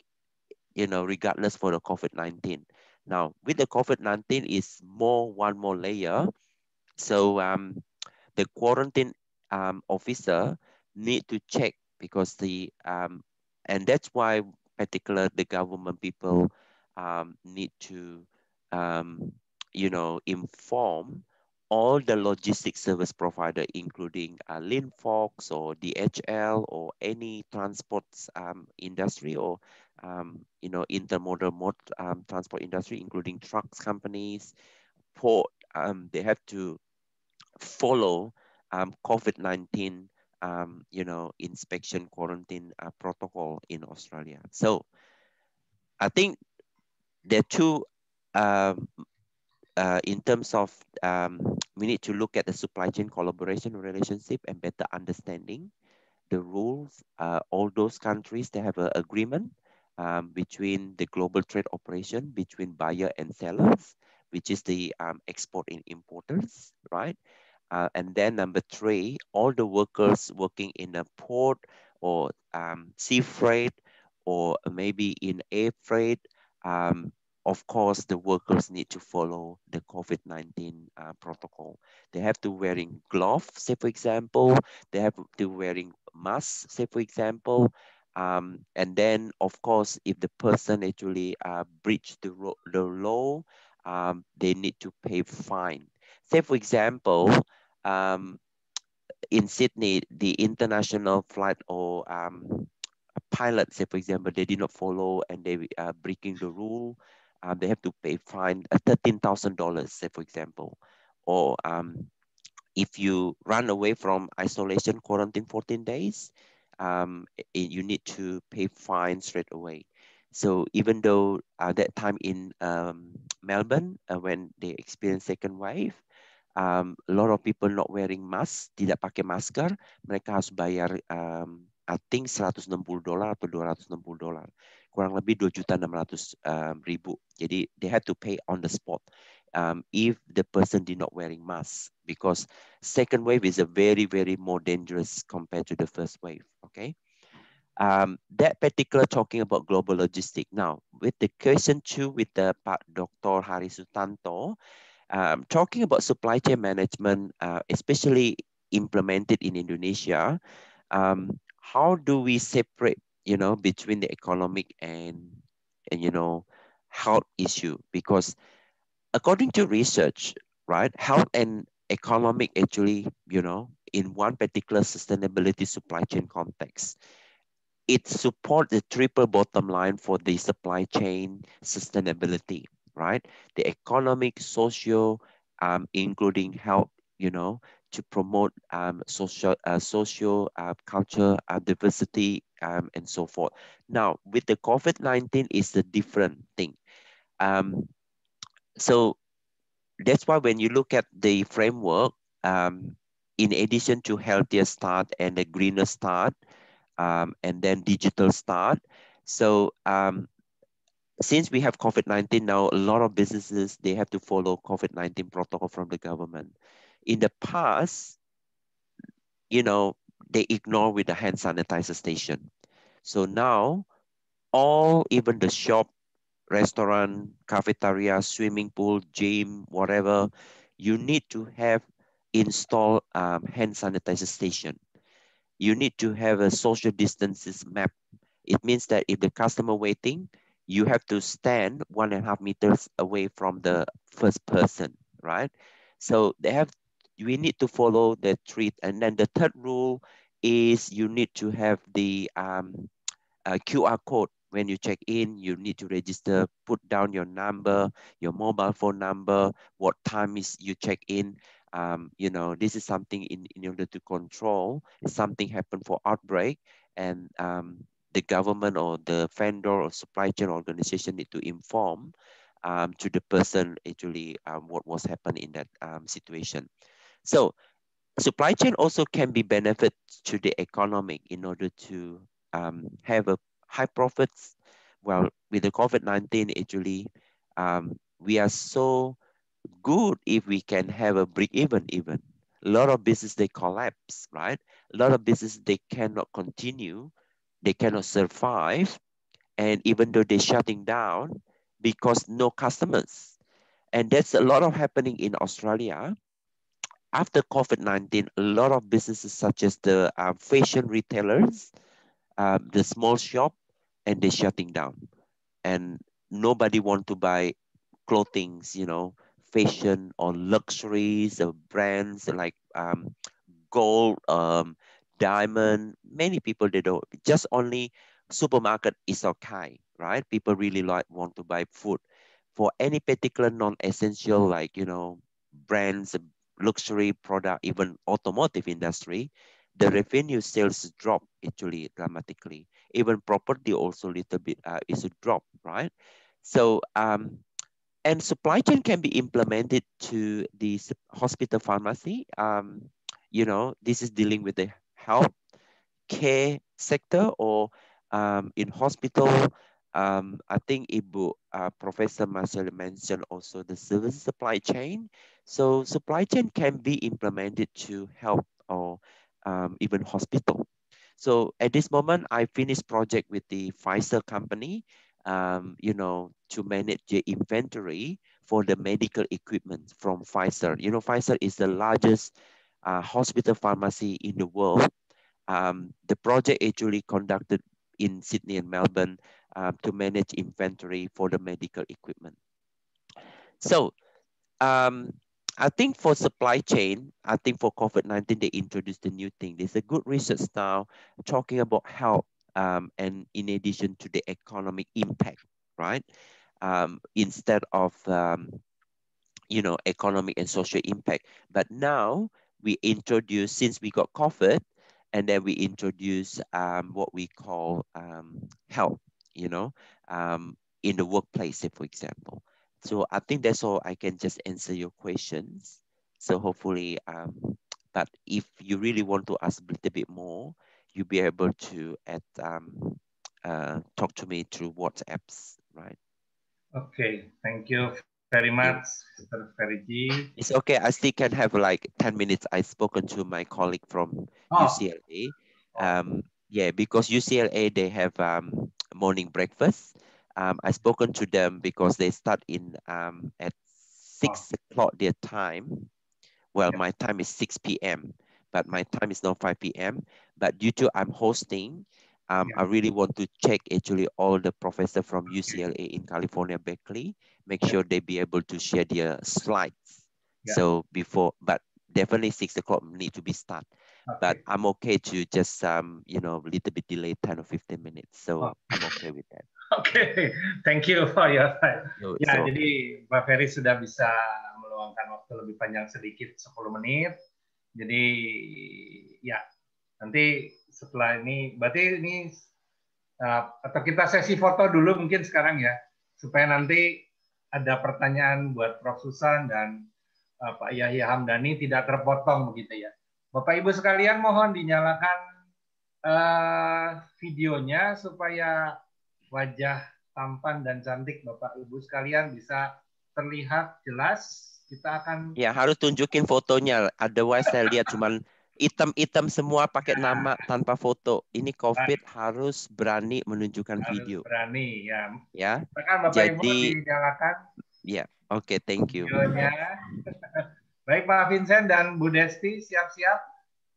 you know, regardless for the COVID-19. Now, with the COVID-19 is more, one more layer, so um, the quarantine um, officer need to check because the um, and that's why particular the government people um, need to um, you know inform all the logistics service provider, including uh, Linfox or DHL or any transport um, industry or um, you know intermodal mode, um, transport industry, including trucks companies, port. Um, they have to follow um, COVID-19, um, you know, inspection quarantine uh, protocol in Australia. So I think there are two, um, uh, in terms of, um, we need to look at the supply chain collaboration relationship and better understanding the rules, uh, all those countries, they have an agreement um, between the global trade operation, between buyer and sellers, which is the um, export and importers, right? Uh, and then number three, all the workers working in a port or um, sea freight or maybe in air freight, um, of course, the workers need to follow the COVID-19 uh, protocol. They have to wearing gloves, say for example, they have to wearing masks, say for example, um, and then of course, if the person actually uh, breach the, the law, um, they need to pay fine. Say, for example, um, in Sydney, the international flight or um, pilot, say, for example, they did not follow and they are uh, breaking the rule, um, they have to pay fine uh, $13,000, say, for example. Or um, if you run away from isolation quarantine 14 days, um, it, you need to pay fine straight away. So even though uh, that time in um, Melbourne, uh, when they experienced second wave, um, a lot of people not wearing mask, tidak pakai masker, mereka harus bayar um, I think 160 dolar atau 260 dolar. Kurang lebih 2 juta 600 um, ribu. Jadi they had to pay on the spot um, if the person did not wearing mask because second wave is a very, very more dangerous compared to the first wave, okay? Um, that particular talking about global logistic. Now, with the question two with the Pak Dr. Hari Sutanto, um, talking about supply chain management, uh, especially implemented in Indonesia, um, how do we separate, you know, between the economic and, and you know, health issue? Because according to research, right, health and economic actually, you know, in one particular sustainability supply chain context, it supports the triple bottom line for the supply chain sustainability right? The economic, social, um, including help, you know, to promote um, social, uh, social uh, culture, uh, diversity, um, and so forth. Now, with the COVID-19, it's a different thing. Um, so that's why when you look at the framework, um, in addition to healthier start and the greener start, um, and then digital start, so um, since we have COVID-19 now, a lot of businesses, they have to follow COVID-19 protocol from the government. In the past, you know, they ignore with the hand sanitizer station. So now all, even the shop, restaurant, cafeteria, swimming pool, gym, whatever, you need to have install um, hand sanitizer station. You need to have a social distances map. It means that if the customer waiting, you have to stand one and a half meters away from the first person, right? So they have, we need to follow the treat, And then the third rule is you need to have the um, uh, QR code. When you check in, you need to register, put down your number, your mobile phone number, what time is you check in. Um, you know, this is something in, in order to control. If something happened for outbreak and um, the government or the vendor or supply chain organization need to inform um, to the person actually um, what was happened in that um, situation. So supply chain also can be benefit to the economic in order to um, have a high profits. Well, with the COVID-19 actually, um, we are so good if we can have a break even even. A lot of business, they collapse, right? A lot of business, they cannot continue they cannot survive. And even though they're shutting down because no customers. And that's a lot of happening in Australia. After COVID-19, a lot of businesses such as the uh, fashion retailers, um, the small shop, and they're shutting down. And nobody want to buy clothing, you know, fashion or luxuries or brands like um, gold, um, diamond. Many people they don't just only supermarket is okay, right? People really like want to buy food for any particular non-essential like you know brands, luxury product, even automotive industry. The revenue sales drop actually dramatically. Even property also little bit uh, is a drop, right? So um, and supply chain can be implemented to the hospital pharmacy. Um, you know, this is dealing with the health care sector or um, in hospital. Um, I think Ibu, uh, Professor Marcel mentioned also the service supply chain. So supply chain can be implemented to help or um, even hospital. So at this moment, I finished project with the Pfizer company, um, you know, to manage the inventory for the medical equipment from Pfizer. You know, Pfizer is the largest uh, hospital pharmacy in the world. Um, the project actually conducted in Sydney and Melbourne um, to manage inventory for the medical equipment. So um, I think for supply chain, I think for COVID-19, they introduced a the new thing. There's a good research now talking about health um, and in addition to the economic impact, right? Um, instead of, um, you know, economic and social impact. But now we introduce, since we got COVID, and then we introduce um, what we call um, help, you know, um, in the workplace, for example. So I think that's all I can just answer your questions. So hopefully, um, but if you really want to ask a little bit more, you'll be able to at, um, uh, talk to me through WhatsApps, right? Okay, thank you very much, Mr. Ferigi. It's okay. I still can have like 10 minutes. I've spoken to my colleague from oh. UCLA. Um, yeah, because UCLA, they have um, morning breakfast. Um, i spoken to them because they start in um, at 6 oh. o'clock their time. Well, yeah. my time is 6 p.m., but my time is not 5 p.m. But due to I'm hosting, um, yeah. I really want to check actually all the professor from UCLA in California, Berkeley, make sure they be able to share their slides. Yeah. So before, but definitely six o'clock need to be start. Okay. But I'm okay to just um, you know, a little bit delay 10 or 15 minutes. So oh. I'm okay with that. okay. thank you for your time. ya, so, jadi Mbak Ferry sudah bisa meluangkan waktu lebih panjang sedikit, 10 menit. Jadi ya, nanti setelah ini, berarti ini uh, atau kita sesi foto dulu mungkin sekarang ya, supaya nanti ada pertanyaan buat Prof. Susan dan uh, Pak Yahya Hamdani tidak terpotong begitu ya. Bapak Ibu sekalian mohon dinyalakan uh, videonya supaya wajah tampan dan cantik Bapak Ibu sekalian bisa terlihat jelas. Kita akan Ya, harus tunjukin fotonya. Otherwise saya lihat cuman item-item semua pakai ya. nama tanpa foto. Ini nah. COVID ya. harus berani menunjukkan harus video. Berani ya. Ya. Bapak Jadi Ibu Ya, oke, okay, thank you. Videonya. Baik Pak Vincent dan Bu Desti siap-siap.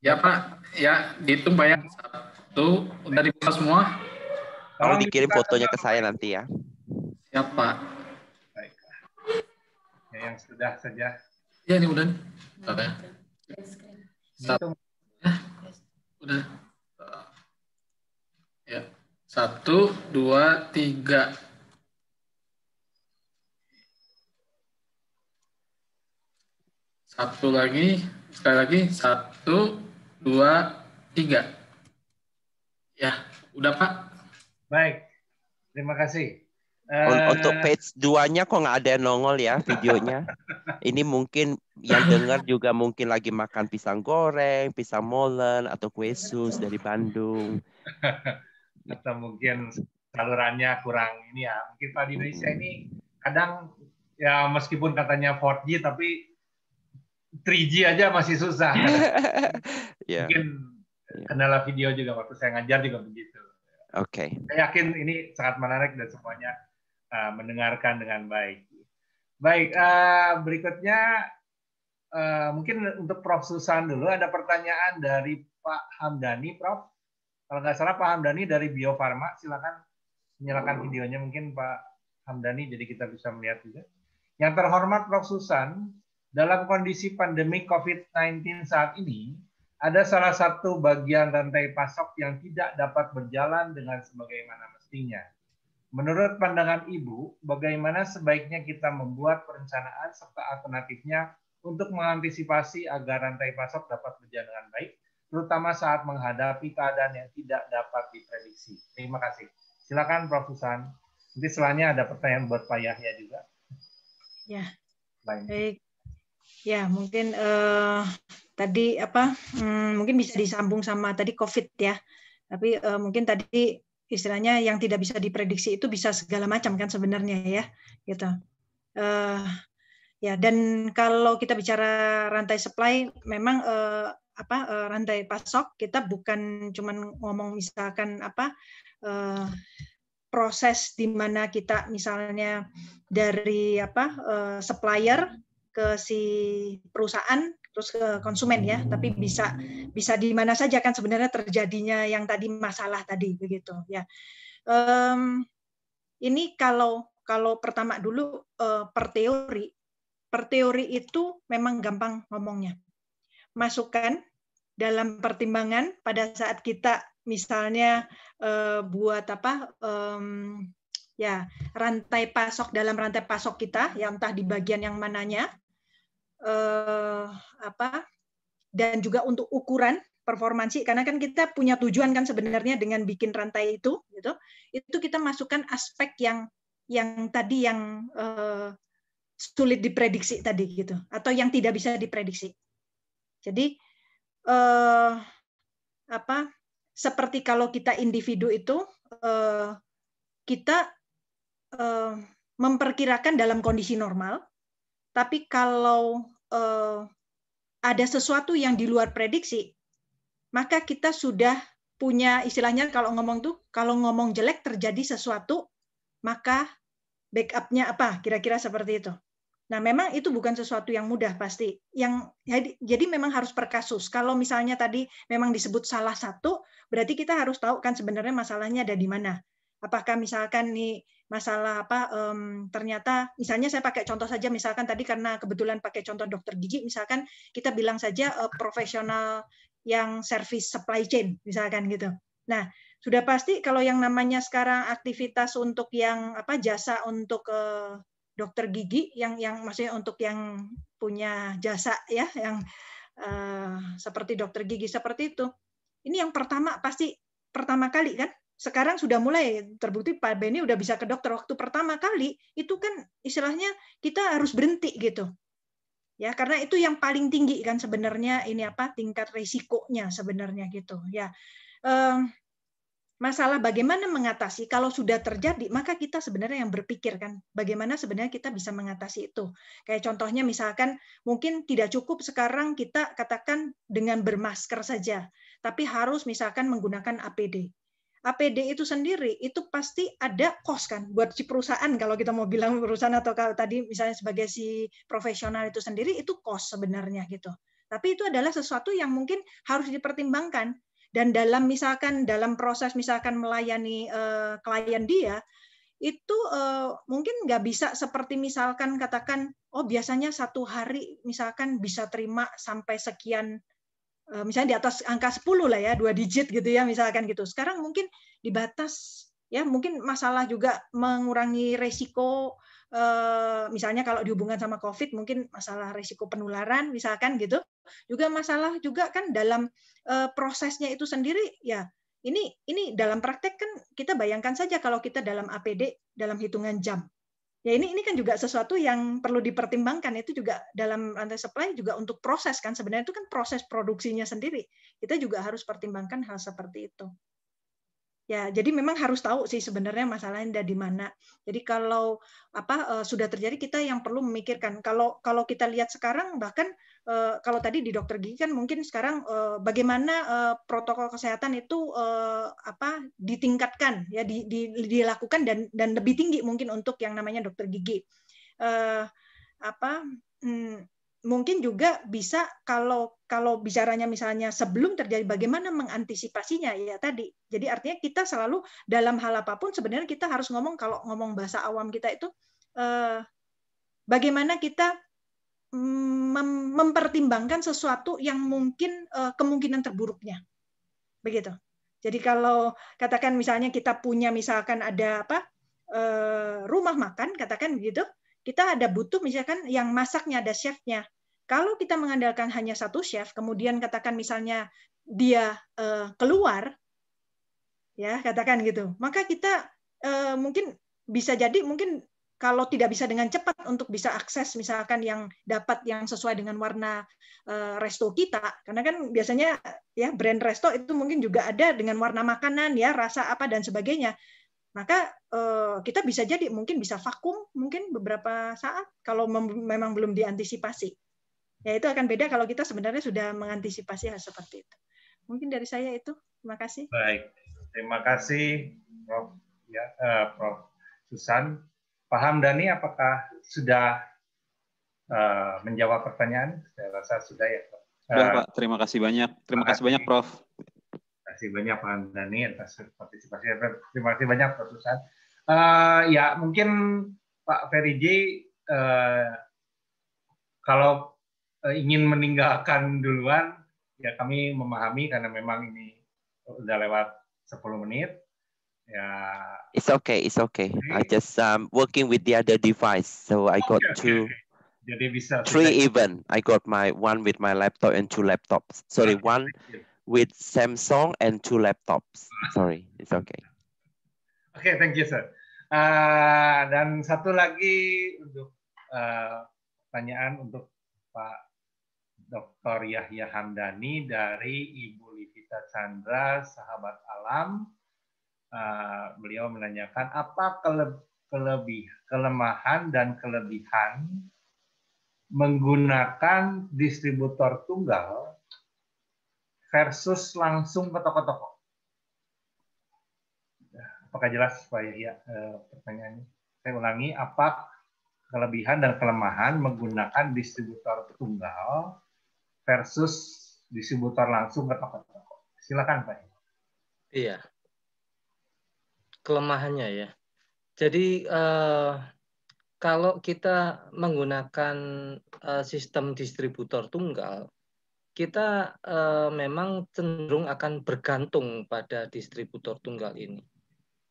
Ya Pak, ya dihitung banyak satu udah dibuka semua. Kalau dikirim fotonya ke saya nanti ya. Siap Pak. Baik. Ya, yang sudah saja. Ya ini udah. Oke. Okay. Ya. Satu. Gitu. udah. Ya. Satu, dua, tiga. Satu lagi, sekali lagi. Satu, dua, tiga. Ya, udah Pak. Baik, terima kasih. Eh. Untuk page duanya kok nggak ada yang nongol ya videonya. Ini mungkin yang dengar juga mungkin lagi makan pisang goreng, pisang molen, atau kue sus dari Bandung. atau mungkin salurannya kurang ini ya. Mungkin di Indonesia ini kadang ya meskipun katanya 4G tapi 3G aja masih susah. yeah. Mungkin ya. kenal video juga waktu saya ngajar juga begitu. Oke. Okay. Saya yakin ini sangat menarik dan semuanya uh, mendengarkan dengan baik. Baik, uh, berikutnya uh, mungkin untuk Prof. Susan dulu ada pertanyaan dari Pak Hamdani, Prof. Kalau nggak salah Pak Hamdani dari Bio Farma, silakan menyalakan oh. videonya mungkin Pak Hamdani, jadi kita bisa melihat juga. Yang terhormat Prof. Susan, dalam kondisi pandemi COVID-19 saat ini, ada salah satu bagian rantai pasok yang tidak dapat berjalan dengan sebagaimana mestinya Menurut pandangan Ibu, bagaimana sebaiknya kita membuat perencanaan serta alternatifnya untuk mengantisipasi agar rantai pasok dapat berjalan dengan baik, terutama saat menghadapi keadaan yang tidak dapat diprediksi. Terima kasih. Silakan Prof. Susan. Nanti selanjutnya ada pertanyaan buat Pak Yahya juga. Ya. Lain. Baik. Ya, mungkin uh, tadi apa? Hmm, mungkin bisa disambung sama tadi COVID ya. Tapi uh, mungkin tadi istilahnya yang tidak bisa diprediksi itu bisa segala macam kan sebenarnya ya gitu uh, ya dan kalau kita bicara rantai supply memang uh, apa uh, rantai pasok kita bukan cuman ngomong misalkan apa uh, proses di mana kita misalnya dari apa uh, supplier ke si perusahaan terus ke konsumen ya, tapi bisa bisa di mana saja kan sebenarnya terjadinya yang tadi masalah tadi begitu ya. Um, ini kalau kalau pertama dulu uh, per teori, per teori itu memang gampang ngomongnya. masukkan dalam pertimbangan pada saat kita misalnya uh, buat apa um, ya rantai pasok dalam rantai pasok kita yang entah di bagian yang mananya eh, apa dan juga untuk ukuran performansi karena kan kita punya tujuan kan sebenarnya dengan bikin rantai itu gitu itu kita masukkan aspek yang yang tadi yang eh, sulit diprediksi tadi gitu atau yang tidak bisa diprediksi jadi eh, apa seperti kalau kita individu itu eh, kita eh, memperkirakan dalam kondisi normal tapi kalau eh, ada sesuatu yang di luar prediksi, maka kita sudah punya istilahnya kalau ngomong tuh kalau ngomong jelek terjadi sesuatu, maka backupnya apa? Kira-kira seperti itu. Nah, memang itu bukan sesuatu yang mudah pasti. Yang jadi memang harus per kasus. Kalau misalnya tadi memang disebut salah satu, berarti kita harus tahu kan sebenarnya masalahnya ada di mana apakah misalkan nih masalah apa um, ternyata misalnya saya pakai contoh saja misalkan tadi karena kebetulan pakai contoh dokter gigi misalkan kita bilang saja uh, profesional yang service supply chain misalkan gitu. Nah, sudah pasti kalau yang namanya sekarang aktivitas untuk yang apa jasa untuk uh, dokter gigi yang yang maksudnya untuk yang punya jasa ya yang uh, seperti dokter gigi seperti itu. Ini yang pertama pasti pertama kali kan sekarang sudah mulai terbukti Pak Beni udah bisa ke dokter waktu pertama kali itu kan istilahnya kita harus berhenti gitu ya karena itu yang paling tinggi kan sebenarnya ini apa tingkat risikonya sebenarnya gitu ya um, masalah bagaimana mengatasi kalau sudah terjadi maka kita sebenarnya yang berpikir kan bagaimana sebenarnya kita bisa mengatasi itu kayak contohnya misalkan mungkin tidak cukup sekarang kita katakan dengan bermasker saja tapi harus misalkan menggunakan APD APD itu sendiri itu pasti ada cost kan buat si perusahaan kalau kita mau bilang perusahaan atau kalau tadi misalnya sebagai si profesional itu sendiri itu cost sebenarnya gitu. Tapi itu adalah sesuatu yang mungkin harus dipertimbangkan dan dalam misalkan dalam proses misalkan melayani uh, klien dia itu uh, mungkin nggak bisa seperti misalkan katakan oh biasanya satu hari misalkan bisa terima sampai sekian Eh, misalnya di atas angka 10 lah ya, dua digit gitu ya misalkan gitu. Sekarang mungkin dibatas ya, mungkin masalah juga mengurangi resiko eh, misalnya kalau dihubungkan sama COVID mungkin masalah resiko penularan misalkan gitu. Juga masalah juga kan dalam eh, prosesnya itu sendiri ya ini ini dalam praktek kan kita bayangkan saja kalau kita dalam APD dalam hitungan jam ya ini ini kan juga sesuatu yang perlu dipertimbangkan itu juga dalam rantai supply juga untuk proses kan sebenarnya itu kan proses produksinya sendiri kita juga harus pertimbangkan hal seperti itu ya jadi memang harus tahu sih sebenarnya masalahnya di mana jadi kalau apa eh, sudah terjadi kita yang perlu memikirkan kalau kalau kita lihat sekarang bahkan Eh, kalau tadi di dokter gigi kan mungkin sekarang uh, bagaimana uh, protokol kesehatan itu uh, apa ditingkatkan ya di, di, dilakukan dan dan lebih tinggi mungkin untuk yang namanya dokter gigi uh, apa hmm, mungkin juga bisa kalau kalau bicaranya misalnya sebelum terjadi bagaimana mengantisipasinya ya tadi. Jadi artinya kita selalu dalam hal apapun sebenarnya kita harus ngomong kalau ngomong bahasa awam kita itu uh, bagaimana kita Mm, mem mempertimbangkan sesuatu yang mungkin uh, kemungkinan terburuknya. Begitu. Jadi kalau katakan misalnya kita punya misalkan ada apa? Uh, rumah makan katakan begitu, kita ada butuh misalkan yang masaknya ada chefnya. Kalau kita mengandalkan hanya satu chef, kemudian katakan misalnya dia uh, keluar ya, katakan gitu. Maka kita uh, mungkin bisa jadi mungkin kalau tidak bisa dengan cepat untuk bisa akses misalkan yang dapat yang sesuai dengan warna eh, resto kita karena kan biasanya ya brand resto itu mungkin juga ada dengan warna makanan ya rasa apa dan sebagainya maka eh, kita bisa jadi mungkin bisa vakum mungkin beberapa saat kalau memang belum diantisipasi ya itu akan beda kalau kita sebenarnya sudah mengantisipasi hal seperti itu mungkin dari saya itu terima kasih baik terima kasih Prof ya uh, Prof Susan Pak Hamdani, apakah sudah uh, menjawab pertanyaan? Saya rasa sudah ya. Pak. Sudah eh, Pak, terima kasih banyak. Terima kasih banyak Prof. Terima kasih banyak Pak Hamdani atas partisipasi. Terima kasih banyak Prof. Uh, eh, ya, mungkin Pak Ferry J, uh, kalau ingin meninggalkan duluan, ya kami memahami karena memang ini sudah lewat 10 menit. Yeah. It's okay. It's okay. I just um working with the other device, so I got okay, iya. two. Okay, Jadi Three even. I got my one with my laptop and two laptops. Sorry, okay, ah, one with Samsung and two laptops. Ah. Sorry, it's okay. okay, thank you sir. Uh, dan satu lagi untuk uh, pertanyaan untuk Pak Dr. Yahya Hamdani dari Ibu Livita Chandra, sahabat alam. Eh, beliau menanyakan apa kele kelebih kelemahan dan kelebihan menggunakan distributor tunggal versus langsung ke toko-toko. Ya, apakah jelas Pak Yahya eh, pertanyaannya? Saya ulangi, apa kelebihan dan kelemahan menggunakan distributor tunggal versus distributor langsung ke toko-toko? Silakan Pak. Iya kelemahannya ya. Jadi uh, kalau kita menggunakan uh, sistem distributor tunggal, kita uh, memang cenderung akan bergantung pada distributor tunggal ini.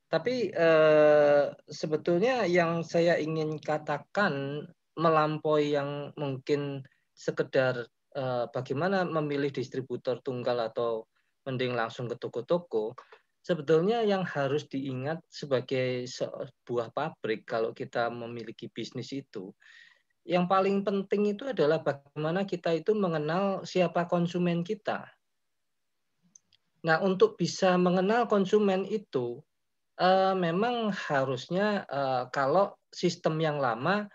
Tapi uh, sebetulnya yang saya ingin katakan melampaui yang mungkin sekedar uh, bagaimana memilih distributor tunggal atau mending langsung ke toko-toko, sebetulnya yang harus diingat sebagai sebuah pabrik kalau kita memiliki bisnis itu yang paling penting itu adalah bagaimana kita itu mengenal siapa konsumen kita. Nah, untuk bisa mengenal konsumen itu eh, memang harusnya eh, kalau sistem yang lama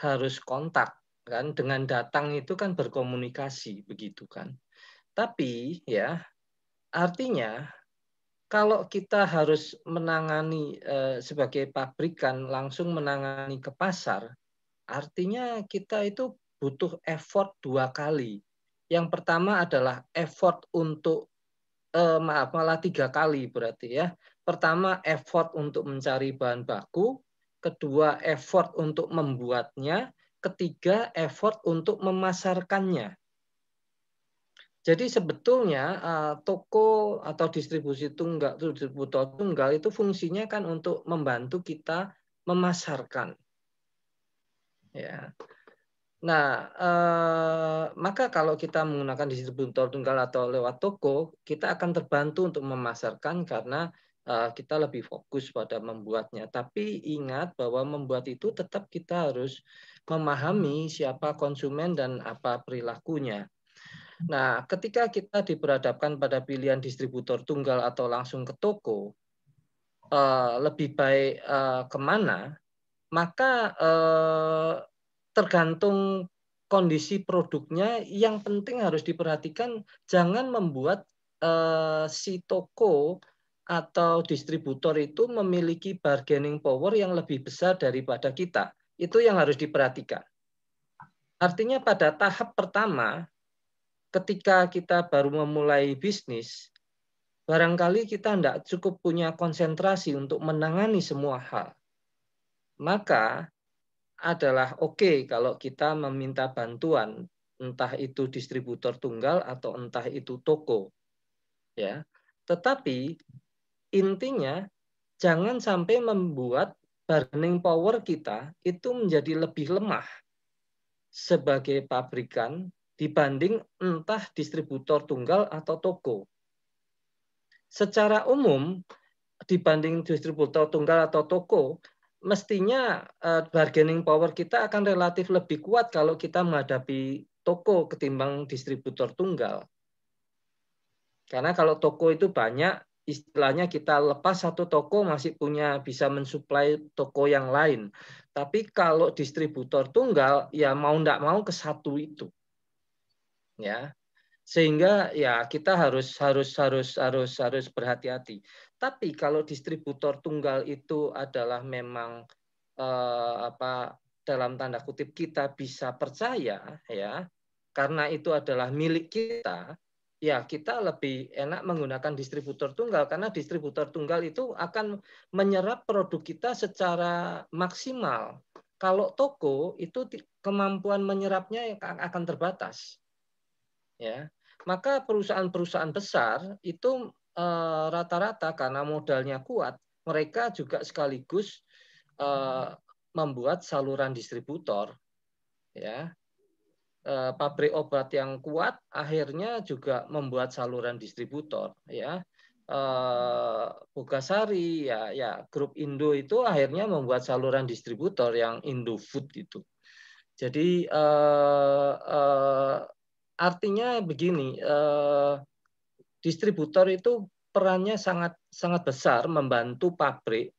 harus kontak kan dengan datang itu kan berkomunikasi begitu kan. Tapi ya artinya kalau kita harus menangani eh, sebagai pabrikan langsung menangani ke pasar, artinya kita itu butuh effort dua kali. Yang pertama adalah effort untuk eh, maaf malah tiga kali berarti ya. Pertama effort untuk mencari bahan baku, kedua effort untuk membuatnya, ketiga effort untuk memasarkannya. Jadi sebetulnya eh, toko atau distribusi tunggal, distributor tunggal itu fungsinya kan untuk membantu kita memasarkan. Ya. Nah, eh, maka kalau kita menggunakan distributor tunggal atau lewat toko, kita akan terbantu untuk memasarkan karena eh, kita lebih fokus pada membuatnya. Tapi ingat bahwa membuat itu tetap kita harus memahami siapa konsumen dan apa perilakunya Nah, ketika kita diperhadapkan pada pilihan distributor tunggal atau langsung ke toko, eh, lebih baik uh, kemana, maka eh, tergantung kondisi produknya yang penting harus diperhatikan jangan membuat si toko atau distributor itu memiliki bargaining power yang lebih besar daripada kita. Itu yang harus diperhatikan. Artinya pada tahap pertama ketika kita baru memulai bisnis, barangkali kita tidak cukup punya konsentrasi untuk menangani semua hal. Maka adalah oke okay kalau kita meminta bantuan, entah itu distributor tunggal atau entah itu toko. Ya. Tetapi intinya jangan sampai membuat bargaining power kita itu menjadi lebih lemah sebagai pabrikan dibanding entah distributor tunggal atau toko. Secara umum, dibanding distributor tunggal atau toko, mestinya eh, bargaining power kita akan relatif lebih kuat kalau kita menghadapi toko ketimbang distributor tunggal. Karena kalau toko itu banyak, istilahnya kita lepas satu toko masih punya bisa mensuplai toko yang lain. Tapi kalau distributor tunggal, ya mau tidak mau ke satu itu ya sehingga ya kita harus harus harus harus harus berhati-hati tapi kalau distributor tunggal itu adalah memang eh, apa dalam tanda kutip kita bisa percaya ya karena itu adalah milik kita ya kita lebih enak menggunakan distributor tunggal karena distributor tunggal itu akan menyerap produk kita secara maksimal. Kalau toko itu kemampuan menyerapnya akan terbatas ya maka perusahaan-perusahaan besar itu eh, rata-rata karena modalnya kuat mereka juga sekaligus eh, membuat saluran distributor ya eh, pabrik obat yang kuat akhirnya juga membuat saluran distributor ya Bogasari ya ya grup Indo itu akhirnya membuat saluran distributor yang Indofood itu jadi artinya begini, uh, distributor itu perannya sangat sangat besar membantu pabrik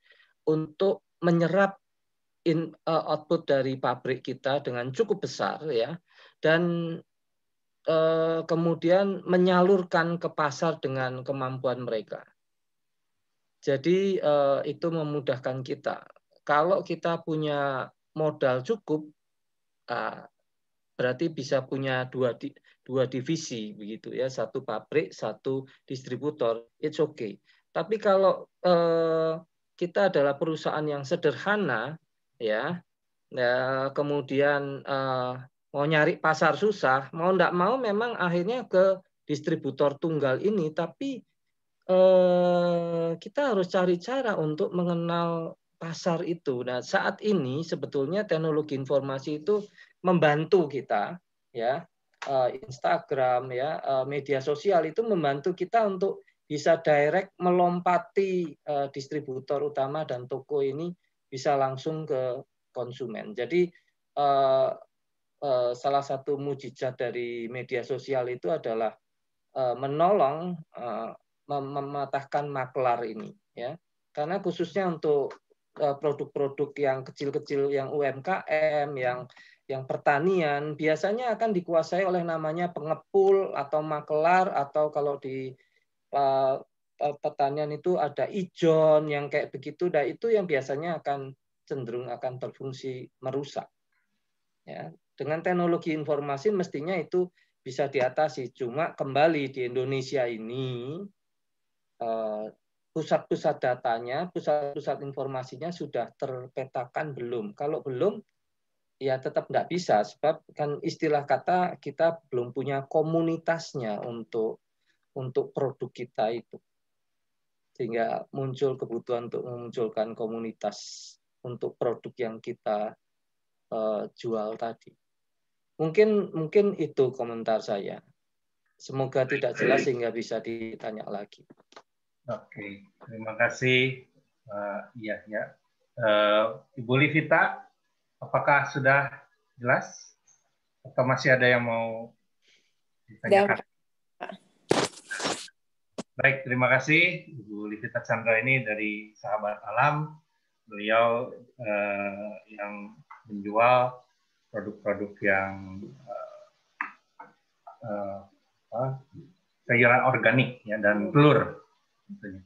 untuk menyerap in, uh, output dari pabrik kita dengan cukup besar ya dan eh, kemudian menyalurkan ke pasar dengan kemampuan mereka. Jadi itu memudahkan kita. Kalau kita punya modal cukup, ah, berarti bisa punya dua dua divisi begitu ya, satu pabrik, satu distributor, it's okay. Tapi kalau eh, kita adalah perusahaan yang sederhana ya, ya kemudian eh, mau nyari pasar susah, mau tidak mau memang akhirnya ke distributor tunggal ini, tapi eh, kita harus cari cara untuk mengenal pasar itu. Nah, saat ini sebetulnya teknologi informasi itu membantu kita ya Eh, Instagram ya eh, media sosial itu membantu kita untuk bisa direct melompati eh, distributor utama dan toko ini bisa langsung ke konsumen. Jadi salah satu mujizat dari media sosial itu adalah menolong mematahkan maklar ini ya. Karena khususnya untuk produk-produk yang kecil-kecil yang UMKM yang yang pertanian biasanya akan dikuasai oleh namanya pengepul atau makelar atau kalau di uh, pertanian itu ada ijon yang kayak begitu nah itu yang biasanya akan cenderung akan berfungsi merusak ya dengan teknologi informasi mestinya itu bisa diatasi cuma kembali di Indonesia ini eh, pusat-pusat datanya pusat-pusat informasinya sudah terpetakan belum kalau belum ya tetap nggak bisa sebab kan istilah kata kita belum punya komunitasnya untuk untuk produk kita itu sehingga muncul kebutuhan untuk memunculkan komunitas untuk produk yang kita uh, jual tadi mungkin mungkin itu komentar saya semoga tidak jelas sehingga bisa ditanya lagi oke terima kasih uh, iya ya uh, Ibu Livita Apakah sudah jelas? Atau masih ada yang mau ditanyakan? Baik, terima kasih Ibu Livita Chandra ini dari Sahabat Alam. Beliau eh, yang menjual produk-produk yang eh, eh, sayuran organik ya dan hmm. telur. Tentunya.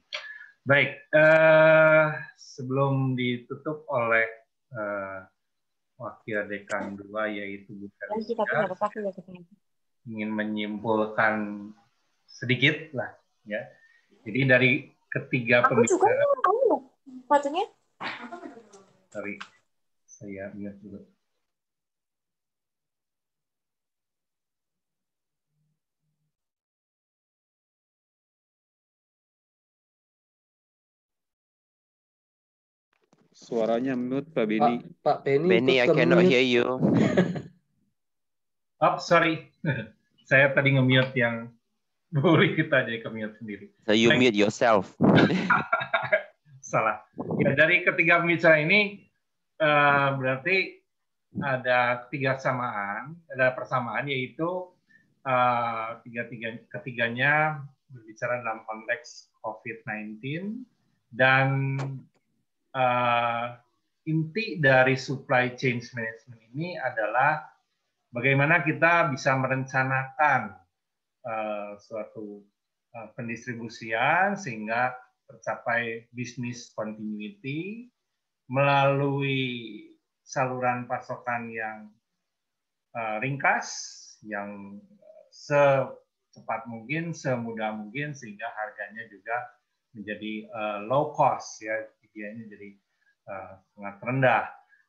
Baik, eh, sebelum ditutup oleh eh, Wakil Dekan dua yaitu Bu ingin menyimpulkan sedikit lah ya. Jadi dari ketiga Aku pembicara. Aku juga Sorry, saya lihat dulu. Suaranya mute Pak Benny, Pak, Pak Beni. Beni, I cannot mute. hear you. oh, sorry. Saya tadi nge-mute yang boleh kita jadi ke-mute sendiri. So you Thank... mute yourself. Salah. Ya, dari ketiga pembicara ini uh, berarti ada tiga kesamaan, ada persamaan yaitu uh, tiga tiga ketiganya berbicara dalam konteks COVID-19 dan uh, inti dari supply chain management ini adalah bagaimana kita bisa merencanakan uh, suatu uh, pendistribusian sehingga tercapai bisnis continuity melalui saluran pasokan yang uh, ringkas, yang secepat mungkin, semudah mungkin sehingga harganya juga menjadi uh, low cost ya ini jadi uh, sangat rendah.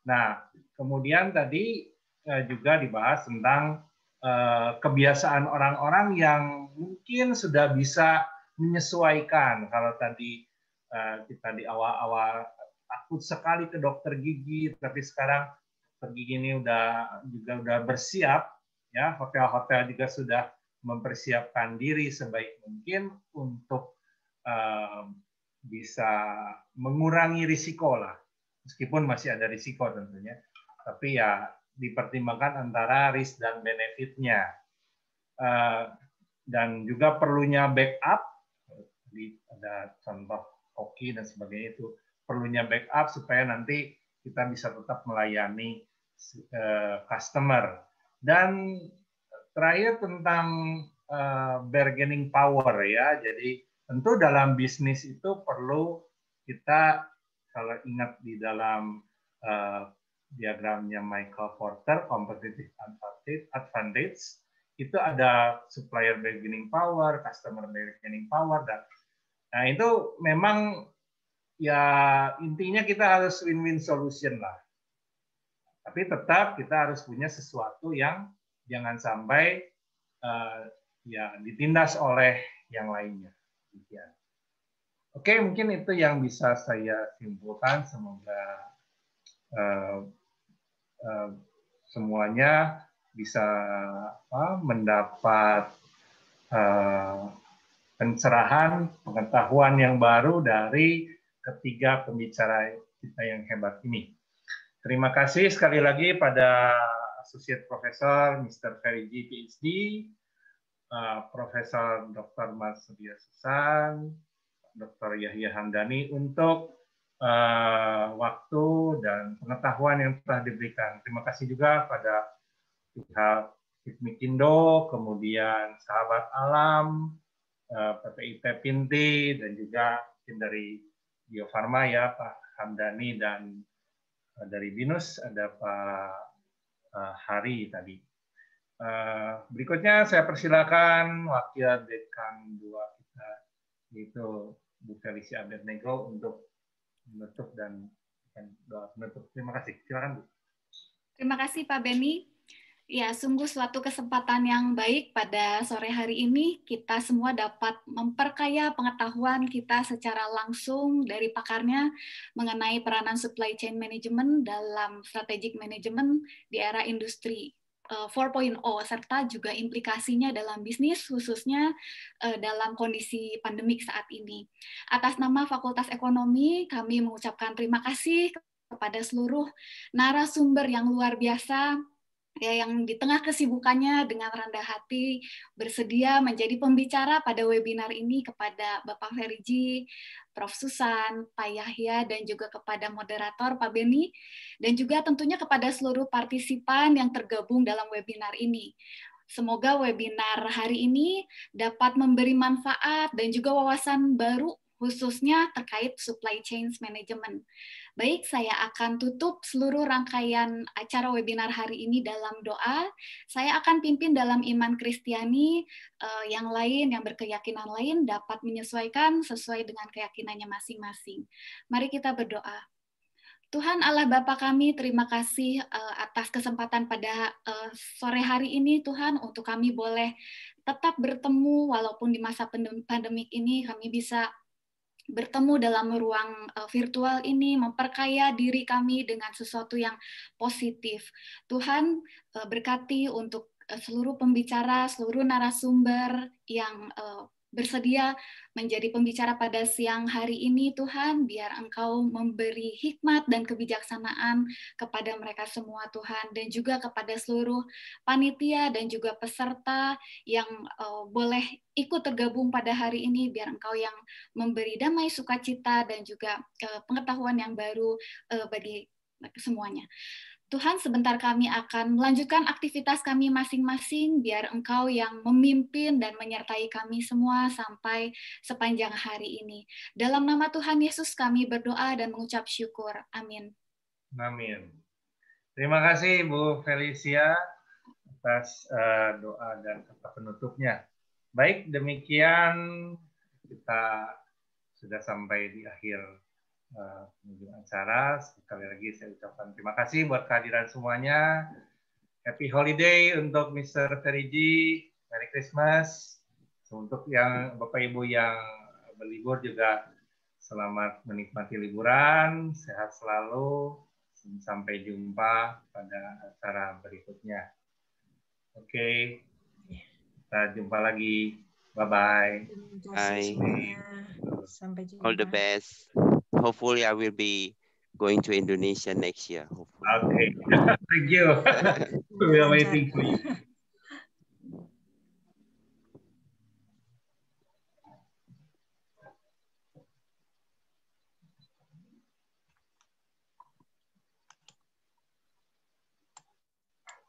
Nah, kemudian tadi uh, juga dibahas tentang uh, kebiasaan orang-orang yang mungkin sudah bisa menyesuaikan. Kalau tadi uh, kita di awal-awal takut sekali ke dokter gigi, tapi sekarang dokter gigi ini udah juga udah bersiap, ya hotel-hotel juga sudah mempersiapkan diri sebaik mungkin untuk bisa mengurangi risiko lah meskipun masih ada risiko tentunya tapi ya dipertimbangkan antara risk dan benefitnya eh, dan juga perlunya backup di ada contoh oki dan sebagainya itu perlunya backup supaya nanti kita bisa tetap melayani eh, customer dan terakhir tentang eh, bargaining power ya jadi Tentu dalam bisnis itu perlu kita kalau ingat di dalam uh, diagramnya Michael Porter competitive advantage itu ada supplier bargaining power, customer bargaining power dan nah itu memang ya intinya kita harus win-win solution lah. Tapi tetap kita harus punya sesuatu yang jangan sampai uh, ya ditindas oleh yang lainnya demikian. Oke, mungkin itu yang bisa saya simpulkan. Semoga uh, uh, semuanya bisa apa, mendapat uh, pencerahan, pengetahuan yang baru dari ketiga pembicara kita yang hebat ini. Terima kasih sekali lagi pada Associate Professor Mr. Ferry G. PhD Eh, Profesor Dr. Mas Susan, Dr. Yahya Hamdani untuk uh, waktu dan pengetahuan yang telah diberikan. Terima kasih juga pada pihak Hikmi Kindo, kemudian Sahabat Alam, uh, eh, PPIT Pinti, dan juga tim dari Bio Farma ya Pak Hamdani dan dari Binus ada Pak Hari tadi. Eh, berikutnya saya persilakan Wakil Dekan dua kita, yaitu Bu Felicia Negro untuk menutup dan, Terima kasih. Silakan Bu. Terima kasih Pak Beni. Ya, sungguh suatu kesempatan yang baik pada sore hari ini kita semua dapat memperkaya pengetahuan kita secara langsung dari pakarnya mengenai peranan supply chain management dalam strategic management di era industri 4.0 eh, serta juga implikasinya dalam bisnis khususnya eh, dalam kondisi pandemik saat ini. Atas nama Fakultas Ekonomi kami mengucapkan terima kasih kepada seluruh narasumber yang luar biasa ya yang di tengah kesibukannya dengan rendah hati bersedia menjadi pembicara pada webinar ini kepada Bapak Feriji, Prof. Susan, Pak Yahya, dan juga kepada moderator Pak Beni, dan juga tentunya kepada seluruh partisipan yang tergabung dalam webinar ini. Semoga webinar hari ini dapat memberi manfaat dan juga wawasan baru khususnya terkait supply chain management. Baik, saya akan tutup seluruh rangkaian acara webinar hari ini dalam doa. Saya akan pimpin dalam iman Kristiani, eh, yang lain, yang berkeyakinan lain dapat menyesuaikan sesuai dengan keyakinannya masing-masing. Mari kita berdoa. Tuhan Allah Bapa kami, terima kasih uh, atas kesempatan pada uh, sore hari ini Tuhan untuk kami boleh tetap bertemu walaupun di masa pandemik ini kami bisa bertemu dalam ruang uh, virtual ini memperkaya diri kami dengan sesuatu yang positif. Tuhan uh, berkati untuk uh, seluruh pembicara, seluruh narasumber yang uh, bersedia menjadi pembicara pada siang hari ini, Tuhan. Biar Engkau memberi hikmat dan kebijaksanaan kepada mereka semua, Tuhan, dan juga kepada seluruh panitia dan juga peserta yang uh, boleh ikut tergabung pada hari ini. Biar Engkau yang memberi damai, sukacita, dan juga uh, pengetahuan yang baru uh, bagi semuanya. Tuhan, sebentar kami akan melanjutkan aktivitas kami masing-masing, biar Engkau yang memimpin dan menyertai kami semua sampai sepanjang hari ini. Dalam nama Tuhan Yesus kami berdoa dan mengucap syukur. Amin. Amin. Terima kasih Bu Felicia atas uh, doa dan kata penutupnya. Baik, demikian kita sudah sampai di akhir pengunjung eh, acara. Sekali lagi saya ucapkan terima kasih buat kehadiran semuanya. Happy holiday untuk Mr. Feriji. Merry Christmas. Untuk yang Bapak Ibu yang berlibur juga selamat menikmati liburan, sehat selalu. Sampai jumpa pada acara berikutnya. Oke, okay. kita jumpa lagi. Bye-bye. Bye. Sampai jumpa. All the best. hopefully I will be going to Indonesia next year. Hopefully. Okay, thank you. we are waiting for you.